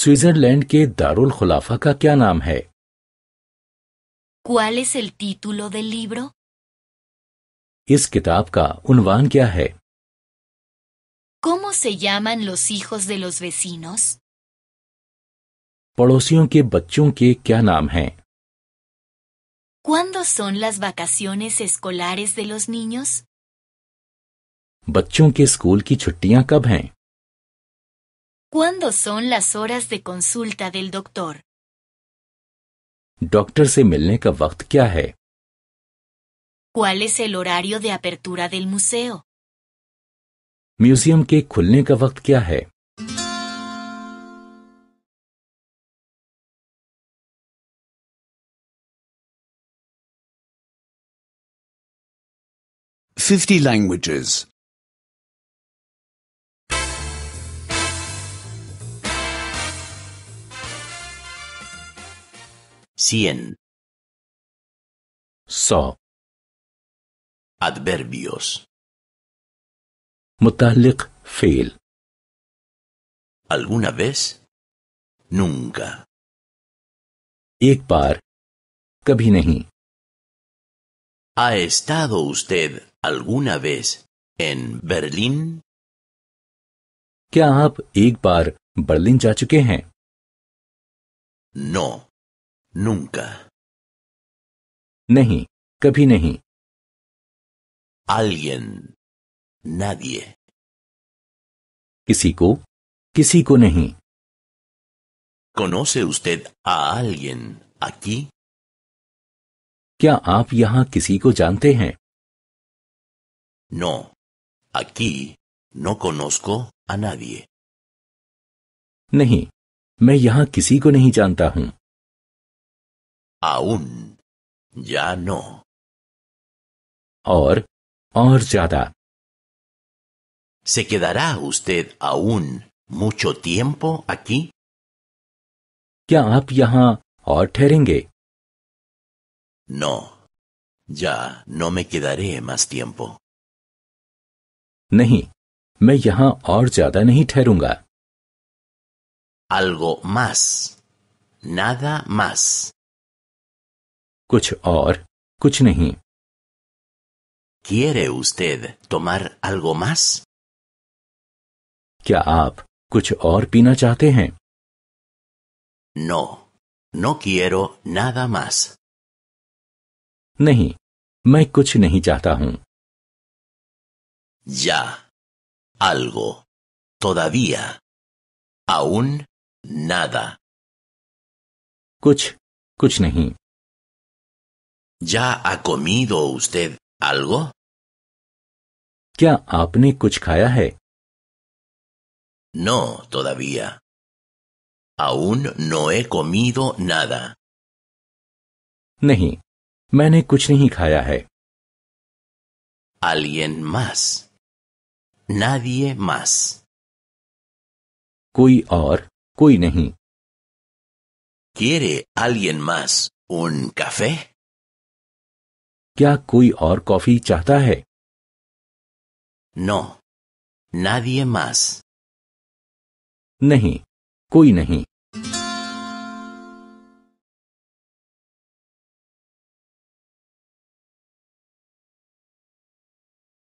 स्विट्जरलैंड के दारुल खुलाफा का क्या नाम है ¿Cuál es el título del libro? इस किताब का उनवान क्या है ¿Cómo se llaman los hijos de los vecinos? पड़ोसियों के बच्चों के क्या नाम हैं ¿Cuándo son las vacaciones escolares de los niños? बच्चों के स्कूल की छुट्टियां कब हैं ¿Cuándo son las horas de consulta del doctor? ¿Doctor se मिलने ¿Cuál es el horario de apertura del museo? ¿Museum के खुलने का Fifty languages. cien. So. Adverbios. متعلق Fail. ¿Alguna vez? Nunca. ¿Una vez? ¿Ha estado usted alguna vez en Berlín? qué usted alguna No. Nunca. नहीं कभी नहीं Alguien. Nadie. किसी को किसी को नहीं ¿Conoce usted a alguien aquí? क्या आप यहाँ किसी को जानते हैं No. Aquí no conozco a nadie. नहीं मैं यहाँ किसी को नहीं जानता हूँ aún, ya no. Or or ¿Se quedará usted aún mucho tiempo aquí? ¿Ya आप or No, ya no me quedaré más tiempo. Nehi. Me यहाँ और ज्यादा नहीं Algo más, nada más. कुछ और कुछ नहीं ¿Quiere usted tomar algo más? क्या आप कुछ और पीना चाहते हैं No, no quiero nada más. नहीं मैं कुछ नहीं चाहता हूं Ya, algo, todavía, aún, nada. कुछ कुछ नहीं ¿Ya ha comido usted algo? Ya आपने कुछ No, todavía. Aún no he comido nada. No, मैंने कुछ Alguien más. Nadie más. ¿Quiere alguien más un café? क्या कोई और कॉफी चाहता है नो Nadie मास नहीं कोई नहीं